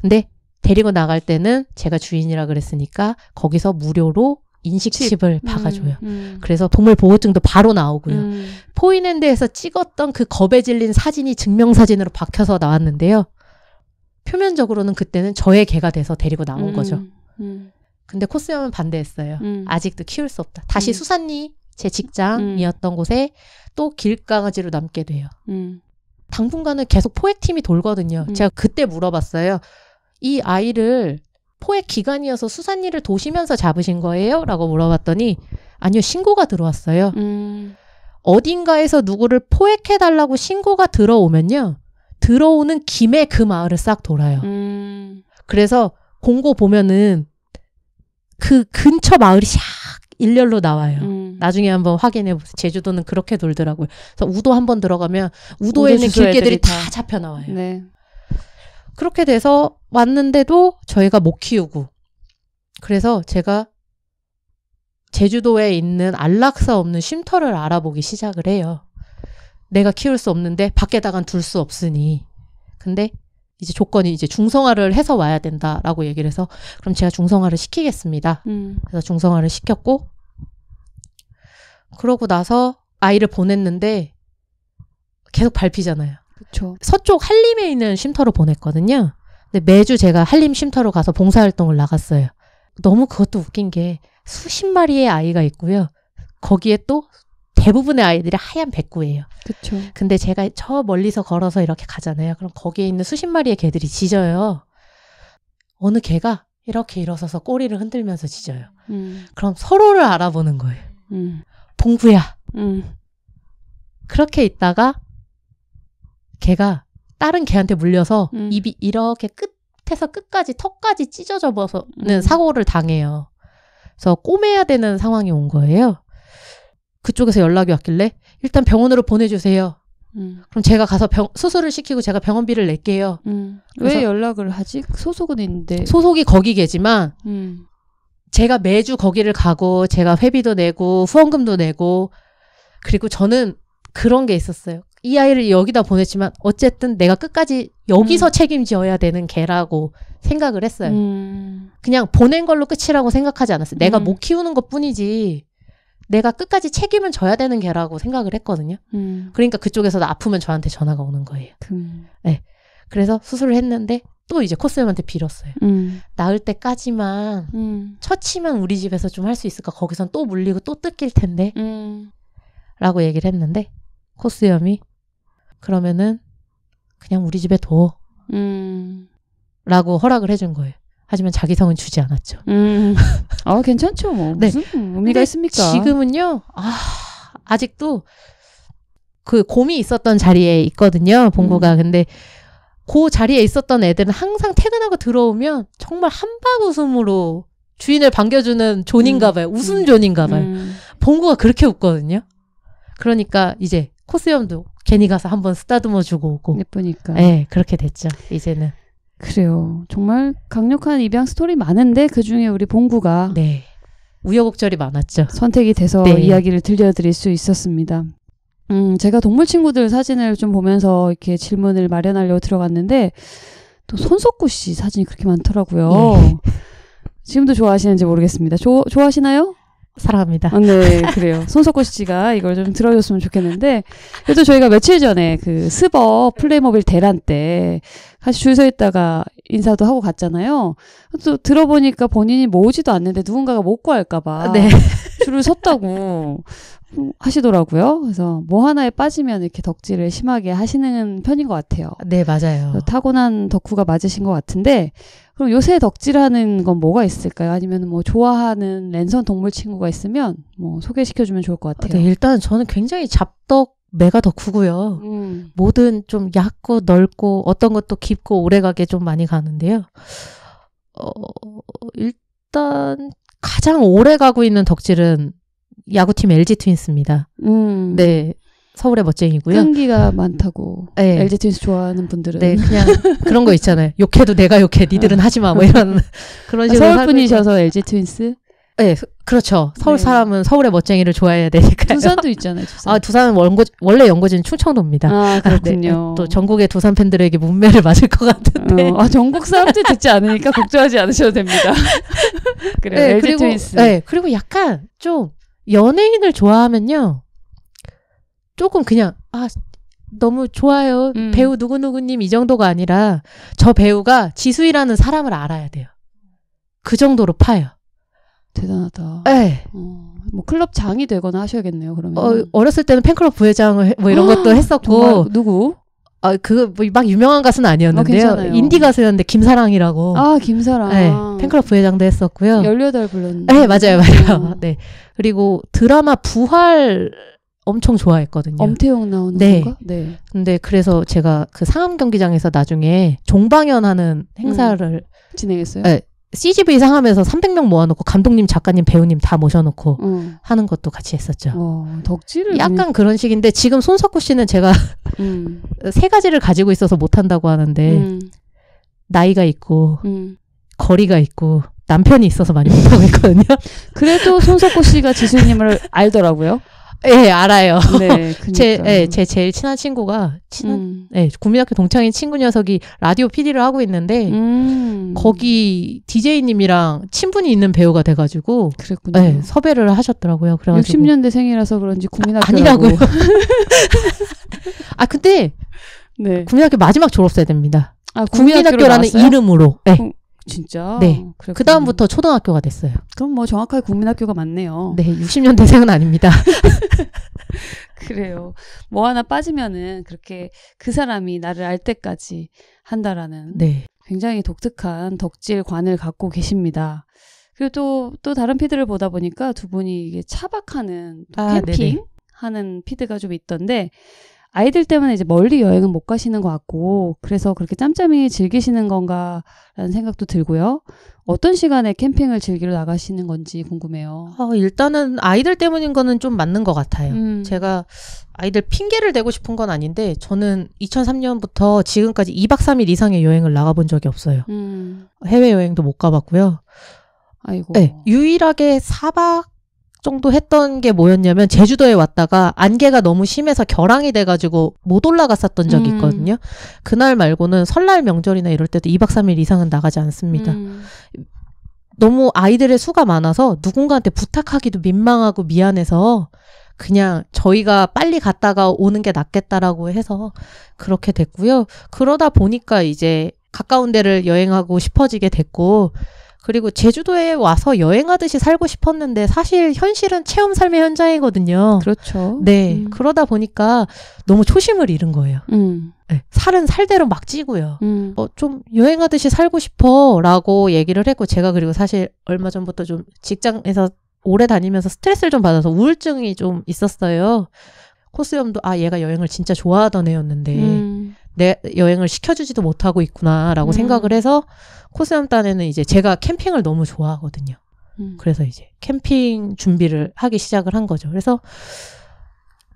근데 데리고 나갈 때는 제가 주인이라 그랬으니까 거기서 무료로 인식칩을 칩. 박아줘요. 음, 음. 그래서 동물보호증도 바로 나오고요. 음. 포인핸드에서 찍었던 그 겁에 질린 사진이 증명사진으로 박혀서 나왔는데요. 표면적으로는 그때는 저의 개가 돼서 데리고 나온 음, 거죠. 음. 근데 코스염은 반대했어요. 음. 아직도 키울 수 없다. 다시 수산리 제 직장이었던 곳에 또 길강아지로 남게 돼요. 당분간은 계속 포획팀이 돌거든요. 제가 그때 물어봤어요. 이 아이를 포획 기간이어서 수산일을 도시면서 잡으신 거예요? 라고 물어봤더니 아니요 신고가 들어왔어요. 음. 어딘가에서 누구를 포획해달라고 신고가 들어오면요. 들어오는 김에 그 마을을 싹 돌아요. 음. 그래서 공고 보면은 그 근처 마을이 샥 일렬로 나와요. 음. 나중에 한번 확인해 보세요. 제주도는 그렇게 돌더라고요. 그래서 우도 한번 들어가면 우도에 있는 길게들이 다, 다 잡혀 나와요. 네. 그렇게 돼서 왔는데도 저희가 못 키우고 그래서 제가 제주도에 있는 안락사 없는 쉼터를 알아보기 시작을 해요. 내가 키울 수 없는데 밖에다간 둘 수 없으니. 근데 이제 조건이 이제 중성화를 해서 와야 된다라고 얘기를 해서 그럼 제가 중성화를 시키겠습니다. 음. 그래서 중성화를 시켰고 그러고 나서 아이를 보냈는데 계속 밟히잖아요. 그렇죠. 서쪽 한림에 있는 쉼터로 보냈거든요. 근데 매주 제가 한림 쉼터로 가서 봉사활동을 나갔어요. 너무 그것도 웃긴 게 수십 마리의 아이가 있고요. 거기에 또 대부분의 아이들이 하얀 백구예요. 그렇죠. 근데 제가 저 멀리서 걸어서 이렇게 가잖아요. 그럼 거기에 있는 수십 마리의 개들이 짖어요. 어느 개가 이렇게 일어서서 꼬리를 흔들면서 짖어요. 음. 그럼 서로를 알아보는 거예요. 음. 봉구야. 음. 그렇게 있다가 개가 다른 개한테 물려서 음. 입이 이렇게 끝에서 끝까지 턱까지 찢어져 버서는 음. 사고를 당해요. 그래서 꼬매야 되는 상황이 온 거예요. 그쪽에서 연락이 왔길래 일단 병원으로 보내주세요. 음. 그럼 제가 가서 병, 수술을 시키고 제가 병원비를 낼게요. 음. 왜 연락을 하지? 소속은 있는데 소속이 거기계지만 음. 제가 매주 거기를 가고 제가 회비도 내고 후원금도 내고 그리고 저는 그런 게 있었어요. 이 아이를 여기다 보냈지만 어쨌든 내가 끝까지 여기서 음. 책임져야 되는 개라고 생각을 했어요. 음. 그냥 보낸 걸로 끝이라고 생각하지 않았어요. 내가 음. 못 키우는 것 뿐이지 내가 끝까지 책임을 져야 되는 개라고 생각을 했거든요. 음. 그러니까 그쪽에서 나 아프면 저한테 전화가 오는 거예요. 그. 네. 그래서 수술을 했는데 또 이제 코스염한테 빌었어요. 음. 나을 때까지만 처치만 우리 집에서 좀 할 수 있을까? 거기선 또 물리고 또 뜯길 텐데. 라고 얘기를 했는데 코스염이 그러면은 그냥 우리 집에 둬. 음. 라고 허락을 해준 거예요. 하지만 자기 성은 주지 않았죠. 음. 아, 괜찮죠. 뭐. 네. 무슨 의미가 있습니까? 지금은요, 아, 아직도 그 곰이 있었던 자리에 있거든요, 봉구가. 음. 근데 그 자리에 있었던 애들은 항상 퇴근하고 들어오면 정말 한박 웃음으로 주인을 반겨주는 존인가 음. 봐요. 음. 웃음 존인가 봐요. 봉구가 음. 그렇게 웃거든요. 그러니까 이제 코스염도 괜히 가서 한번 쓰다듬어 주고 오고. 예쁘니까. 네, 그렇게 됐죠. 이제는. 그래요. 정말 강력한 입양 스토리 많은데 그 중에 우리 봉구가 네. 우여곡절이 많았죠. 선택이 돼서 네. 이야기를 들려드릴 수 있었습니다. 음, 제가 동물 친구들 사진을 좀 보면서 이렇게 질문을 마련하려고 들어갔는데 또 손석구 씨 사진이 그렇게 많더라고요. 네. 지금도 좋아하시는지 모르겠습니다. 조, 좋아하시나요? 사랑합니다. 아, 네, 그래요. 손석구 씨가 이걸 좀 들어줬으면 좋겠는데, 그래도 저희가 며칠 전에 그 스버 플레이모빌 대란 때 같이 줄 서 있다가 인사도 하고 갔잖아요. 또 들어보니까 본인이 모으지도 않는데 누군가가 못 구할까봐 네. 줄을 섰다고. 하시더라고요. 그래서 뭐 하나에 빠지면 이렇게 덕질을 심하게 하시는 편인 것 같아요. 네, 맞아요. 타고난 덕후가 맞으신 것 같은데, 그럼 요새 덕질하는 건 뭐가 있을까요? 아니면 뭐 좋아하는 랜선 동물 친구가 있으면 뭐 소개시켜주면 좋을 것 같아요. 아, 네, 일단 저는 굉장히 잡덕 메가 덕후고요. 음. 모든 좀 얕고 넓고 어떤 것도 깊고 오래가게 좀 많이 가는데요. 어, 일단 가장 오래 가고 있는 덕질은 야구팀 LG 트윈스입니다. 음. 네. 서울의 멋쟁이고요. 끈기가 많다고. 네. LG 트윈스 좋아하는 분들은. 네, 그냥 그런 거 있잖아요. 욕해도 내가 욕해, 니들은 네. 하지 마, 뭐 이런 그런 아, 식으로. 서울 분이셔서 LG 트윈스. 네, 그렇죠. 서울 네. 사람은 서울의 멋쟁이를 좋아해야 되니까. 두산도 있잖아요. 두산. 아, 두산은 원고, 원래 연고지는 충청도입니다. 아, 아 네. 그렇군요. 네. 또 전국의 두산 팬들에게 문매를 맞을 것 같은데. 어, 아, 전국 사람들 듣지 않으니까 걱정하지 않으셔도 됩니다. 그래 네, LG 그리고, 트윈스. 네, 그리고 약간 좀 연예인을 좋아하면요. 조금 그냥 아 너무 좋아요. 음. 배우 누구누구님 이 정도가 아니라 저 배우가 지수이라는 사람을 알아야 돼요. 그 정도로 파요. 대단하다. 네. 어, 뭐 클럽 장이 되거나 하셔야겠네요. 그러면 어, 어렸을 때는 팬클럽 부회장 을뭐 이런 아, 것도 했었고 누구 아, 그막 뭐 유명한 가수는 아니었는데요. 아, 인디 가수였는데 김사랑이라고. 아, 김사랑. 네, 팬클럽 부회장도 했었고요. 18 불렀는데. 네, 맞아요, 음. 맞아요. 어. 네. 그리고 드라마 부활 엄청 좋아했거든요. 엄태웅 나오는 네. 건가? 네. 근데 그래서 제가 그 상암 경기장에서 나중에 종방연 하는 행사를 음, 진행했어요. 네, CGV 상하면서 300명 모아놓고 감독님, 작가님, 배우님 다 모셔놓고 음. 하는 것도 같이 했었죠. 오, 어, 덕질을 약간 재 그런 식인데 지금 손석구 씨는 제가 음. 세 가지를 가지고 있어서 못한다고 하는데 음. 나이가 있고 음. 거리가 있고 남편이 있어서 많이 못하고 있거든요. 그래도 손석구 씨가 지수님을 알더라고요. 예, 알아요. 네, 그러니까. 제, 예, 제 제일 친한 친구가 친한 음. 예, 국민학교 동창인 친구 녀석이 라디오 PD를 하고 있는데 음. 거기 DJ님이랑 친분이 있는 배우가 돼 가지고 그랬군요. 예, 섭외를 하셨더라고요. 그래 가지고 60년대 생이라서 그런지 국민학교라고. 아, 아, 근데 네. 국민학교 마지막 졸업사야 됩니다. 아, 국민학교라는 이름으로. 네. 진짜? 네. 그 다음부터 초등학교가 됐어요. 그럼 뭐 정확하게 국민학교가 맞네요. 네, 60년대생은 아닙니다. 그래요. 뭐 하나 빠지면은 그렇게 그 사람이 나를 알 때까지 한다라는 네. 굉장히 독특한 덕질관을 갖고 계십니다. 그리고 또, 또 다른 피드를 보다 보니까 두 분이 이게 차박하는 아, 캠핑? 하는 피드가 좀 있던데 아이들 때문에 이제 멀리 여행은 못 가시는 것 같고 그래서 그렇게 짬짬이 즐기시는 건가라는 생각도 들고요. 어떤 시간에 캠핑을 즐기러 나가시는 건지 궁금해요. 어, 일단은 아이들 때문인 거는 좀 맞는 것 같아요. 음. 제가 아이들 핑계를 대고 싶은 건 아닌데 저는 2003년부터 지금까지 2박 3일 이상의 여행을 나가본 적이 없어요. 음. 해외 여행도 못 가봤고요. 아이고. 네, 유일하게 4박 정도 했던 게 뭐였냐면 제주도에 왔다가 안개가 너무 심해서 결항이 돼가지고 못 올라갔었던 적이 음. 있거든요. 그날 말고는 설날 명절이나 이럴 때도 2박 3일 이상은 나가지 않습니다. 음. 너무 아이들의 수가 많아서 누군가한테 부탁하기도 민망하고 미안해서 그냥 저희가 빨리 갔다가 오는 게 낫겠다라고 해서 그렇게 됐고요. 그러다 보니까 이제 가까운 데를 여행하고 싶어지게 됐고 그리고 제주도에 와서 여행하듯이 살고 싶었는데 사실 현실은 체험 삶의 현장이거든요. 그렇죠. 네. 음. 그러다 보니까 너무 초심을 잃은 거예요. 음. 네, 살은 살대로 막 찌고요. 음. 어, 좀 여행하듯이 살고 싶어 라고 얘기를 했고, 제가 그리고 사실 얼마 전부터 좀 직장에서 오래 다니면서 스트레스를 좀 받아서 우울증이 좀 있었어요. 코스염도 아, 얘가 여행을 진짜 좋아하던 애였는데, 음. 내 여행을 시켜주지도 못하고 있구나라고 음. 생각을 해서 코스염단에는 이제 제가 캠핑을 너무 좋아하거든요. 음. 그래서 이제 캠핑 준비를 하기 시작을 한 거죠. 그래서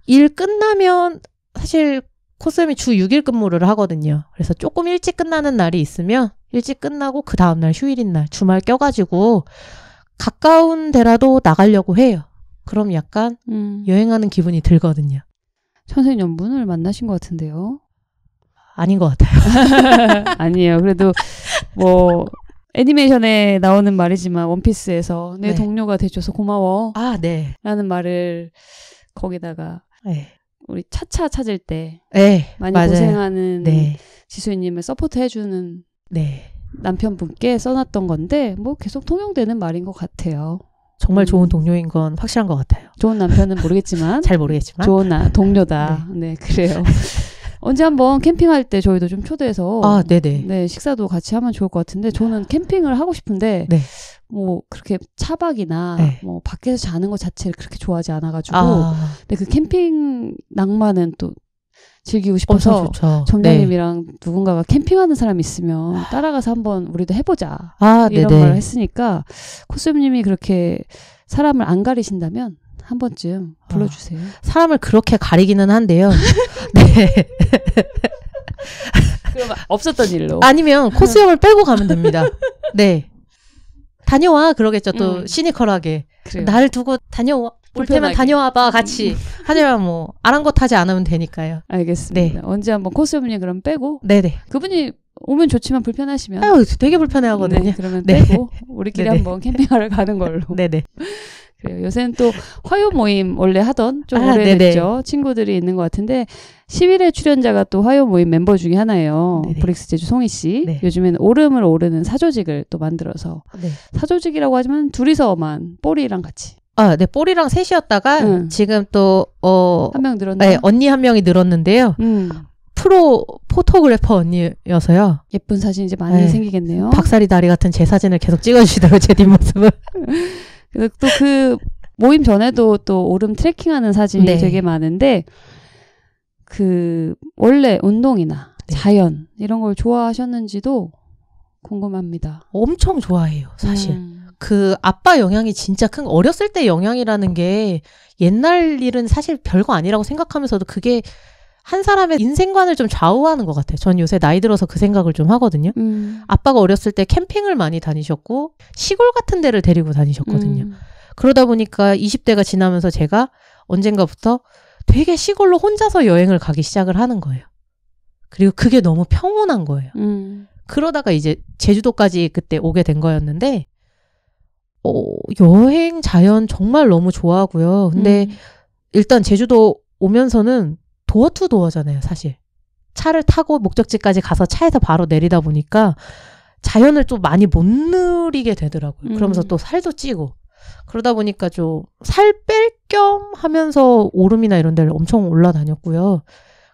일 끝나면 사실 코스염이 주 6일 근무를 하거든요. 그래서 조금 일찍 끝나는 날이 있으면 일찍 끝나고 그 다음날 휴일인 날 주말 껴가지고 가까운 데라도 나가려고 해요. 그럼 약간 음. 여행하는 기분이 들거든요. 선생님 연분을 만나신 것 같은데요. 아닌 것 같아요. 아니에요. 그래도 뭐 애니메이션에 나오는 말이지만 원피스에서 내 네. 동료가 돼줘서 고마워. 아, 네. 라는 말을 거기다가 네. 우리 차차 찾을 때 네, 많이 맞아요. 고생하는 네. 지수님을 서포트 해주는 네. 남편분께 써놨던 건데 뭐 계속 통용되는 말인 것 같아요. 정말 음. 좋은 동료인 건 확실한 것 같아요. 좋은 남편은 모르겠지만 잘 모르겠지만 좋은 나, 아, 동료다. 네. 네 그래요. 언제 한번 캠핑할 때 저희도 좀 초대해서 아, 네네. 네, 식사도 같이 하면 좋을 것 같은데 저는 캠핑을 하고 싶은데 네. 뭐 그렇게 차박이나 네. 뭐 밖에서 자는 것 자체를 그렇게 좋아하지 않아 가지고 아. 근데 그 캠핑 낭만은 또 즐기고 싶어서 점장님이랑 네. 누군가가 캠핑하는 사람이 있으면 따라가서 한번 우리도 해보자 아, 이런 네네. 걸 했으니까 코스님이 그렇게 사람을 안 가리신다면 한 번쯤 아. 불러주세요. 아, 사람을 그렇게 가리기는 한데요. 네. 네. 그럼 없었던 일로. 아니면 코수염을 빼고 가면 됩니다. 네. 다녀와 그러겠죠. 또 음. 시니컬하게 그래요. 나를 두고 다녀와. 올 때만 다녀와봐 음. 같이 하지만 뭐 아랑곳하지 않으면 되니까요. 알겠습니다. 네. 언제 한번 코스분이 그럼 빼고. 네네. 그분이 오면 좋지만 불편하시면. 아유 되게 불편해하거든요. 네, 그러면 네. 빼고 우리끼리 네네. 한번 캠핑하러 가는 걸로. 네네. 그래요. 요새는 또 화요 모임 원래 하던 좀 아, 오래됐죠. 네네. 친구들이 있는 것 같은데 1 0일에 출연자가 또 화요 모임 멤버 중에 하나예요. 네네. 브릭스 제주 송이 씨. 네. 요즘엔 오름을 오르는 사조직을 또 만들어서 네. 사조직이라고 하지만 둘이서만 뽀리랑 같이 아, 네, 볼이랑 셋이었다가 응. 지금 또어한 명 늘었나? 네, 언니 한 명이 늘었는데요. 음. 프로 포토그래퍼 언니여서요. 예쁜 사진 이제 많이 네. 생기겠네요. 박살이 다리 같은 제 사진을 계속 찍어주시더라고제 뒷모습을. 또그 그 모임 전에도 또 오름 트레킹하는 사진이 네. 되게 많은데 그 원래 운동이나 네. 자연 이런 걸 좋아하셨는지도 궁금합니다. 엄청 좋아해요, 사실. 음. 그 아빠 영향이 진짜 큰 어렸을 때 영향이라는 게 옛날 일은 사실 별거 아니라고 생각하면서도 그게 한 사람의 인생관을 좀 좌우하는 것 같아요. 전 요새 나이 들어서 그 생각을 좀 하거든요. 음. 아빠가 어렸을 때 캠핑을 많이 다니셨고 시골 같은 데를 데리고 다니셨거든요. 음. 그러다 보니까 20대가 지나면서 제가 언젠가부터 되게 시골로 혼자서 여행을 가기 시작을 하는 거예요. 그리고 그게 너무 평온한 거예요. 음. 그러다가 이제 제주도까지 그때 오게 된 거였는데 어, 여행 자연 정말 너무 좋아하고요. 근데 음. 일단 제주도 오면서는 도어 투 도어잖아요, 사실. 차를 타고 목적지까지 가서 차에서 바로 내리다 보니까 자연을 좀 많이 못 누리게 되더라고요. 그러면서 음. 또 살도 찌고. 그러다 보니까 좀 살 뺄 겸 하면서 오름이나 이런 데를 엄청 올라다녔고요.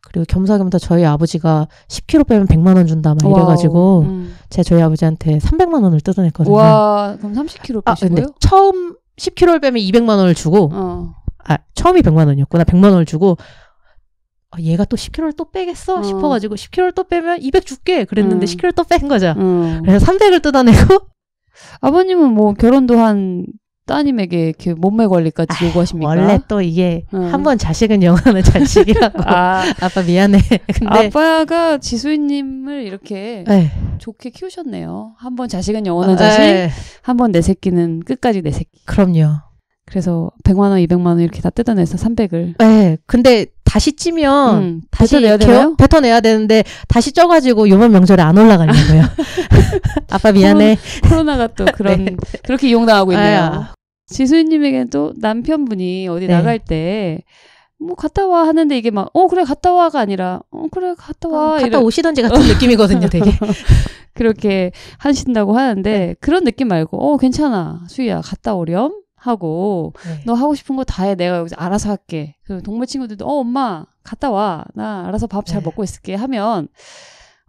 그리고 겸사겸사 저희 아버지가 10kg 빼면 100만 원 준다 막 이래가지고 음. 제가 저희 아버지한테 300만 원을 뜯어냈거든요. 와 그럼 30kg 빼시고요? 아, 처음 10kg를 빼면 200만 원을 주고 어. 아 처음이 100만 원이었구나 100만 원을 주고 아, 얘가 또 10kg를 또 빼겠어 어. 싶어가지고 10kg를 또 빼면 200 줄게 그랬는데 음. 10kg를 또 뺀 거죠. 음. 그래서 300을 뜯어내고 아버님은 뭐 결혼도 한 따님에게 이렇게 몸매 관리까지 아유, 요구하십니까? 원래 또 이게 음. 한번 자식은 영원한 자식이라고. 아. 빠 미안해. 근데 아빠가 지수님을 이렇게 에이. 예. 좋게 키우셨네요. 한 번 자식은 영원한 예. 자식, 한 번 내 새끼는 끝까지 내 새끼. 그럼요. 그래서 100만 원, 200만 원 이렇게 다 뜯어내서 300을. 네. 예. 근데 다시 찌면 음, 다시 뱉어내야, 되나요? 뱉어내야 되는데 다시 쪄가지고 이번 명절에 안올라가는거예요 아빠 미안해. 코로나, 가또 네. 그런 네. 그렇게 이용당하고 있네요. 아야. 지수님에게는 또 남편분이 어디 네. 나갈 때. 뭐 갔다 와 하는데 이게 막 어 그래 갔다 와가 아니라 어 그래 갔다 어, 와 어, 갔다 이래. 오시던지 같은 느낌이거든요 되게 그렇게 하신다고 하는데 네. 그런 느낌 말고 어 괜찮아 수희야 갔다 오렴 하고 네. 너 하고 싶은 거 다 해. 내가 여기서 알아서 할게. 그 동물 친구들도 어 엄마 갔다 와. 나 알아서 밥잘 네. 먹고 있을게 하면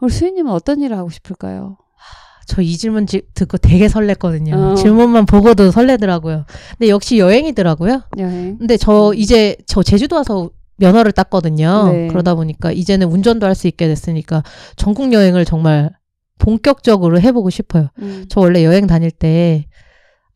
우리 수인님은 어떤 일을 하고 싶을까요? 저 이 질문 지, 듣고 되게 설렜거든요. 어. 질문만 보고도 설레더라고요. 근데 역시 여행이더라고요. 여행. 근데 저 음. 이제 저 제주도 와서 면허를 땄거든요. 네. 그러다 보니까 이제는 운전도 할 수 있게 됐으니까 전국 여행을 정말 본격적으로 해보고 싶어요. 음. 저 원래 여행 다닐 때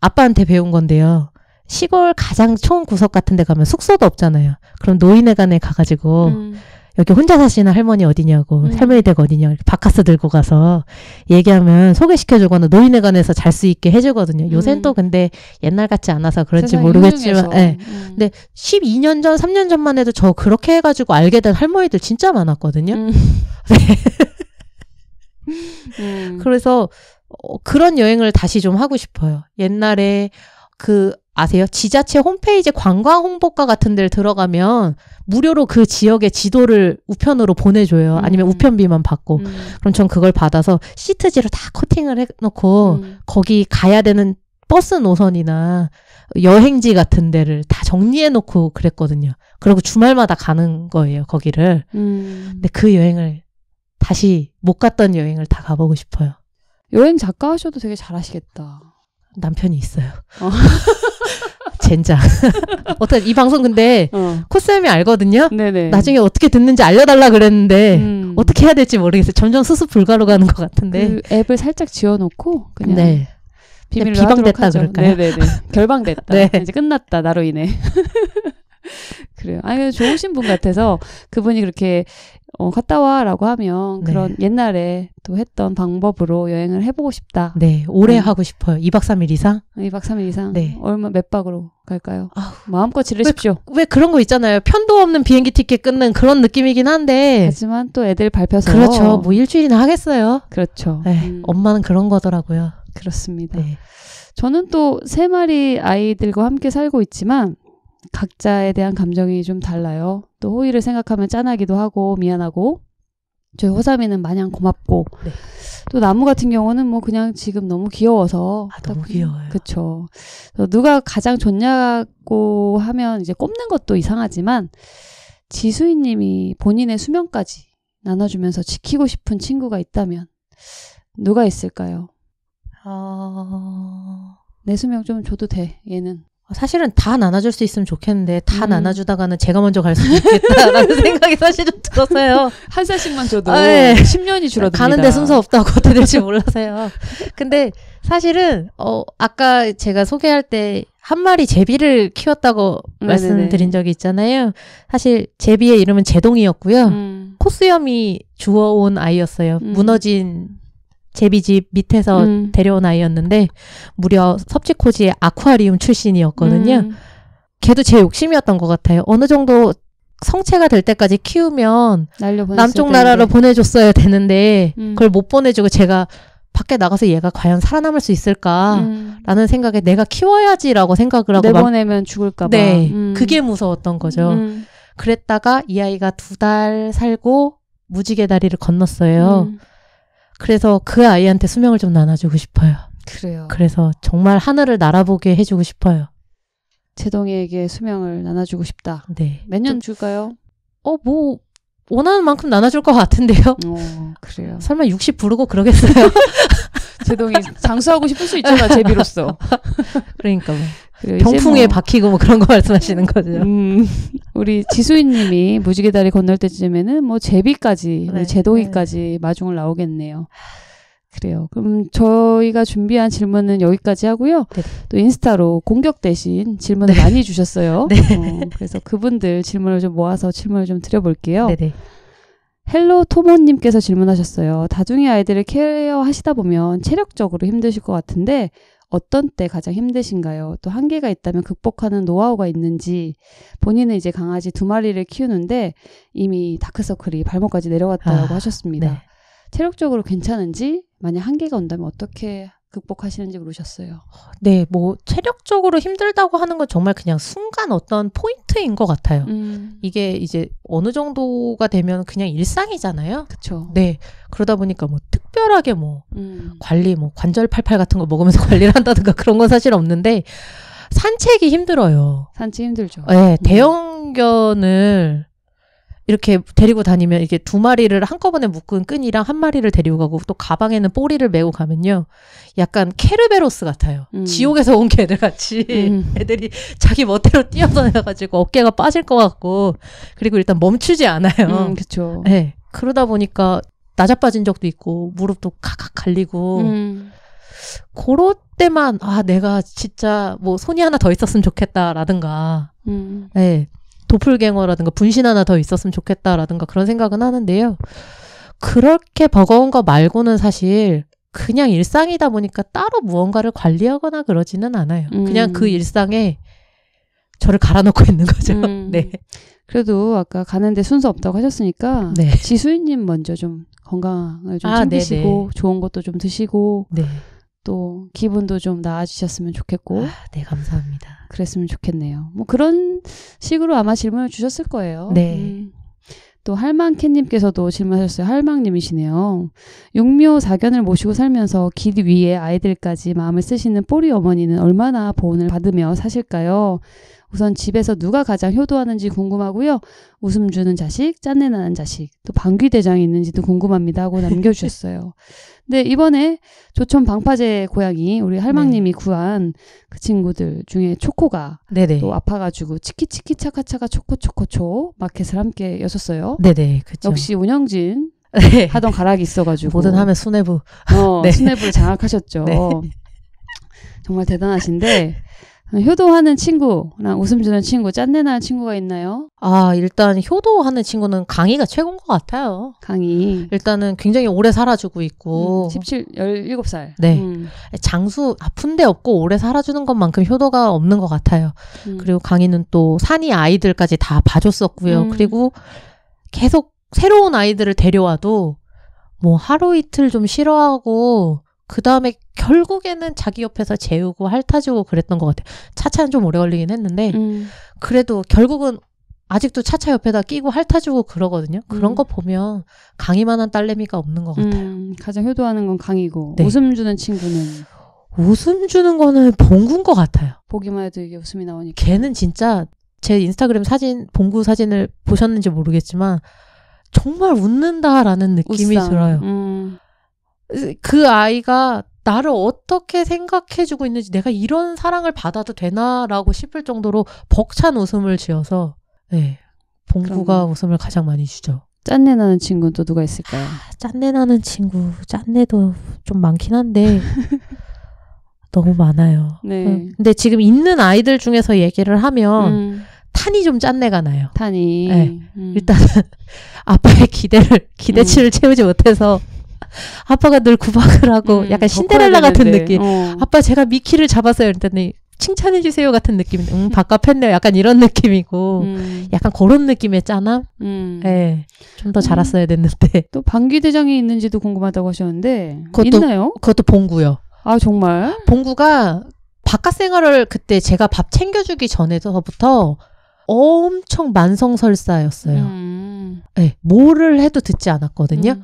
아빠한테 배운 건데요. 시골 가장 좋은 구석 같은 데 가면 숙소도 없잖아요. 그럼 노인회관에 가가지고 음. 여기 혼자 사시는 할머니 어디냐고 음. 할머니 댁 어디냐 바카스 들고 가서 얘기하면 소개시켜주거나 노인회관에서 잘 수 있게 해주거든요. 요새는 또 음. 근데 옛날 같지 않아서 그런지 모르겠지만, 예. 네. 음. 근데 12년 전, 3년 전만 해도 저 그렇게 해가지고 알게 된 할머니들 진짜 많았거든요. 음. 네. 음. 그래서 어, 그런 여행을 다시 좀 하고 싶어요. 옛날에 그 아세요? 지자체 홈페이지 관광 홍보과 같은 데를 들어가면 무료로 그 지역의 지도를 우편으로 보내줘요. 음. 아니면 우편비만 받고. 음. 그럼 전 그걸 받아서 시트지로 다코팅을 해놓고 음. 거기 가야 되는 버스 노선이나 여행지 같은 데를 다 정리해놓고 그랬거든요. 그리고 주말마다 가는 거예요, 거기를. 음. 근데 그 여행을 다시 못 갔던 여행을 다 가보고 싶어요. 여행 작가 하셔도 되게 잘하시겠다. 남편이 있어요. 어. 젠장. 어떻게 이 방송 근데 어. 코쌤이 알거든요. 네네. 나중에 어떻게 듣는지 알려달라 그랬는데 음. 어떻게 해야 될지 모르겠어요. 점점 수습 불가로 가는 것 같은데. 그 앱을 살짝 지워놓고 그냥 네. 비밀로 비방됐다 그럴까요? 네네네. 결방됐다. 네. 이제 끝났다 나로 인해. 그래요. 아니 좋으신 분 같아서 그분이 그렇게 어, 갔다 와라고 하면 네. 그런 네. 옛날에 또 했던 방법으로 여행을 해보고 싶다. 네, 오래 네. 음. 하고 싶어요. 2박 3일 이상? 2박 3일 이상. 네. 얼마 몇 박으로 갈까요? 아우, 마음껏 지르십시오. 왜, 그, 왜, 그런 거 있잖아요. 편도 없는 비행기 티켓 끊는 그런 느낌이긴 한데. 하지만 또 애들 밟혀서. 그렇죠. 뭐 일주일이나 하겠어요. 그렇죠. 네, 음. 엄마는 그런 거더라고요. 그렇습니다. 네. 저는 또 세 마리 아이들과 함께 살고 있지만 각자에 대한 감정이 좀 달라요. 또 호의를 생각하면 짠하기도 하고 미안하고 저희 호삼이는 마냥 고맙고 네. 또 나무 같은 경우는 뭐 그냥 지금 너무 귀여워서 아, 너무 귀여워요. 그쵸. 누가 가장 좋냐고 하면 이제 꼽는 것도 이상하지만 지수인님이 본인의 수명까지 나눠주면서 지키고 싶은 친구가 있다면 누가 있을까요? 어... 내 수명 좀 줘도 돼. 얘는 사실은 다 나눠줄 수 있으면 좋겠는데 다 음. 나눠주다가는 제가 먼저 갈 수도 있겠다라는 생각이 사실 좀 들었어요. 한 살씩만 줘도 아, 네. 예. 10년이 줄어듭니다. 가는데 순서 없다고 어떻게 될지 몰라서요. 근데 사실은 어 아까 제가 소개할 때 한 마리 제비를 키웠다고 음, 네네네. 말씀드린 적이 있잖아요. 사실 제비의 이름은 제동이었고요. 음. 코스염이 주워온 아이였어요. 음. 무너진 제비집 밑에서 음. 데려온 아이였는데 무려 섭지코지의 아쿠아리움 출신이었거든요. 음. 걔도 제 욕심이었던 것 같아요. 어느 정도 성체가 될 때까지 키우면 남쪽 나라로 보내줬어야 되는데 음. 그걸 못 보내주고 제가 밖에 나가서 얘가 과연 살아남을 수 있을까라는 음. 생각에 내가 키워야지라고 생각을 하고 내보내면 막... 죽을까봐 네 음. 그게 무서웠던 거죠 음. 그랬다가 이 아이가 두 달 살고 무지개 다리를 건넜어요 음. 그래서 그 아이한테 수명을 좀 나눠주고 싶어요. 그래요. 그래서 정말 하늘을 날아보게 해주고 싶어요. 제동이에게 수명을 나눠주고 싶다. 네. 몇 년 줄까요? 어, 뭐, 원하는 만큼 나눠줄 것 같은데요. 어, 그래요. 설마 60 부르고 그러겠어요? 제동이 장수하고 싶을 수 있잖아, 제비로서. 그러니까 뭐. 병풍에 뭐, 박히고 뭐 그런 거 말씀하시는 거죠. 음, 우리 지수인님이 무지개 다리 건널 때쯤에는 뭐 제비까지, 네, 제동이까지 네. 마중을 나오겠네요. 그래요. 그럼 저희가 준비한 질문은 여기까지 하고요. 네. 또 인스타로 공격 대신 질문을 네. 많이 주셨어요. 네. 어, 그래서 그분들 질문을 좀 모아서 질문을 좀 드려볼게요. 네, 헬로 토모님께서 질문하셨어요. 다중이 아이들을 케어하시다 보면 체력적으로 힘드실 것 같은데 어떤 때 가장 힘드신가요? 또 한계가 있다면 극복하는 노하우가 있는지 본인은 이제 강아지 두 마리를 키우는데 이미 다크서클이 발목까지 내려갔다고 아, 하셨습니다. 네. 체력적으로 괜찮은지 만약 한계가 온다면 어떻게 극복하시는지 모르셨어요 네, 뭐 체력적으로 힘들다고 하는 건 정말 그냥 순간 어떤 포인트인 것 같아요. 음. 이게 이제 어느 정도가 되면 그냥 일상이잖아요. 그렇죠. 네, 그러다 보니까 뭐 특별하게 뭐 음. 관리, 뭐 관절 팔팔 같은 거 먹으면서 관리를 한다든가 그런 건 사실 없는데 산책이 힘들어요. 산책 힘들죠. 네, 음. 대형견을 이렇게 데리고 다니면 이게 두 마리를 한꺼번에 묶은 끈이랑 한 마리를 데리고 가고 또 가방에는 꼬리를 메고 가면요. 약간 케르베로스 같아요. 음. 지옥에서 온 개들 같이 음. 애들이 자기 멋대로 뛰어다녀가지고 어깨가 빠질 것 같고 그리고 일단 멈추지 않아요. 음, 그죠 네. 그러다 보니까 낮아빠진 적도 있고 무릎도 칵칵 갈리고 음. 그럴 때만 아 내가 진짜 뭐 손이 하나 더 있었으면 좋겠다라든가 음. 네. 도플갱어라든가 분신 하나 더 있었으면 좋겠다라든가 그런 생각은 하는데요. 그렇게 버거운 거 말고는 사실 그냥 일상이다 보니까 따로 무언가를 관리하거나 그러지는 않아요. 음. 그냥 그 음. 일상에 저를 갈아넣고 있는 거죠. 음. 네. 그래도 아까 가는데 순서 없다고 하셨으니까 네. 지수인님 먼저 좀 건강을 좀 아, 네, 챙기시고 네 좋은 것도 좀 드시고 네. 또 기분도 좀 나아지셨으면 좋겠고. 아, 네, 감사합니다. 그랬으면 좋겠네요. 뭐 그런 식으로 아마 질문을 주셨을 거예요. 네. 음. 또 할망캣님께서도 질문하셨어요. 할망님이시네요. 육묘 사견을 모시고 살면서 길 위에 아이들까지 마음을 쓰시는 뽀리 어머니는 얼마나 보온을 받으며 사실까요? 우선 집에서 누가 가장 효도하는지 궁금하고요. 웃음 주는 자식, 짠내 나는 자식, 또 방귀 대장이 있는지도 궁금합니다 하고 남겨주셨어요. 네, 이번에 조천 방파제 고양이 우리 할망님이 네. 구한 그 친구들 중에 초코가 네네. 또 아파가지고 치키치키 차카차카 초코초코초 마켓을 함께 여셨어요. 네네. 그쵸. 역시 운영진 네. 하던 가락이 있어가지고 모든 하면 수뇌부. 어, 네. 수뇌부를 장악하셨죠. 네. 정말 대단하신데 효도하는 친구랑 웃음 주는 친구, 짠내나는 친구가 있나요? 아, 일단 효도하는 친구는 강의가 최고인 것 같아요. 강의. 일단은 굉장히 오래 살아주고 있고. 음, 17, 17살. 네. 음. 장수, 아픈데 없고 오래 살아주는 것만큼 효도가 없는 것 같아요. 음. 그리고 강의는 또 산이 아이들까지 다 봐줬었고요. 음. 그리고 계속 새로운 아이들을 데려와도 뭐 하루 이틀 좀 싫어하고 그 다음에 결국에는 자기 옆에서 재우고 핥아주고 그랬던 것 같아요. 차차는 좀 오래 걸리긴 했는데 음. 그래도 결국은 아직도 차차 옆에다 끼고 핥아주고 그러거든요. 그런 음. 거 보면 강의만한 딸내미가 없는 것 같아요. 음, 가장 효도하는 건 강이고 네. 웃음 주는 친구는 웃음 주는 거는 봉구인 것 같아요. 보기만 해도 이게 웃음이 나오니까. 걔는 진짜 제 인스타그램 사진 봉구 사진을 보셨는지 모르겠지만 정말 웃는다라는 느낌이 웃상. 들어요. 음. 그 아이가 나를 어떻게 생각해주고 있는지 내가 이런 사랑을 받아도 되나라고 싶을 정도로 벅찬 웃음을 지어서 네, 봉구가 웃음을 가장 많이 주죠. 짠내 나는 친구는 또 누가 있을까요? 아, 짠내 나는 친구 짠내도 좀 많긴 한데 너무 많아요. 네. 음, 근데 지금 있는 아이들 중에서 얘기를 하면 음. 탄이 좀 짠내가 나요. 탄이 네. 음. 일단은 아빠의 기대를 기대치를 음. 채우지 못해서 아빠가 늘 구박을 하고 음, 약간 신데렐라 같은 느낌. 어. 아빠 제가 미키를 잡았어요. 그랬더니 칭찬해 주세요 같은 느낌인데 음바깥팬네요 약간 이런 느낌이고 음. 약간 그런 느낌의 짜나 음. 네, 예, 좀 더 자랐어야 됐는데 음. 또 방귀대장이 있는지도 궁금하다고 하셨는데 그것도, 있나요? 그것도 봉구요 아 정말? 봉구가 바깥 생활을 그때 제가 밥 챙겨주기 전에서부터 엄청 만성설사였어요 음. 네, 뭐를 해도 듣지 않았거든요 음.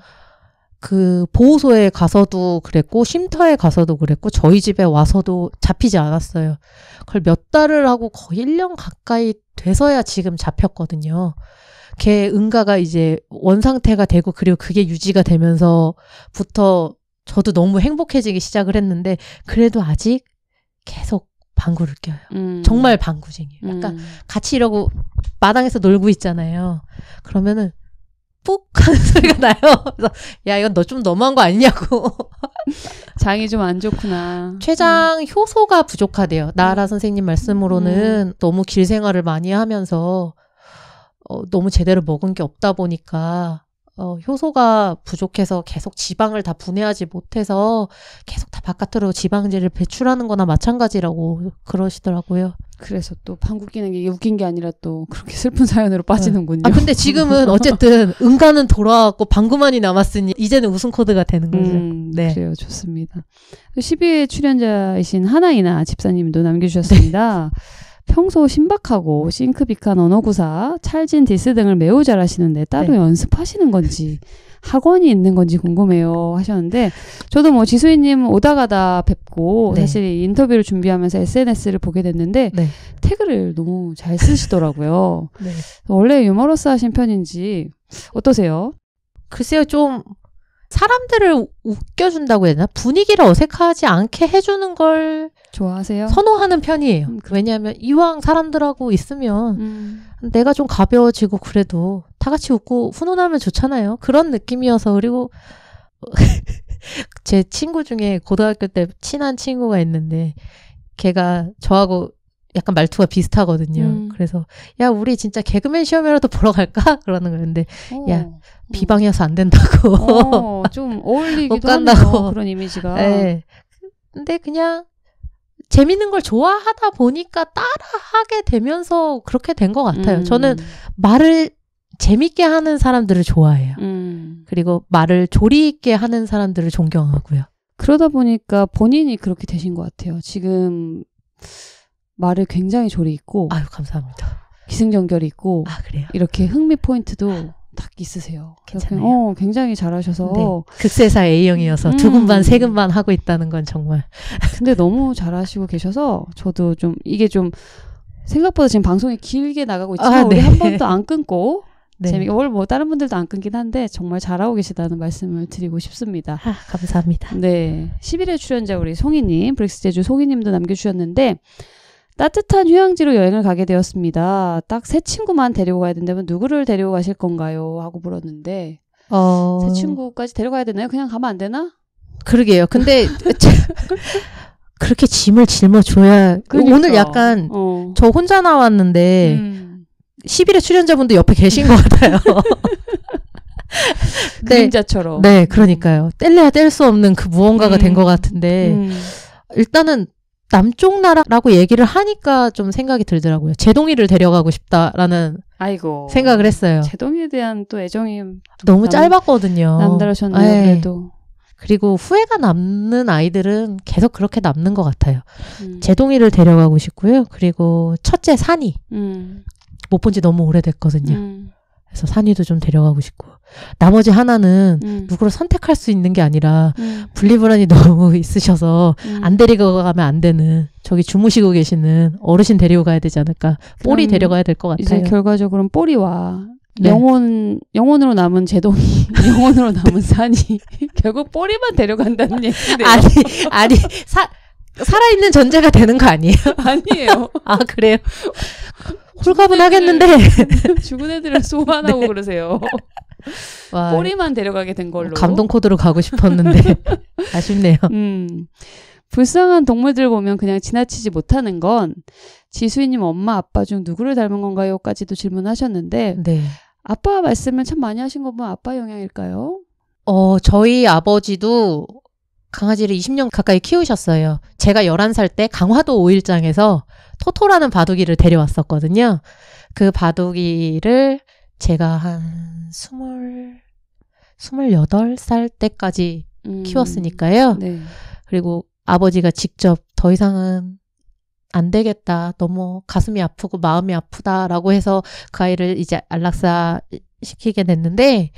그 보호소에 가서도 그랬고 쉼터에 가서도 그랬고 저희 집에 와서도 잡히지 않았어요. 그걸 몇 달을 하고 거의 1년 가까이 돼서야 지금 잡혔거든요. 걔 응가가 이제 원상태가 되고 그리고 그게 유지가 되면서부터 저도 너무 행복해지기 시작을 했는데 그래도 아직 계속 방구를 껴요. 음. 정말 방구쟁이에요. 약간 음. 같이 이러고 마당에서 놀고 있잖아요. 그러면은 푹 하는 소리가 나요. 그래서 야 이건 너 좀 너무한 거 아니냐고. 장이 좀 안 좋구나. 췌장 음. 효소가 부족하대요. 나라 음. 선생님 말씀으로는 음. 너무 길 생활을 많이 하면서 어, 너무 제대로 먹은 게 없다 보니까 어, 효소가 부족해서 계속 지방을 다 분해하지 못해서 계속 다 바깥으로 지방질을 배출하는 거나 마찬가지라고 그러시더라고요. 그래서 또 방귀 끼는 게 웃긴 게 아니라 또 그렇게 슬픈 사연으로 네. 빠지는군요. 아 근데 지금은 어쨌든 응가는 돌아왔고 방구만이 남았으니 이제는 웃음 코드가 되는 거죠. 음, 네. 그래요, 좋습니다. 12회 그 출연자이신 하나이나 집사님도 남겨주셨습니다. 네. 평소 신박하고 싱크비칸 언어구사, 찰진 디스 등을 매우 잘하시는데 따로 네. 연습하시는 건지 학원이 있는 건지 궁금해요 하셨는데 저도 뭐 지수희님 오다 가다 뵙고 네. 사실 인터뷰를 준비하면서 SNS를 보게 됐는데 네. 태그를 너무 잘 쓰시더라고요. 네. 원래 유머러스 하신 편인지 어떠세요? 글쎄요, 좀 사람들을 웃겨준다고 해야 되나? 분위기를 어색하지 않게 해주는 걸 좋아하세요? 선호하는 편이에요. 음, 왜냐하면 이왕 사람들하고 있으면 음. 내가 좀 가벼워지고 그래도 다 같이 웃고 훈훈하면 좋잖아요. 그런 느낌이어서 그리고 제 친구 중에 고등학교 때 친한 친구가 있는데 걔가 저하고 약간 말투가 비슷하거든요. 음. 그래서 야 우리 진짜 개그맨 시험이라도 보러 갈까 그러는 거였는데 오. 야 음. 비방이어서 안 된다고 어, 좀 어울리기도 한다고 그런 이미지가. 네. 근데 그냥 재밌는 걸 좋아하다 보니까 따라하게 되면서 그렇게 된 것 같아요. 음. 저는 말을 재밌게 하는 사람들을 좋아해요. 음. 그리고 말을 조리 있게 하는 사람들을 존경하고요. 그러다 보니까 본인이 그렇게 되신 것 같아요. 지금 말을 굉장히 조리 있고 아유 감사합니다. 기승전결이 있고 아 그래요. 이렇게 흥미 포인트도 딱 있으세요. 괜찮아요. 어, 굉장히 잘하셔서 네. 극세사 A형이어서 음. 두근반 세근반 하고 있다는 건 정말. 근데 너무 잘하시고 계셔서 저도 좀 이게 좀 생각보다 지금 방송이 길게 나가고 있지만 아, 네. 우리 한 번도 안 끊고 네. 재미가 오늘 뭐 다른 분들도 안 끊긴 한데 정말 잘하고 계시다는 말씀을 드리고 싶습니다. 아, 감사합니다. 네. 11회 출연자 우리 송이님, 브릭스제주 송이님도 남겨주셨는데 따뜻한 휴양지로 여행을 가게 되었습니다. 딱세 친구만 데리고 가야 된다면 누구를 데리고 가실 건가요? 하고 물었는데 어... 세 친구까지 데려가야 되나요? 그냥 가면 안 되나? 그러게요. 근데 그렇게 짐을 짊어줘야 그러니까. 오늘 약간 어. 저 혼자 나왔는데 음. 10일에 출연자분도 옆에 계신 것 같아요. 네, 그림자처럼. 네, 그러니까요. 뗄래야 뗄 수 없는 그 무언가가 음. 된것 같은데 음. 일단은 남쪽 나라라고 얘기를 하니까 좀 생각이 들더라고요. 제동이를 데려가고 싶다라는 아이고 생각을 했어요. 제동이에 대한 또 애정이 너무 짧았거든요. 남다르셨네요. 예. 그래도 그리고 후회가 남는 아이들은 계속 그렇게 남는 것 같아요. 음. 제동이를 데려가고 싶고요. 그리고 첫째 산이 음. 못본 지 너무 오래됐거든요. 음. 그래서 산이도 좀 데려가고 싶고 나머지 하나는 음. 누구를 선택할 수 있는 게 아니라 음. 분리불안이 너무 있으셔서 음. 안 데리고 가면 안 되는 저기 주무시고 계시는 어르신 데리고 가야 되지 않을까 뽀리 데려가야 될 것 같아요. 이제 결과적으로는 뽀리와 네. 영혼 영혼으로 남은 제동이 영혼으로 남은 산이 결국 뽀리만 데려간다는 얘기인데 아니 아니 사 살아있는 전제가 되는 거 아니에요? 아니에요. 아 그래요? 홀가분하겠는데 죽은 애들을 소환하고 네. 그러세요. 와, 꼬리만 데려가게 된 걸로. 감동 코드로 가고 싶었는데 아쉽네요. 음. 불쌍한 동물들 보면 그냥 지나치지 못하는 건 지수이님 엄마 아빠 중 누구를 닮은 건가요?까지도 질문하셨는데 네. 아빠 말씀을 참 많이 하신 거 보면 뭐 아빠 영향일까요? 어 저희 아버지도 강아지를 20년 가까이 키우셨어요. 제가 11살 때 강화도 5일장에서 토토라는 바둑이를 데려왔었거든요. 그 바둑이를 제가 한2물스물살 때까지 음. 키웠으니까요. 네. 그리고 아버지가 직접 더 이상은 안 되겠다. 너무 가슴이 아프고 마음이 아프다라고 해서 그 아이를 이제 안락사 시키게 됐는데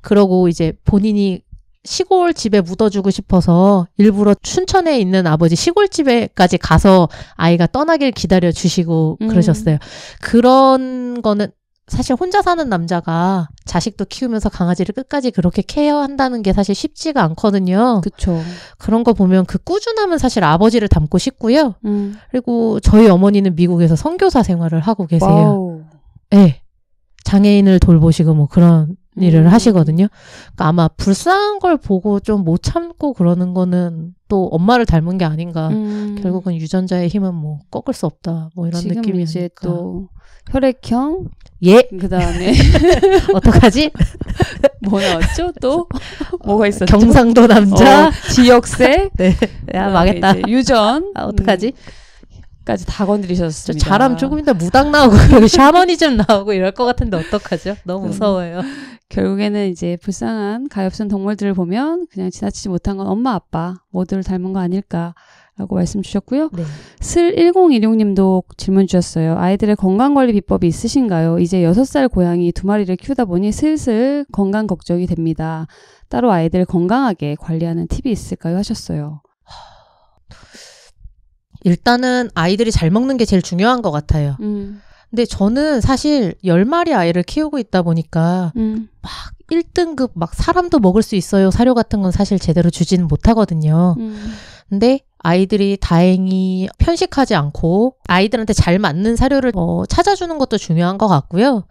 그러고 이제 본인이 시골 집에 묻어주고 싶어서 일부러 춘천에 있는 아버지 시골 집에까지 가서 아이가 떠나길 기다려 주시고 음. 그러셨어요. 그런 거는 사실 혼자 사는 남자가 자식도 키우면서 강아지를 끝까지 그렇게 케어한다는 게 사실 쉽지가 않거든요. 그렇죠. 그런 거 보면 그 꾸준함은 사실 아버지를 닮고 싶고요. 음. 그리고 저희 어머니는 미국에서 선교사 생활을 하고 계세요. 와우. 네. 장애인을 돌보시고 뭐 그런 음. 일을 하시거든요. 그러니까 아마 불쌍한 걸 보고 좀 못 참고 그러는 거는 또 엄마를 닮은 게 아닌가. 음. 결국은 유전자의 힘은 뭐 꺾을 수 없다. 뭐 이런 느낌이 지금 이제 또 혈액형, 예. 그 다음에. 어떡하지? 뭐 나왔죠? 또? 어, 뭐가 있었죠? 경상도 남자. 어, 지역세. 네. 야, 아, 망했다. 유전. 아, 어떡하지? 음, 까지다 건드리셨습니다. 잘하 조금 이따 무당 나오고 여기 샤머니즘 나오고 이럴 것 같은데 어떡하죠? 너무 음. 무서워요. 결국에는 이제 불쌍한 가엾은 동물들을 보면 그냥 지나치지 못한 건 엄마 아빠 모두를 닮은 거 아닐까 라고 말씀 주셨고요. 네. 슬1016님도 질문 주셨어요. 아이들의 건강관리 비법이 있으신가요? 이제 6살 고양이 두 마리를 키우다 보니 슬슬 건강 걱정이 됩니다. 따로 아이들 건강하게 관리하는 팁이 있을까요? 하셨어요. 일단은 아이들이 잘 먹는 게 제일 중요한 것 같아요. 음. 근데 저는 사실 10마리 아이를 키우고 있다 보니까 음. 막 1등급 막 사람도 먹을 수 있어요. 사료 같은 건 사실 제대로 주지는 못하거든요. 음. 근데 아이들이 다행히 편식하지 않고 아이들한테 잘 맞는 사료를 어, 찾아주는 것도 중요한 것 같고요.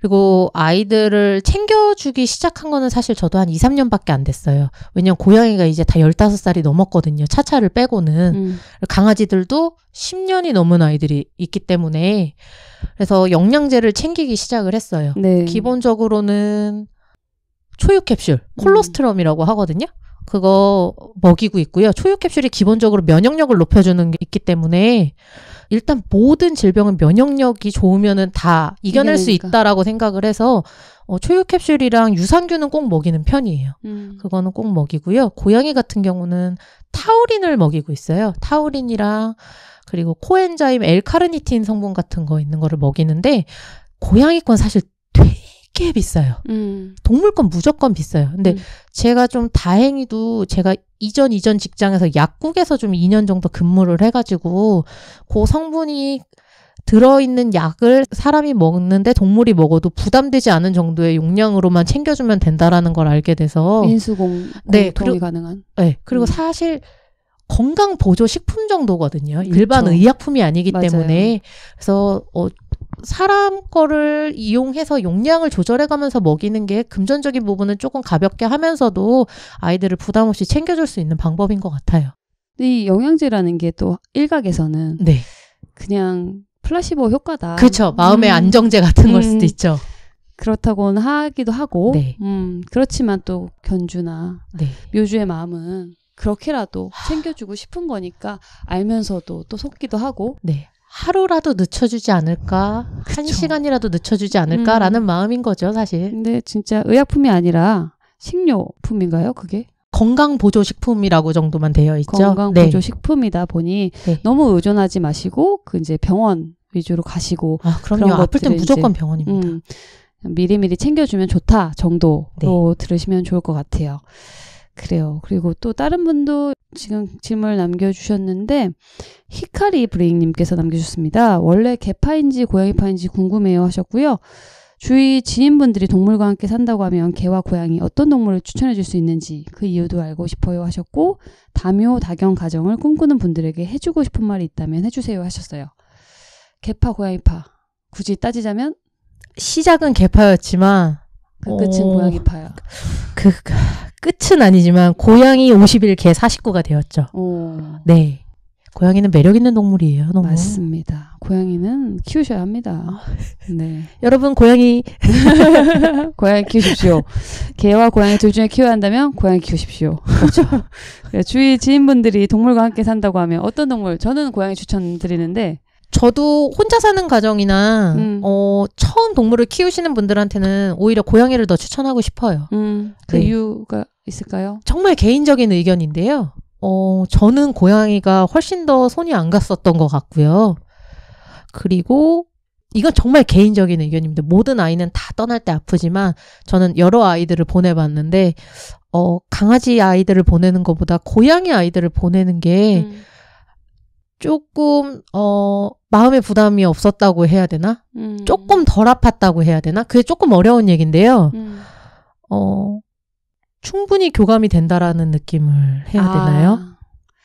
그리고 아이들을 챙겨주기 시작한 거는 사실 저도 한 2, 3년밖에 안 됐어요. 왜냐면 고양이가 이제 다 15살이 넘었거든요. 차차를 빼고는. 음. 강아지들도 10년이 넘은 아이들이 있기 때문에 그래서 영양제를 챙기기 시작을 했어요. 네. 기본적으로는 초유 캡슐, 콜로스트럼이라고 하거든요. 그거 먹이고 있고요. 초유 캡슐이 기본적으로 면역력을 높여주는 게 있기 때문에 일단 모든 질병은 면역력이 좋으면은 다 이겨낼 수 있다라고 생각을 해서 어, 초유 캡슐이랑 유산균은 꼭 먹이는 편이에요. 음. 그거는 꼭 먹이고요. 고양이 같은 경우는 타우린을 먹이고 있어요. 타우린이랑 그리고 코엔자임 엘카르니틴 성분 같은 거 있는 거를 먹이는데 고양이 건 사실 특히 비싸요. 음. 동물권 무조건 비싸요. 근데 음. 제가 좀 다행히도 제가 이전 이전 직장에서 약국에서 좀 2년 정도 근무를 해가지고 그 성분이 들어있는 약을 사람이 먹는데 동물이 먹어도 부담되지 않은 정도의 용량으로만 챙겨주면 된다라는 걸 알게 돼서 인수공 네, 네 그리고 가능한 네 그리고 음. 사실 건강 보조 식품 정도거든요. 일반 의약품이 아니기 맞아요. 때문에 그래서 어 사람 거를 이용해서 용량을 조절해가면서 먹이는 게 금전적인 부분은 조금 가볍게 하면서도 아이들을 부담 없이 챙겨줄 수 있는 방법인 것 같아요. 이 영양제라는 게 또 일각에서는 네. 그냥 플라시보 효과다. 그렇죠. 마음의 음. 안정제 같은 걸 음. 수도 있죠. 그렇다고는 하기도 하고, 네. 음, 그렇지만 또 견주나 네. 묘주의 마음은 그렇게라도 챙겨주고 싶은 거니까 알면서도 또 속기도 하고, 네. 하루라도 늦춰주지 않을까, 그쵸. 한 시간이라도 늦춰주지 않을까라는 음. 마음인 거죠, 사실. 근데 진짜 의약품이 아니라 식료품인가요, 그게? 건강보조식품이라고 정도만 되어 있죠. 건강보조식품이다 보니 네. 네. 너무 의존하지 마시고 그 이제 병원 위주로 가시고 아, 그럼요. 그런 아플 땐 무조건 병원입니다. 음, 미리미리 챙겨주면 좋다 정도로 네. 들으시면 좋을 것 같아요. 그래요. 그리고 또 다른 분도 지금 질문을 남겨주셨는데 히카리 브레잉님께서 남겨주셨습니다. 원래 개파인지 고양이파인지 궁금해요 하셨고요. 주위 지인분들이 동물과 함께 산다고 하면 개와 고양이 어떤 동물을 추천해 줄 수 있는지 그 이유도 알고 싶어요 하셨고 다묘 다견 가정을 꿈꾸는 분들에게 해주고 싶은 말이 있다면 해주세요 하셨어요. 개파 고양이파 굳이 따지자면 시작은 개파였지만 그 끝은 어... 고양이 파야. 그, 그, 끝은 아니지만 고양이 50일 개 49가 되었죠. 어... 네. 고양이는 매력 있는 동물이에요. 너무. 맞습니다. 고양이는 키우셔야 합니다. 아. 네. 여러분 고양이 고양이 키우십시오. 개와 고양이 둘 중에 키워야 한다면 고양이 키우십시오. 그렇죠. 네, 주위 지인분들이 동물과 함께 산다고 하면 어떤 동물? 저는 고양이 추천드리는데 저도 혼자 사는 가정이나 음. 어 처음 동물을 키우시는 분들한테는 오히려 고양이를 더 추천하고 싶어요. 음, 그 네. 이유가 있을까요? 정말 개인적인 의견인데요. 어 저는 고양이가 훨씬 더 손이 안 갔었던 것 같고요. 그리고 이건 정말 개인적인 의견입니다. 모든 아이는 다 떠날 때 아프지만 저는 여러 아이들을 보내봤는데 어 강아지 아이들을 보내는 것보다 고양이 아이들을 보내는 게 음. 조금 어 마음의 부담이 없었다고 해야 되나? 음. 조금 덜 아팠다고 해야 되나? 그게 조금 어려운 얘기인데요. 음. 어 충분히 교감이 된다라는 느낌을 해야 아. 되나요?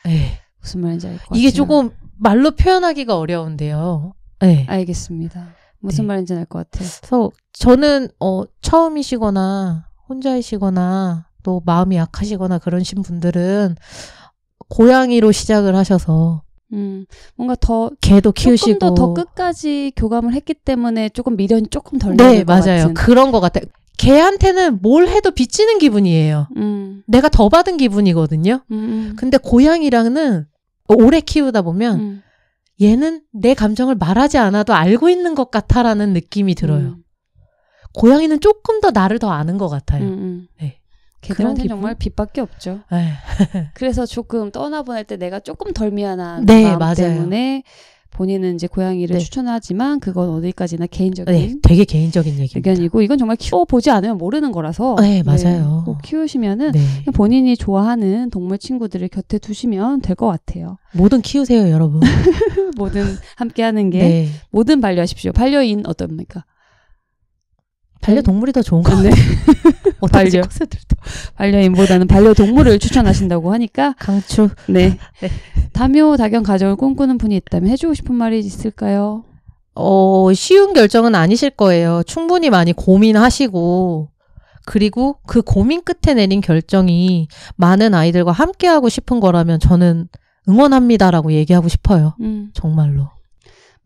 네. 무슨 말인지 알 것 같아요. 이게 조금 말로 표현하기가 어려운데요. 네. 알겠습니다. 무슨 네. 말인지 알 것 같아요. 그래서 저는 어 처음이시거나 혼자이시거나 또 마음이 약하시거나 그러신 분들은 고양이로 시작을 하셔서 음, 뭔가 더 개도 키우시고 조금 더, 더 끝까지 교감을 했기 때문에 조금 미련이 조금 덜 네, 나는 맞아요. 같은. 그런 것 같아요. 개한테는 뭘 해도 빚지는 기분이에요. 음. 내가 더 받은 기분이거든요. 음, 음. 근데 고양이랑은 오래 키우다 보면 음. 얘는 내 감정을 말하지 않아도 알고 있는 것 같아라는 느낌이 들어요. 음. 고양이는 조금 더 나를 더 아는 것 같아요. 음, 네. 걔들한테 는 정말 빛밖에 없죠. 네. 그래서 조금 떠나보낼 때 내가 조금 덜 미안한 네, 마음 맞아요. 때문에 본인은 이제 고양이를 네. 추천하지만 그건 어디까지나 개인적인 네, 되게 개인적인 얘기 의견이고 이건 정말 키워보지 않으면 모르는 거라서 네 맞아요 네, 꼭 키우시면은 네. 본인이 좋아하는 동물 친구들을 곁에 두시면 될 것 같아요 뭐든 키우세요 여러분 뭐든 함께하는 게 네. 뭐든 반려하십시오 반려인 어떻습니까 반려동물이 더 좋은 건데. 반려 반려인보다는 반려동물을 추천하신다고 하니까 강추. 네. 네. 다묘 다견 가정을 꿈꾸는 분이 있다면 해주고 싶은 말이 있을까요? 어 쉬운 결정은 아니실 거예요. 충분히 많이 고민하시고 그리고 그 고민 끝에 내린 결정이 많은 아이들과 함께하고 싶은 거라면 저는 응원합니다라고 얘기하고 싶어요. 음. 정말로.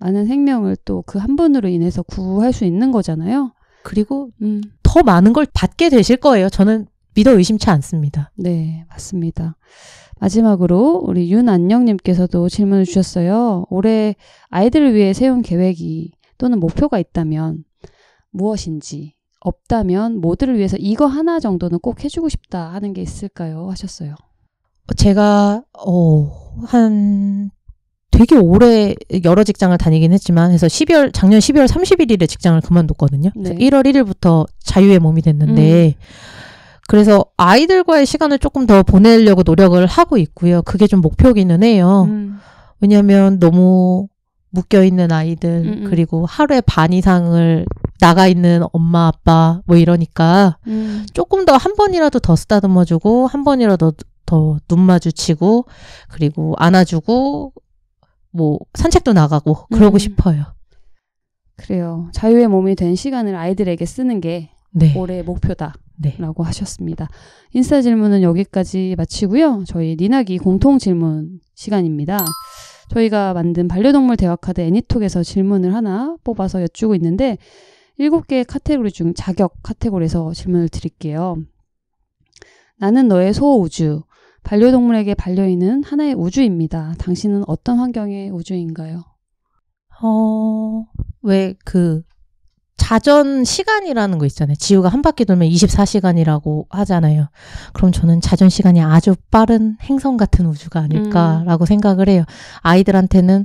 많은 생명을 또 그 한 분으로 인해서 구할 수 있는 거잖아요. 그리고 음. 더 많은 걸 받게 되실 거예요. 저는 믿어 의심치 않습니다. 네, 맞습니다. 마지막으로 우리 윤안녕님께서도 질문을 주셨어요. 올해 아이들을 위해 세운 계획이 또는 목표가 있다면 무엇인지, 없다면 모두를 위해서 이거 하나 정도는 꼭 해주고 싶다 하는 게 있을까요? 하셨어요. 제가, 어, 한 되게 오래 여러 직장을 다니긴 했지만 해서 12월 작년 12월 31일에 직장을 그만뒀거든요. 네. 1월 1일부터 자유의 몸이 됐는데 음. 그래서 아이들과의 시간을 조금 더 보내려고 노력을 하고 있고요. 그게 좀 목표기는 해요. 음. 왜냐하면 너무 묶여 있는 아이들 음음. 음. 그리고 하루에 반 이상을 나가 있는 엄마 아빠 뭐 이러니까 음. 조금 더 한 번이라도 더 쓰다듬어주고 한 번이라도 더 눈 마주치고 그리고 안아주고 뭐 산책도 나가고 그러고 음. 싶어요. 그래요. 자유의 몸이 된 시간을 아이들에게 쓰는 게 네. 올해의 목표다. 라고 네. 하셨습니다. 인스타 질문은 여기까지 마치고요. 저희 니나기 공통 질문 시간입니다. 저희가 만든 반려동물 대화카드 애니톡에서 질문을 하나 뽑아서 여쭈고 있는데, 7 개의 카테고리 중 자격 카테고리에서 질문을 드릴게요. 나는 너의 소우주. 반려동물에게 반려인은 하나의 우주입니다. 당신은 어떤 환경의 우주인가요? 어, 왜그 자전 시간이라는 거 있잖아요. 지우가 한 바퀴 돌면 24시간이라고 하잖아요. 그럼 저는 자전 시간이 아주 빠른 행성 같은 우주가 아닐까라고 음. 생각을 해요. 아이들한테는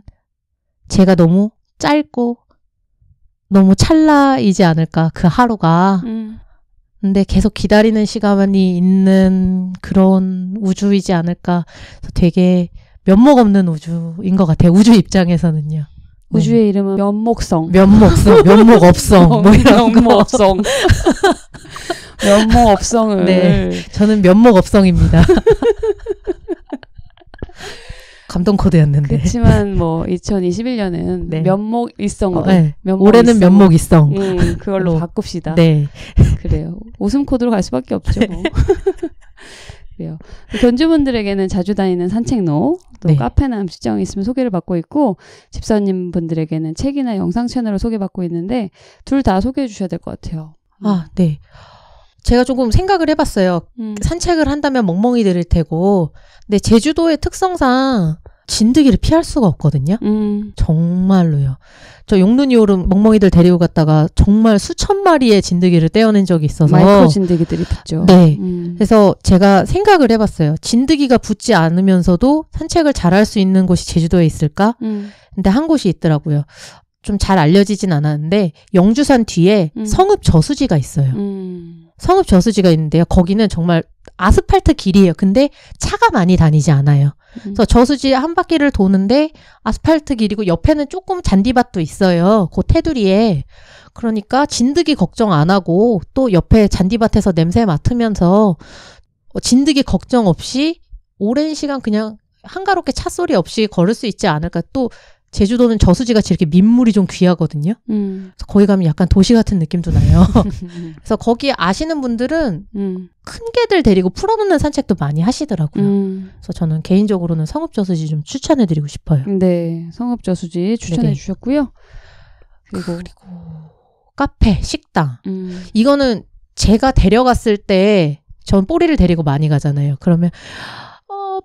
제가 너무 짧고 너무 찰나이지 않을까 그 하루가 음. 근데 계속 기다리는 시간이 있는 그런 우주이지 않을까. 되게 면목 없는 우주인 것 같아요. 우주 입장에서는요. 네. 우주의 네. 이름은 면목성. 면목성, 면목업성, 면목업성. 면목업성을. 네, 저는 면목업성입니다. 감동 코드였는데. 그렇지만 뭐 2021년은 네. 면목 일성 어, 네. 면목 올해는 면목 일성. 음, 그걸로 뭐, 바꿉시다. 네. 그래요. 웃음 코드로 갈 수밖에 없죠. 뭐. 그래요. 견주분들에게는 자주 다니는 산책로, 또 네. 카페나 음식점 있으면 소개를 받고 있고, 집사님 분들에게는 책이나 영상 채널을 소개받고 있는데, 둘 다 소개해 주셔야 될 것 같아요. 음. 아, 네. 제가 조금 생각을 해봤어요. 음. 산책을 한다면 멍멍이 들을 테고, 근데 제주도의 특성상 진드기를 피할 수가 없거든요. 음. 정말로요. 저용눈이오른 멍멍이들 데리고 갔다가 정말 수천 마리의 진드기를 떼어낸 적이 있어서 마이크로 진드기들이 붙죠. 네. 음. 그래서 제가 생각을 해봤어요. 진드기가 붙지 않으면서도 산책을 잘 할 수 있는 곳이 제주도에 있을까? 음. 근데 한 곳이 있더라고요. 좀 잘 알려지진 않았는데 영주산 뒤에 음. 성읍 저수지가 있어요. 음. 성읍 저수지가 있는데요. 거기는 정말 아스팔트 길이에요. 근데 차가 많이 다니지 않아요. 음. 그래서 저수지 한 바퀴를 도는데 아스팔트 길이고 옆에는 조금 잔디밭도 있어요. 그 테두리에. 그러니까 진드기 걱정 안 하고 또 옆에 잔디밭에서 냄새 맡으면서 어, 진드기 걱정 없이 오랜 시간 그냥 한가롭게 차 소리 없이 걸을 수 있지 않을까. 또 제주도는 저수지가이렇게 민물이 좀 귀하거든요. 음. 그래서 거기 가면 약간 도시 같은 느낌도 나요. 그래서 거기 아시는 분들은 음. 큰 개들 데리고 풀어놓는 산책도 많이 하시더라고요. 음. 그래서 저는 개인적으로는 성읍저수지 좀 추천해드리고 싶어요. 네, 성읍저수지 추천해주셨고요. 그리고, 그리고, 카페, 식당. 음. 이거는 제가 데려갔을 때전 뽀리를 데리고 많이 가잖아요. 그러면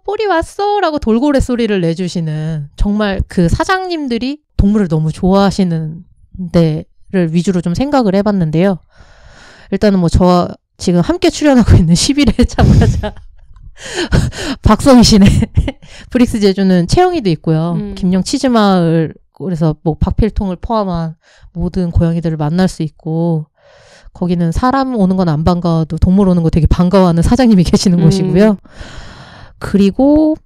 뽀리 왔어! 라고 돌고래 소리를 내주시는 정말 그 사장님들이 동물을 너무 좋아하시는 데를 위주로 좀 생각을 해봤는데요. 일단은 뭐 저와 지금 함께 출연하고 있는 11회 참가자 박성희씨네 브릭스 제주는 채영이도 있고요. 음. 김영 치즈마을 그래서 뭐 박필통을 포함한 모든 고양이들을 만날 수 있고 거기는 사람 오는 건 안 반가워도 동물 오는 거 되게 반가워하는 사장님이 계시는 음. 곳이고요. 그리고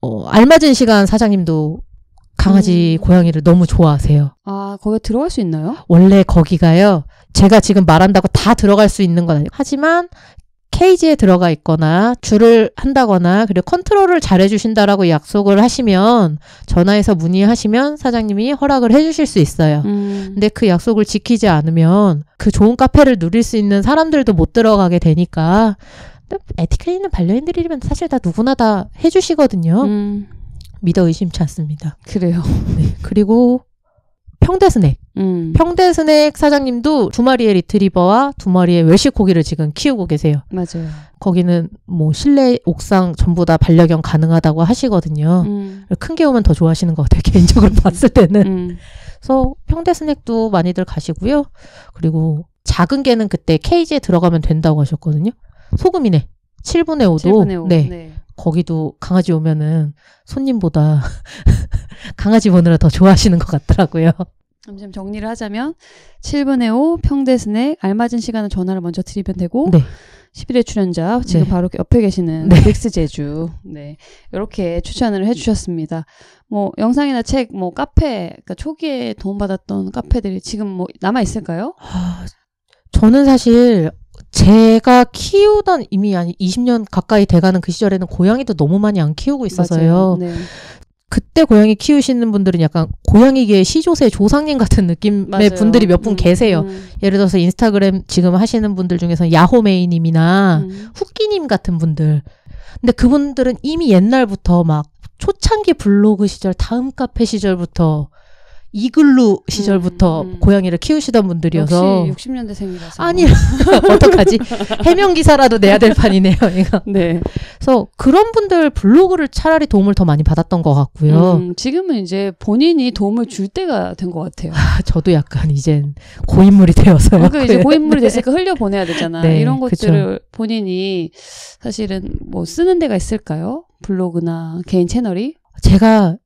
어, 알맞은 시간 사장님도 강아지 음. 고양이를 너무 좋아하세요. 아 거기 들어갈 수 있나요? 원래 거기가요. 제가 지금 말한다고 다 들어갈 수 있는 건 아니에요. 하지만 케이지에 들어가 있거나 줄을 한다거나 그리고 컨트롤을 잘 해주신다라고 약속을 하시면 전화해서 문의하시면 사장님이 허락을 해주실 수 있어요. 음. 근데 그 약속을 지키지 않으면 그 좋은 카페를 누릴 수 있는 사람들도 못 들어가게 되니까 음, 에티클리는 반려인들이면 사실 다 누구나 다 해주시거든요. 음. 믿어 의심치 않습니다. 그래요. 네. 그리고 평대스낵. 음. 평대스낵 사장님도 두 마리의 리트리버와 두 마리의 웰시 코기를 지금 키우고 계세요. 맞아요. 거기는 뭐 실내, 옥상 전부 다 반려견 가능하다고 하시거든요. 음. 큰개 오면 더 좋아하시는 것 같아요. 개인적으로 봤을 때는. 음. 그래서 평대스낵도 많이들 가시고요. 그리고 작은 개는 그때 케이지에 들어가면 된다고 하셨거든요. 소금이네. 7분의 5도. 7분의 5. 네. 네. 거기도 강아지 오면은 손님보다 강아지 보느라 더 좋아하시는 것 같더라고요. 잠시 정리를 하자면 7분의 5 평대순에 알맞은 시간에 전화를 먼저 드리면 되고 네. 11회 출연자 지금 네. 바로 옆에 계시는 네. 넥스 제주 네 이렇게 추천을 해주셨습니다. 뭐 영상이나 책, 뭐 카페 그러니까 초기에 도움받았던 카페들이 지금 뭐 남아 있을까요? 아, 저는 사실 제가 키우던 이미 한 20년 가까이 돼가는 그 시절에는 고양이도 너무 많이 안 키우고 있어서요. 네. 그때 고양이 키우시는 분들은 약간 고양이계 의 시조새 조상님 같은 느낌의 맞아요. 분들이 몇분 음, 계세요. 음. 예를 들어서 인스타그램 지금 하시는 분들 중에서 야호메이님이나 음. 후끼님 같은 분들. 근데 그분들은 이미 옛날부터 막 초창기 블로그 시절, 다음 카페 시절부터 이글루 시절부터 음, 음. 고양이를 키우시던 분들이어서 역시 60년대생이라서 아니 어떡하지 해명 기사라도 내야 될 판이네요 이거 네 그래서 그런 분들 블로그를 차라리 도움을 더 많이 받았던 것 같고요 음, 지금은 이제 본인이 도움을 줄 때가 된 것 같아요 아, 저도 약간 이젠 고인물이 되어서 그러니까 이제 그 고인물이 네. 됐으니까 흘려 보내야 되잖아 네, 이런 것들을 그쵸. 본인이 사실은 뭐 쓰는 데가 있을까요 블로그나 개인 채널이 제가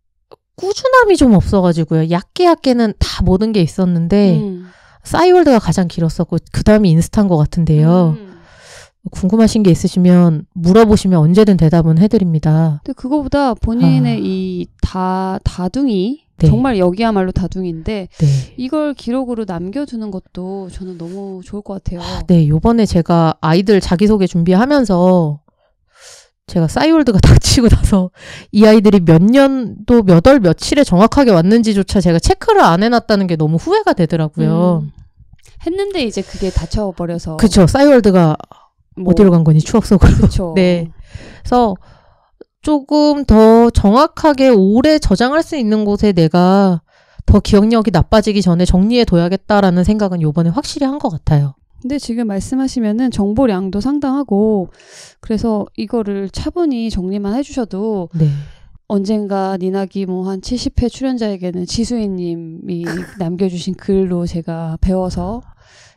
꾸준함이 좀 없어가지고요. 약게약게는다 모든 게 있었는데 음. 싸이월드가 가장 길었었고 그 다음이 인스타인 것 같은데요. 음. 궁금하신 게 있으시면 물어보시면 언제든 대답은 해드립니다. 근데 그거보다 본인의 아. 이다 다둥이 네. 정말 여기야말로 다둥인데 네. 이걸 기록으로 남겨두는 것도 저는 너무 좋을 것 같아요. 아, 네, 요번에 제가 아이들 자기소개 준비하면서 제가 싸이월드가 닥치고 나서 이 아이들이 몇 년도 몇 월 며칠에 정확하게 왔는지조차 제가 체크를 안 해놨다는 게 너무 후회가 되더라고요. 음. 했는데 이제 그게 다쳐버려서. 그쵸. 싸이월드가 뭐, 어디로 간 거니 추억 속으로. 그쵸. 네. 그래서 조금 더 정확하게 오래 저장할 수 있는 곳에 내가 더 기억력이 나빠지기 전에 정리해 둬야겠다라는 생각은 요번에 확실히 한 것 같아요. 근데 지금 말씀하시면은 정보량도 상당하고 그래서 이거를 차분히 정리만 해주셔도 네. 언젠가 니나기 뭐 한 70회 출연자에게는 지수인님이 남겨주신 글로 제가 배워서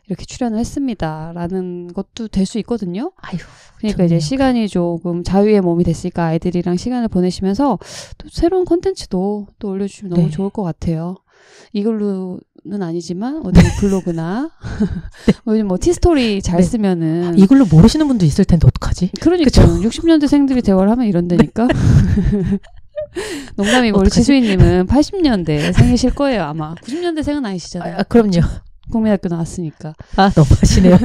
이렇게 출연을 했습니다라는 것도 될 수 있거든요. 아유, 그러니까 좋네요. 이제 시간이 조금 자유의 몸이 됐으니까 아이들이랑 시간을 보내시면서 또 새로운 컨텐츠도 또 올려주시면 네. 너무 좋을 것 같아요. 이걸로 는 아니지만 어디 뭐 블로그나 요즘 네. 뭐 티스토리 잘 네. 쓰면은 이걸로 모르시는 분도 있을 텐데 어떡하지? 그러니까 60년대생들이 대화를 하면 이런데니까 네. 농담이뭐 우리 지수희님은 80년대 생이실 거예요 아마 90년대생은 아니시잖아요. 아, 그럼요. 국민학교 나왔으니까. 아 너무하시네요.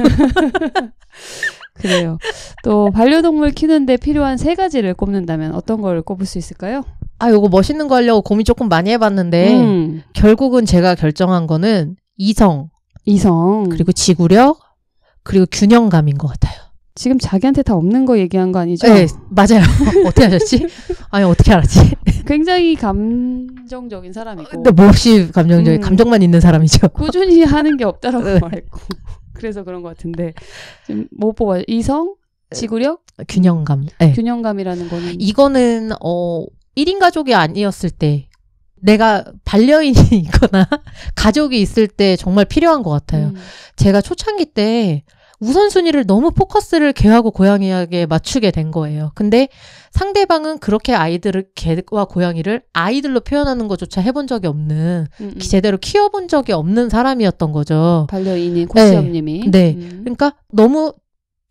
그래요. 또 반려동물 키우는데 필요한 세 가지를 꼽는다면 어떤 걸 꼽을 수 있을까요? 아, 요거 멋있는 거 하려고 고민 조금 많이 해봤는데, 음. 결국은 제가 결정한 거는 이성. 이성. 그리고 지구력, 그리고 균형감인 것 같아요. 지금 자기한테 다 없는 거 얘기한 거 아니죠? 네, 맞아요. 어떻게 하셨지? 아니, 어떻게 알았지? 굉장히 감정적인 사람이고. 근데 몹시 뭐 감정적인, 음. 감정만 있는 사람이죠. 꾸준히 하는 게 없다라고 네. 말했고. 그래서 그런 것 같은데. 지금 뭐 뽑아요? 이성? 네. 지구력? 균형감. 네. 균형감이라는 거는 이거는 어 1인 가족이 아니었을 때 내가 반려인이 있거나 가족이 있을 때 정말 필요한 것 같아요. 음. 제가 초창기 때 우선순위를 너무 포커스를 개하고 고양이에게 맞추게 된 거예요. 근데 상대방은 그렇게 아이들을, 개와 고양이를 아이들로 표현하는 것조차 해본 적이 없는, 음, 음. 제대로 키워본 적이 없는 사람이었던 거죠. 반려인인 고시엄님이. 네. 네. 음. 그러니까 너무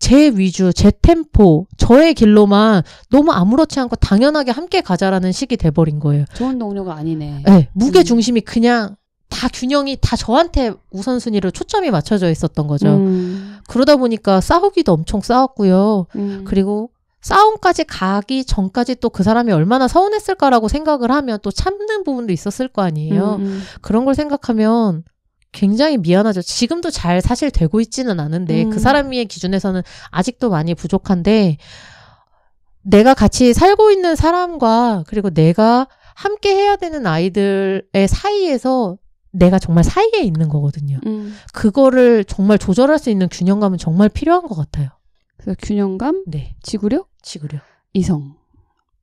제 위주, 제 템포, 저의 길로만 너무 아무렇지 않고 당연하게 함께 가자라는 식이 돼버린 거예요. 좋은 동료가 아니네. 네, 무게 음. 중심이 음. 그냥 다 균형이 다 저한테 우선순위로 초점이 맞춰져 있었던 거죠. 음. 그러다 보니까 싸우기도 엄청 싸웠고요. 음. 그리고 싸움까지 가기 전까지 또 그 사람이 얼마나 서운했을까라고 생각을 하면 또 참는 부분도 있었을 거 아니에요. 음, 음. 그런 걸 생각하면 굉장히 미안하죠. 지금도 잘 사실 되고 있지는 않은데 그 음. 그 사람의 기준에서는 아직도 많이 부족한데 내가 같이 살고 있는 사람과 그리고 내가 함께 해야 되는 아이들의 사이에서 내가 정말 사이에 있는 거거든요. 음. 그거를 정말 조절할 수 있는 균형감은 정말 필요한 것 같아요. 그래서 균형감, 네, 지구력, 지구력, 이성.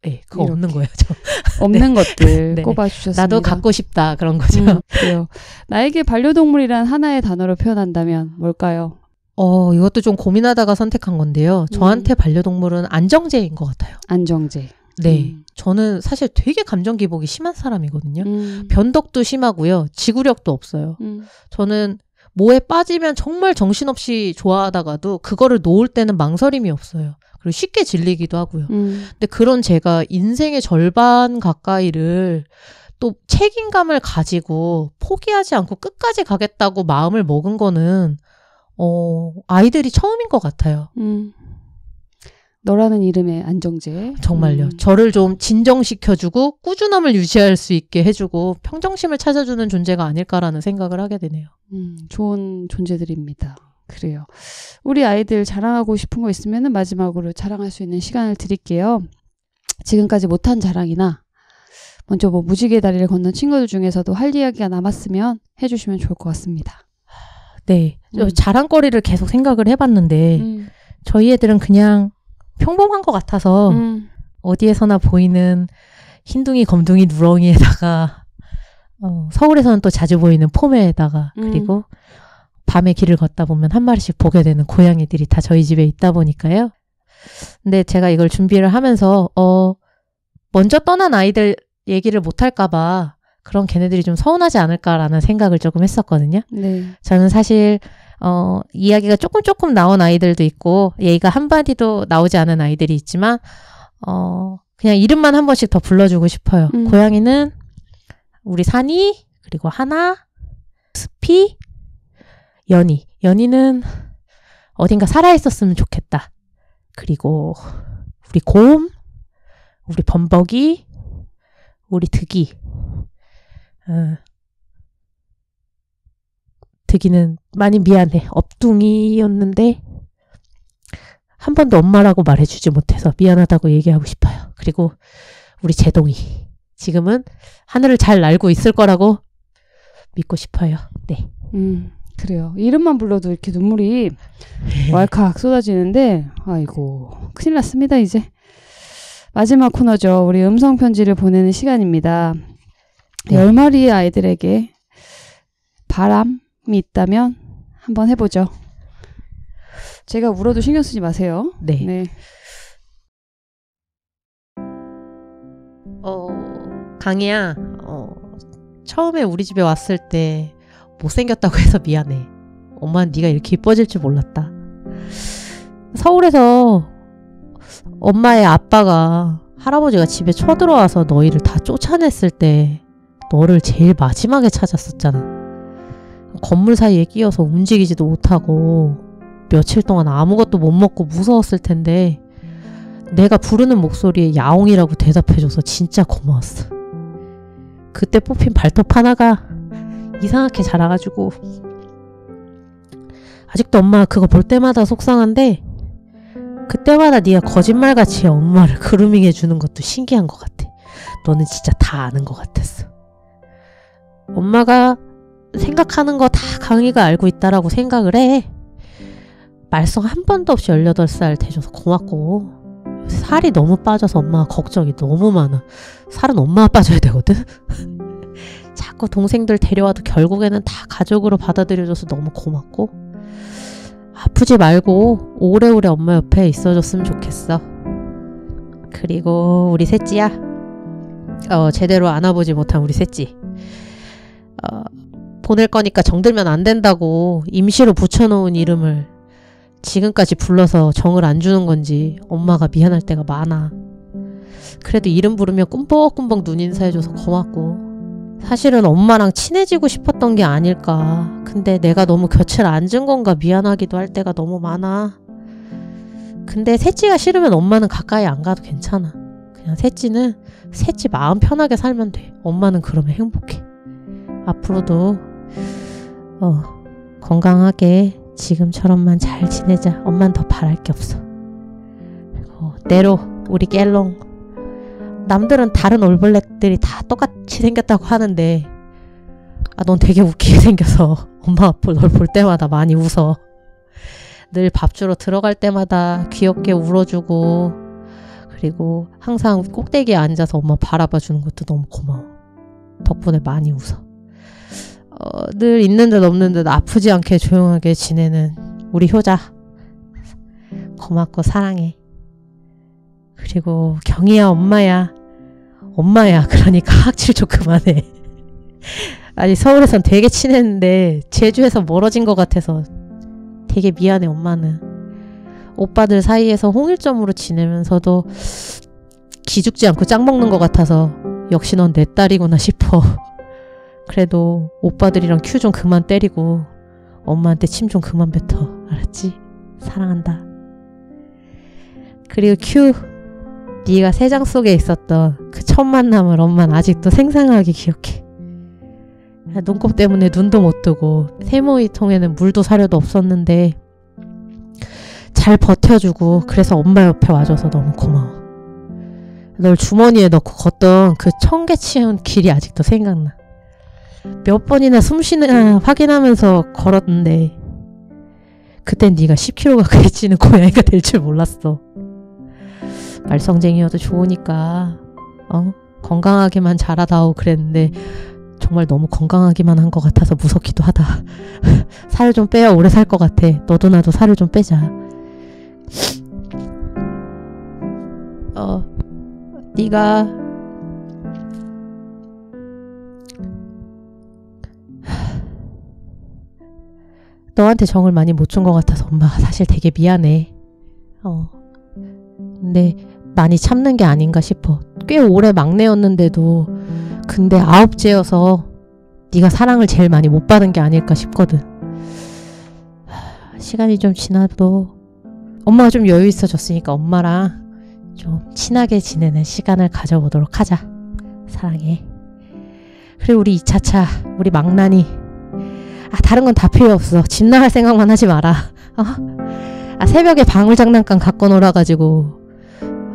네, 그거 게 없는 거예요. 저. 없는 네. 것들 네, 네. 꼽아주셨습니다. 나도 갖고 싶다 그런 음, 거죠. 음, 그래요. 나에게 반려동물이란 하나의 단어로 표현한다면 뭘까요? 어, 이것도 좀 고민하다가 선택한 건데요. 음. 저한테 음. 반려동물은 안정제인 것 같아요. 안정제. 네. 음. 저는 사실 되게 감정 기복이 심한 사람이거든요. 음. 변덕도 심하고요. 지구력도 없어요. 저는 뭐에 빠지면 정말 정신없이 좋아하다가도 그거를 놓을 때는 망설임이 없어요. 그리고 쉽게 질리기도 하고요. 음. 근데 그런 제가 인생의 절반 가까이를 또 책임감을 가지고 포기하지 않고 끝까지 가겠다고 마음을 먹은 거는 어 아이들이 처음인 것 같아요. 음. 너라는 이름의 안정제. 정말요. 음. 저를 좀 진정시켜주고 꾸준함을 유지할 수 있게 해주고 평정심을 찾아주는 존재가 아닐까라는 생각을 하게 되네요. 음, 좋은 존재들입니다. 그래요. 우리 아이들 자랑하고 싶은 거 있으면 마지막으로 자랑할 수 있는 시간을 드릴게요. 지금까지 못한 자랑이나 먼저 뭐 무지개 다리를 건넌 친구들 중에서도 할 이야기가 남았으면 해주시면 좋을 것 같습니다. 네. 음. 자랑거리를 계속 생각을 해봤는데 음. 저희 애들은 그냥 평범한 것 같아서 음. 어디에서나 보이는 흰둥이, 검둥이, 누렁이에다가 어, 서울에서는 또 자주 보이는 포메에다가 음. 그리고 밤에 길을 걷다 보면 한 마리씩 보게 되는 고양이들이 다 저희 집에 있다 보니까요. 근데 제가 이걸 준비를 하면서 어 먼저 떠난 아이들 얘기를 못 할까봐 그런 걔네들이 좀 서운하지 않을까라는 생각을 조금 했었거든요. 네. 저는 사실 어, 이야기가 조금 조금 나온 아이들도 있고 얘가 한마디도 나오지 않은 아이들이 있지만 어, 그냥 이름만 한 번씩 더 불러주고 싶어요. 음. 고양이는 우리 산이 그리고 하나 스피 연희 연희는 어딘가 살아 있었으면 좋겠다. 그리고 우리 곰 우리 범벅이 우리 득이 어, 득기는 많이 미안해. 업둥이였는데 한 번도 엄마라고 말해주지 못해서 미안하다고 얘기하고 싶어요. 그리고 우리 제동이 지금은 하늘을 잘 날고 있을 거라고 믿고 싶어요. 네. 음. 그래요. 이름만 불러도 이렇게 눈물이 네. 왈칵 쏟아지는데, 아이고, 큰일 났습니다, 이제. 마지막 코너죠. 우리 음성 편지를 보내는 시간입니다. 네. 열 마리의 아이들에게 바람, 마음이 있다면 한번 해보죠. 제가 울어도 신경 쓰지 마세요. 네. 네. 어, 강희야, 어, 처음에 우리 집에 왔을 때 못생겼다고 해서 미안해. 엄마는 네가 이렇게 이뻐질 줄 몰랐다. 서울에서 엄마의 아빠가 할아버지가 집에 쳐들어와서 너희를 다 쫓아냈을 때 너를 제일 마지막에 찾았었잖아. 건물 사이에 끼어서 움직이지도 못하고 며칠 동안 아무것도 못 먹고 무서웠을 텐데 내가 부르는 목소리에 야옹이라고 대답해줘서 진짜 고마웠어. 그때 뽑힌 발톱 하나가 이상하게 자라가지고 아직도 엄마가 그거 볼 때마다 속상한데 그때마다 네가 거짓말같이 엄마를 그루밍해 주는 것도 신기한 것 같아. 너는 진짜 다 아는 것 같았어. 엄마가 생각하는 거 다 강희가 알고 있다라고 생각을 해. 말썽 한 번도 없이 18살 되줘서 고맙고. 살이 너무 빠져서 엄마가 걱정이 너무 많아. 살은 엄마가 빠져야 되거든? 자꾸 동생들 데려와도 결국에는 다 가족으로 받아들여줘서 너무 고맙고. 아프지 말고 오래오래 엄마 옆에 있어줬으면 좋겠어. 그리고 우리 셋째야. 어, 제대로 안아보지 못한 우리 셋째. 어, 보낼 거니까 정들면 안 된다고 임시로 붙여놓은 이름을 지금까지 불러서 정을 안 주는 건지 엄마가 미안할 때가 많아. 그래도 이름 부르며 꿈뻑꿈뻑눈 인사해줘서 고맙고. 사실은 엄마랑 친해지고 싶었던 게 아닐까. 근데 내가 너무 곁을 안 준 건가 미안하기도 할 때가 너무 많아. 근데 셋째가 싫으면 엄마는 가까이 안 가도 괜찮아. 그냥 셋째는 셋째 마음 편하게 살면 돼. 엄마는 그러면 행복해. 앞으로도 어, 건강하게 지금처럼만 잘 지내자. 엄만 더 바랄 게 없어. 어, 때로 우리 깰롱 남들은 다른 올블랙들이 다 똑같이 생겼다고 하는데 아, 넌 되게 웃기게 생겨서 엄마 아빠 로널볼 때마다 많이 웃어. 늘 밥 주러 들어갈 때마다 귀엽게 울어주고 그리고 항상 꼭대기에 앉아서 엄마 바라봐 주는 것도 너무 고마워. 덕분에 많이 웃어. 어, 늘 있는 듯 없는 듯 아프지 않게 조용하게 지내는 우리 효자. 고맙고 사랑해. 그리고 경희야 엄마야. 엄마야 그러니까 학질 좀 그만해. 아니 서울에선 되게 친했는데 제주에서 멀어진 것 같아서 되게 미안해 엄마는. 오빠들 사이에서 홍일점으로 지내면서도 기죽지 않고 짱 먹는 것 같아서 역시 넌 내 딸이구나 싶어. 그래도 오빠들이랑 큐 좀 그만 때리고 엄마한테 침 좀 그만 뱉어. 알았지? 사랑한다. 그리고 큐. 네가 세 장 속에 있었던 그 첫 만남을 엄마는 아직도 생생하게 기억해. 눈곱 때문에 눈도 못 뜨고 세모이 통에는 물도 사료도 없었는데 잘 버텨주고 그래서 엄마 옆에 와줘서 너무 고마워. 널 주머니에 넣고 걷던 그 청개 치운 길이 아직도 생각나. 몇 번이나 숨쉬는 아, 확인하면서 걸었는데 그땐 네가 10kg 가까이 는 고양이가 될 줄 몰랐어. 말썽쟁이여도 좋으니까 어? 건강하게만 자라다오 그랬는데 정말 너무 건강하기만 한 것 같아서 무섭기도 하다. 살 좀 빼야 오래 살 것 같아. 너도 나도 살을 좀 빼자. 어, 네가 너한테 정을 많이 못 준 것 같아서 엄마가 사실 되게 미안해. 어. 근데 많이 참는 게 아닌가 싶어. 꽤 오래 막내였는데도 근데 아홉째여서 네가 사랑을 제일 많이 못 받은 게 아닐까 싶거든. 시간이 좀 지나도 엄마가 좀 여유 있어졌으니까 엄마랑 좀 친하게 지내는 시간을 가져보도록 하자. 사랑해. 그리고 우리 이차차 우리 망나니 아, 다른 건 다 필요 없어. 집 나갈 생각만 하지 마라. 어? 아, 새벽에 방울 장난감 갖고 놀아가지고,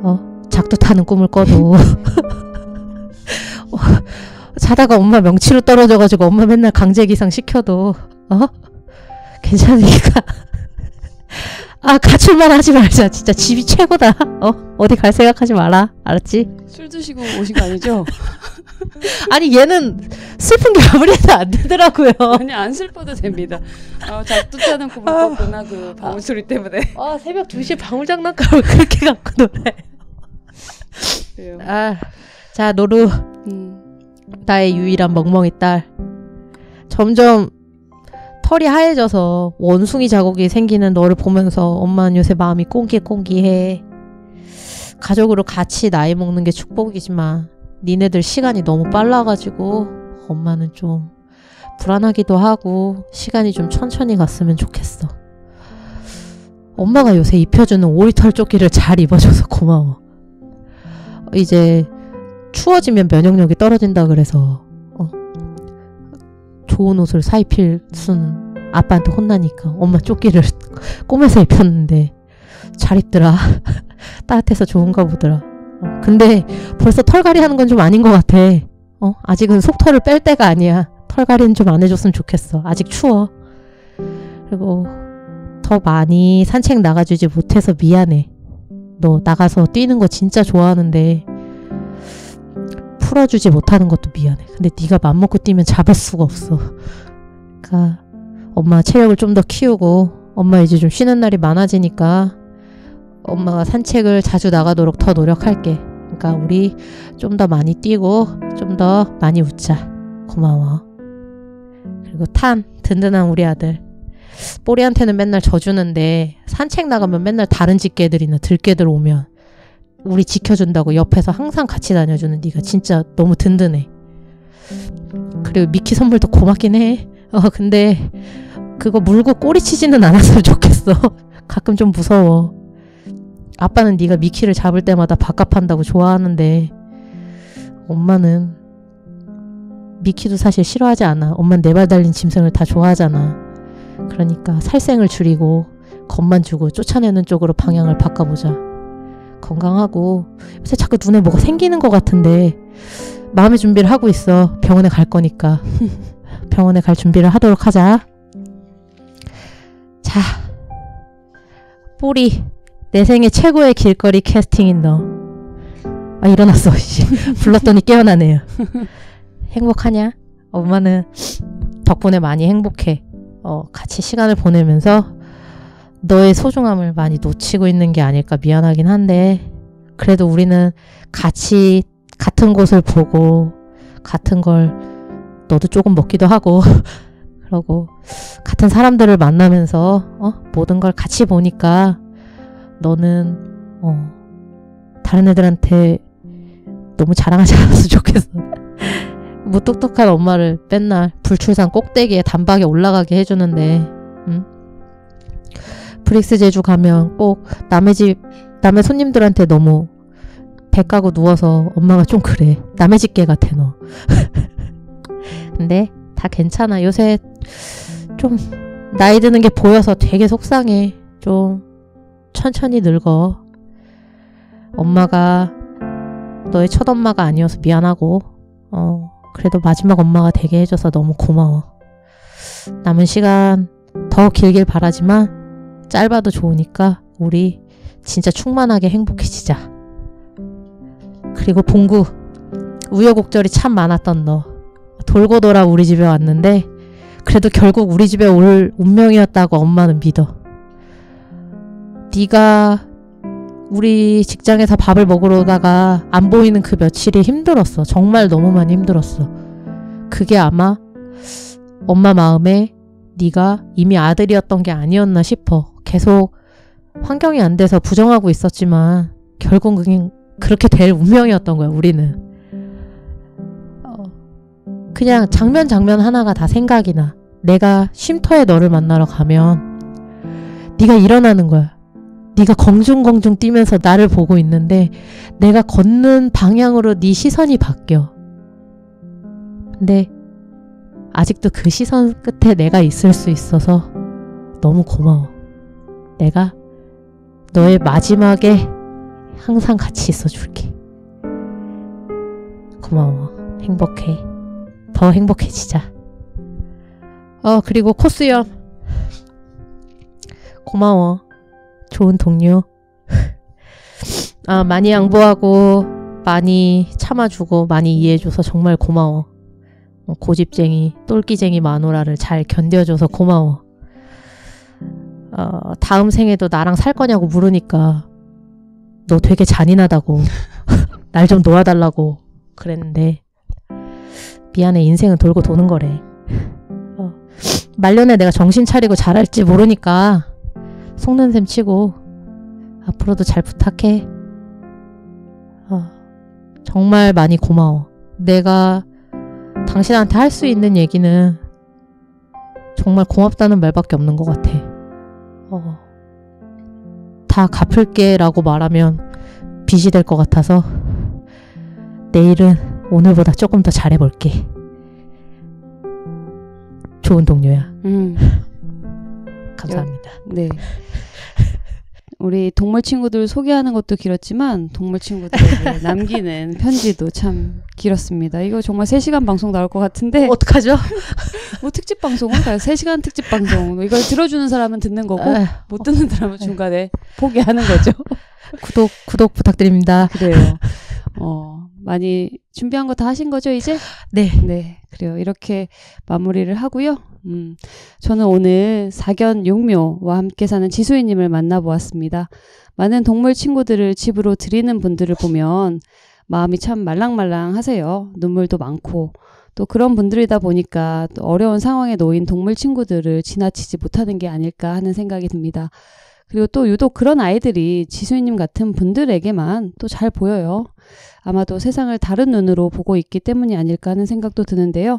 어, 작두 타는 꿈을 꿔도. 어, 자다가 엄마 명치로 떨어져가지고 엄마 맨날 강제기상 시켜도, 어? 괜찮으니까. 아 가출만 하지 말자 진짜 집이 최고다 어 어디 갈 생각하지 마라 알았지 술 드시고 오신 거 아니죠 아니 얘는 슬픈 게 아무래도 안 되더라고요 아니 안 슬퍼도 됩니다 어, 작두 짜놓고 못 봤구나 그 아. 방울 소리 때문에 아 새벽 2시에 방울 장난감을 그렇게 갖고 노래 아자 노루 음. 나의 유일한 멍멍이 딸 점점 털이 하얘져서 원숭이 자국이 생기는 너를 보면서 엄마는 요새 마음이 꽁기꽁기해. 가족으로 같이 나이 먹는 게 축복이지만 니네들 시간이 너무 빨라가지고 엄마는 좀 불안하기도 하고 시간이 좀 천천히 갔으면 좋겠어. 엄마가 요새 입혀주는 오리털 조끼를 잘 입어줘서 고마워. 이제 추워지면 면역력이 떨어진다 그래서 좋은 옷을 사입힐 수는 아빠한테 혼나니까 엄마 조끼를 꼬매서 입혔는데 잘 입더라. 따뜻해서 좋은가 보더라. 어, 근데 벌써 털갈이 하는 건 좀 아닌 것 같아. 어, 아직은 속털을 뺄 때가 아니야. 털갈이는 좀 안 해줬으면 좋겠어. 아직 추워. 그리고 더 많이 산책 나가주지 못해서 미안해. 너 나가서 뛰는 거 진짜 좋아하는데 풀어주지 못하는 것도 미안해. 근데 네가 맘먹고 뛰면 잡을 수가 없어. 그니까 엄마 체력을 좀 더 키우고 엄마 이제 좀 쉬는 날이 많아지니까 엄마가 산책을 자주 나가도록 더 노력할게. 그니까 우리 좀 더 많이 뛰고 좀 더 많이 웃자. 고마워. 그리고 탄 든든한 우리 아들. 뽀리한테는 맨날 져주는데 산책 나가면 맨날 다른 집개들이나 들개들 오면 우리 지켜준다고 옆에서 항상 같이 다녀주는 네가 진짜 너무 든든해. 그리고 미키 선물도 고맙긴 해. 어, 근데 그거 물고 꼬리치지는 않았으면 좋겠어. 가끔 좀 무서워. 아빠는 네가 미키를 잡을 때마다 바깥한다고 좋아하는데 엄마는 미키도 사실 싫어하지 않아. 엄마는네 발 달린 짐승을 다 좋아하잖아. 그러니까 살생을 줄이고 겉만 주고 쫓아내는 쪽으로 방향을 바꿔보자. 건강하고 요새 자꾸 눈에 뭐가 생기는 것 같은데 마음의 준비를 하고 있어. 병원에 갈 거니까. 병원에 갈 준비를 하도록 하자. 자, 뿌리. 내 생애 최고의 길거리 캐스팅인 너. 아, 일어났어. 불렀더니 깨어나네요. 행복하냐? 엄마는 덕분에 많이 행복해. 어, 같이 시간을 보내면서 너의 소중함을 많이 놓치고 있는 게 아닐까 미안하긴 한데 그래도 우리는 같이 같은 곳을 보고 같은 걸 너도 조금 먹기도 하고 그러고 같은 사람들을 만나면서 어? 모든 걸 같이 보니까 너는 어, 다른 애들한테 너무 자랑하지 않았으면 좋겠어. 무뚝뚝한 엄마를 맨날 불출산 꼭대기에 단박에 올라가게 해주는데 응? 브릭스 제주 가면 꼭 남의 집, 남의 손님들한테 너무 배 까고 누워서 엄마가 좀 그래. 남의 집개 같아, 너. 근데 다 괜찮아. 요새 좀 나이 드는 게 보여서 되게 속상해. 좀 천천히 늙어. 엄마가 너의 첫 엄마가 아니어서 미안하고, 어, 그래도 마지막 엄마가 되게 해줘서 너무 고마워. 남은 시간 더 길길 바라지만 짧아도 좋으니까 우리 진짜 충만하게 행복해지자. 그리고 봉구 우여곡절이 참 많았던 너 돌고 돌아 우리 집에 왔는데 그래도 결국 우리 집에 올 운명이었다고 엄마는 믿어. 네가 우리 직장에서 밥을 먹으러다가 오안 보이는 그 며칠이 힘들었어. 정말 너무 많이 힘들었어. 그게 아마 엄마 마음에 네가 이미 아들이었던 게 아니었나 싶어. 계속 환경이 안 돼서 부정하고 있었지만 결국 은 그렇게 될 운명이었던 거야, 우리는. 어, 그냥 장면 장면 하나가 다 생각이나 내가 쉼터에 너를 만나러 가면 네가 일어나는 거야. 네가 공중공중 뛰면서 나를 보고 있는데 내가 걷는 방향으로 네 시선이 바뀌어. 근데 아직도 그 시선 끝에 내가 있을 수 있어서 너무 고마워. 내가 너의 마지막에 항상 같이 있어 줄게. 고마워. 행복해. 더 행복해지자. 어, 그리고 코스염. 고마워. 좋은 동료. 아, 많이 양보하고, 많이 참아주고, 많이 이해해줘서 정말 고마워. 어, 고집쟁이, 똘끼쟁이 마누라를 잘 견뎌줘서 고마워. 어, 다음 생에도 나랑 살 거냐고 물으니까 너 되게 잔인하다고 날 좀 놓아달라고 그랬는데 미안해 인생은 돌고 도는 거래. 어, 말년에 내가 정신 차리고 잘할지 모르니까 속는 셈 치고 앞으로도 잘 부탁해. 어, 정말 많이 고마워. 내가 당신한테 할 수 있는 얘기는 정말 고맙다는 말밖에 없는 것 같아. 어, 다 갚을게 라고 말하면 빚이 될 것 같아서 내일은 오늘보다 조금 더 잘해볼게. 좋은 동료야. 음. 감사합니다. 네. 우리 동물 친구들 소개하는 것도 길었지만 동물 친구들 남기는 편지도 참 길었습니다. 이거 정말 3시간 방송 나올 것 같은데 어, 어떡하죠? 뭐 특집 방송은 가요. 3시간 특집 방송. 이걸 들어주는 사람은 듣는 거고 에휴, 아, 못 듣는 사람은 어. 중간에 네. 포기하는 거죠. 구독 구독 부탁드립니다. 그래요. 어, 많이 준비한 거 다 하신 거죠, 이제? 네. 네. 그래요. 이렇게 마무리를 하고요. 음, 저는 오늘 사견 용묘와 함께 사는 지수인님을 만나보았습니다. 많은 동물 친구들을 집으로 들이는 분들을 보면 마음이 참 말랑말랑 하세요. 눈물도 많고. 또 그런 분들이다 보니까 또 어려운 상황에 놓인 동물 친구들을 지나치지 못하는 게 아닐까 하는 생각이 듭니다. 그리고 또 유독 그런 아이들이 지수님 같은 분들에게만 또 잘 보여요. 아마도 세상을 다른 눈으로 보고 있기 때문이 아닐까 하는 생각도 드는데요.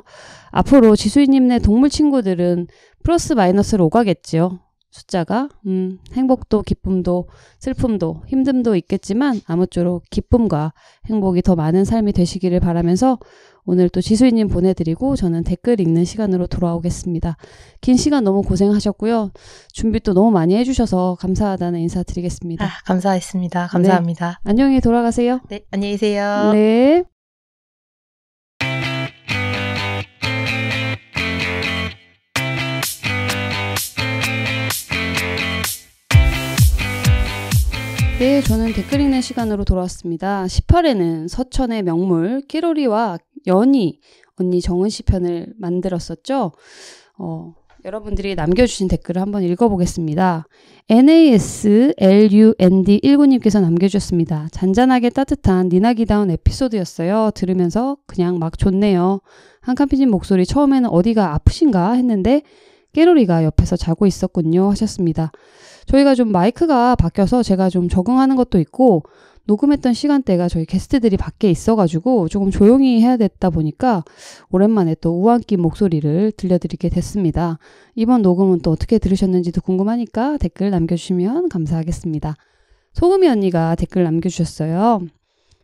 앞으로 지수님네 동물 친구들은 플러스 마이너스로 오가겠죠 숫자가 음, 행복도 기쁨도 슬픔도 힘듦도 있겠지만 아무쪼록 기쁨과 행복이 더 많은 삶이 되시기를 바라면서 오늘 또지수이님 보내드리고 저는 댓글 읽는 시간으로 돌아오겠습니다. 긴 시간 너무 고생하셨고요. 준비 또 너무 많이 해주셔서 감사하다는 인사드리겠습니다. 아, 감사했습니다. 감사합니다. 네, 안녕히 돌아가세요. 네, 안녕히 계세요. 네. 네, 저는 댓글 읽는 시간으로 돌아왔습니다. 18회는 서천의 명물 끼로리와 연희 언니 정은 씨 편을 만들었었죠. 어, 여러분들이 남겨주신 댓글을 한번 읽어보겠습니다. NASLUND19님께서 남겨주셨습니다. 잔잔하게 따뜻한 니나기다운 에피소드였어요. 들으면서 그냥 막 좋네요. 한 칸피진 목소리 처음에는 어디가 아프신가 했는데 깨로리가 옆에서 자고 있었군요 하셨습니다. 저희가 좀 마이크가 바뀌어서 제가 좀 적응하는 것도 있고 녹음했던 시간대가 저희 게스트들이 밖에 있어가지고 조금 조용히 해야 됐다 보니까 오랜만에 또 우한기 목소리를 들려드리게 됐습니다. 이번 녹음은 또 어떻게 들으셨는지도 궁금하니까 댓글 남겨주시면 감사하겠습니다. 소금이 언니가 댓글 남겨주셨어요.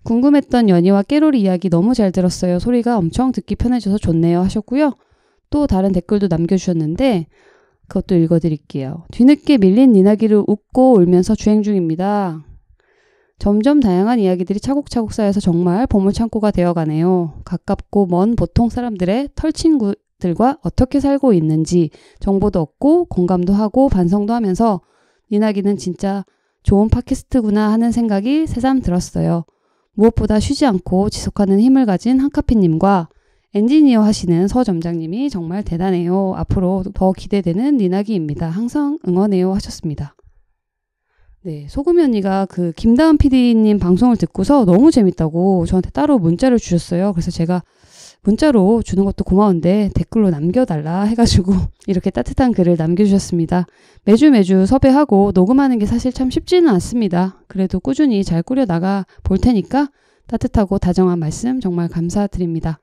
궁금했던 연희와 깨롤이 이야기 너무 잘 들었어요. 소리가 엄청 듣기 편해져서 좋네요 하셨고요. 또 다른 댓글도 남겨주셨는데 그것도 읽어드릴게요. 뒤늦게 밀린 니나기를 웃고 울면서 주행 중입니다. 점점 다양한 이야기들이 차곡차곡 쌓여서 정말 보물창고가 되어가네요. 가깝고 먼 보통 사람들의 털친구들과 어떻게 살고 있는지 정보도 얻고 공감도 하고 반성도 하면서 니나기는 진짜 좋은 팟캐스트구나 하는 생각이 새삼 들었어요. 무엇보다 쉬지 않고 지속하는 힘을 가진 한카피님과 엔지니어 하시는 서 점장님이 정말 대단해요. 앞으로 더 기대되는 니나기입니다. 항상 응원해요. 하셨습니다. 네, 소금 언니가 그 김다은 PD님 방송을 듣고서 너무 재밌다고 저한테 따로 문자를 주셨어요. 그래서 제가 문자로 주는 것도 고마운데 댓글로 남겨달라 해가지고 이렇게 따뜻한 글을 남겨주셨습니다. 매주 매주 섭외하고 녹음하는 게 사실 참 쉽지는 않습니다. 그래도 꾸준히 잘 꾸려나가 볼 테니까 따뜻하고 다정한 말씀 정말 감사드립니다.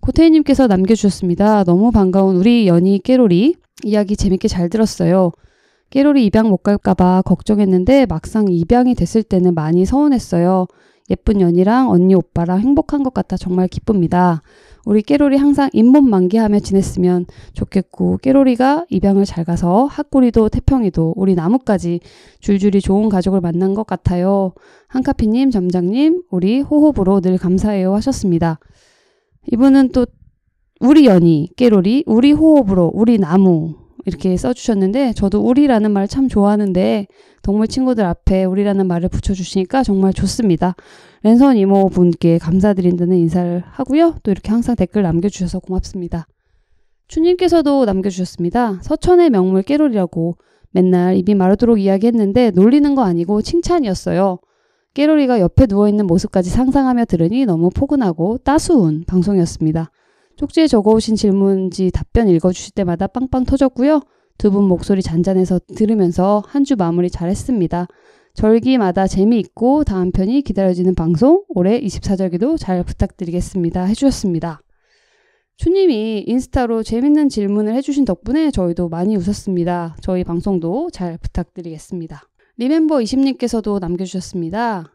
고태희님께서 남겨주셨습니다. 너무 반가운 우리 연희 깨로리 이야기 재밌게 잘 들었어요. 깨로리 입양 못 갈까봐 걱정했는데 막상 입양이 됐을 때는 많이 서운했어요. 예쁜 연희랑 언니 오빠랑 행복한 것 같아 정말 기쁩니다. 우리 깨로리 항상 잇몸 만개하며 지냈으면 좋겠고 깨로리가 입양을 잘 가서 학구리도 태평이도 우리 나뭇가지 줄줄이 좋은 가족을 만난 것 같아요. 한카피님, 점장님, 우리 호호부로 늘 감사해요 하셨습니다. 이분은 또 우리 연이 깨로리 우리 호흡으로 우리 나무 이렇게 써주셨는데 저도 우리라는 말 참 좋아하는데 동물 친구들 앞에 우리라는 말을 붙여주시니까 정말 좋습니다. 랜선 이모 분께 감사드린다는 인사를 하고요. 또 이렇게 항상 댓글 남겨주셔서 고맙습니다. 추님께서도 남겨주셨습니다. 서천의 명물 깨로리라고 맨날 입이 마르도록 이야기했는데 놀리는 거 아니고 칭찬이었어요. 깨로리가 옆에 누워있는 모습까지 상상하며 들으니 너무 포근하고 따스운 방송이었습니다. 쪽지에 적어오신 질문지 답변 읽어주실 때마다 빵빵 터졌고요. 두 분 목소리 잔잔해서 들으면서 한 주 마무리 잘했습니다. 절기마다 재미있고 다음 편이 기다려지는 방송 올해 24절기도 잘 부탁드리겠습니다 해주셨습니다. 추님이 인스타로 재밌는 질문을 해주신 덕분에 저희도 많이 웃었습니다. 저희 방송도 잘 부탁드리겠습니다. 리멤버 20님께서도 남겨주셨습니다.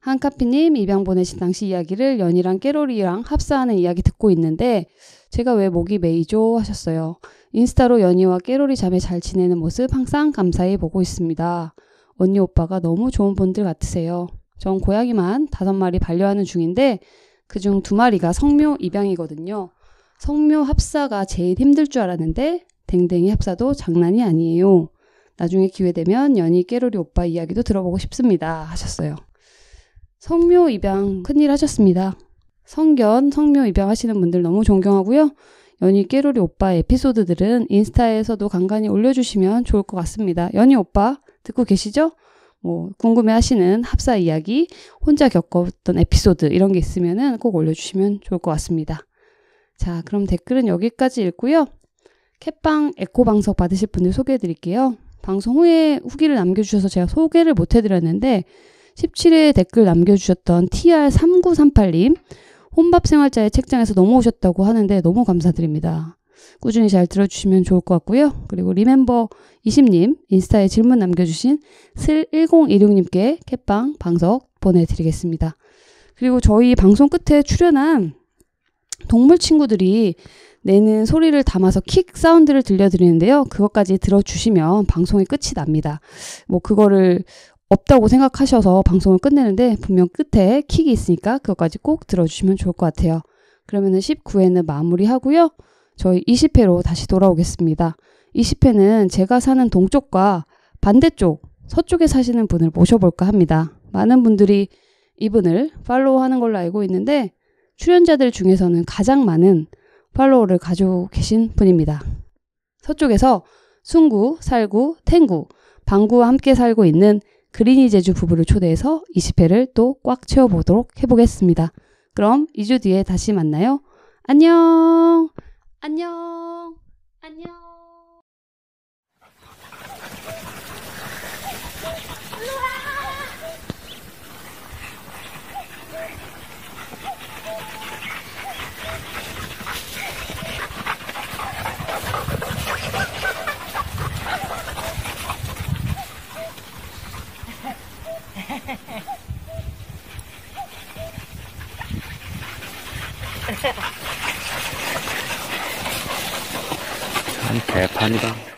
한카피님, 입양 보내신 당시 이야기를 연이랑 깨로리랑 합사하는 이야기 듣고 있는데, 제가 왜 목이 메이죠? 하셨어요. 인스타로 연이와 깨로리 자매 잘 지내는 모습 항상 감사히 보고 있습니다. 언니 오빠가 너무 좋은 분들 같으세요. 전 고양이만 다섯 마리 반려하는 중인데, 그 중 두 마리가 성묘 입양이거든요. 성묘 합사가 제일 힘들 줄 알았는데, 댕댕이 합사도 장난이 아니에요. 나중에 기회 되면 연희 깨로리 오빠 이야기도 들어보고 싶습니다. 하셨어요. 성묘 입양 큰일 하셨습니다. 성견, 성묘 입양 하시는 분들 너무 존경하고요. 연희 깨로리 오빠 에피소드들은 인스타에서도 간간히 올려주시면 좋을 것 같습니다. 연희 오빠 듣고 계시죠? 뭐 궁금해 하시는 합사 이야기, 혼자 겪었던 에피소드 이런 게있으면꼭 올려주시면 좋을 것 같습니다. 자, 그럼 댓글은 여기까지 읽고요. 캣빵 에코 방석 받으실 분들 소개해 드릴게요. 방송 후에 후기를 남겨주셔서 제가 소개를 못 해드렸는데 17회 댓글 남겨주셨던 TR3938님 혼밥생활자의 책장에서 넘어오셨다고 하는데 너무 감사드립니다. 꾸준히 잘 들어주시면 좋을 것 같고요. 그리고 리멤버 20님 인스타에 질문 남겨주신 슬1016님께 캣빵 방석 보내드리겠습니다. 그리고 저희 방송 끝에 출연한 동물 친구들이 내는 소리를 담아서 킥 사운드를 들려드리는데요. 그것까지 들어주시면 방송이 끝이 납니다. 뭐 그거를 없다고 생각하셔서 방송을 끝내는데 분명 끝에 킥이 있으니까 그것까지 꼭 들어주시면 좋을 것 같아요. 그러면은 19회는 마무리하고요. 저희 20회로 다시 돌아오겠습니다. 20회는 제가 사는 동쪽과 반대쪽, 서쪽에 사시는 분을 모셔볼까 합니다. 많은 분들이 이분을 팔로우 하는 걸로 알고 있는데, 출연자들 중에서는 가장 많은 팔로우를 가지고 계신 분입니다. 서쪽에서 순구, 살구, 탱구, 방구와 함께 살고 있는 그린이 제주 부부를 초대해서 20회를 또 꽉 채워보도록 해보겠습니다. 그럼 2주 뒤에 다시 만나요. 안녕! 안녕! 안녕! 아니 개판이다.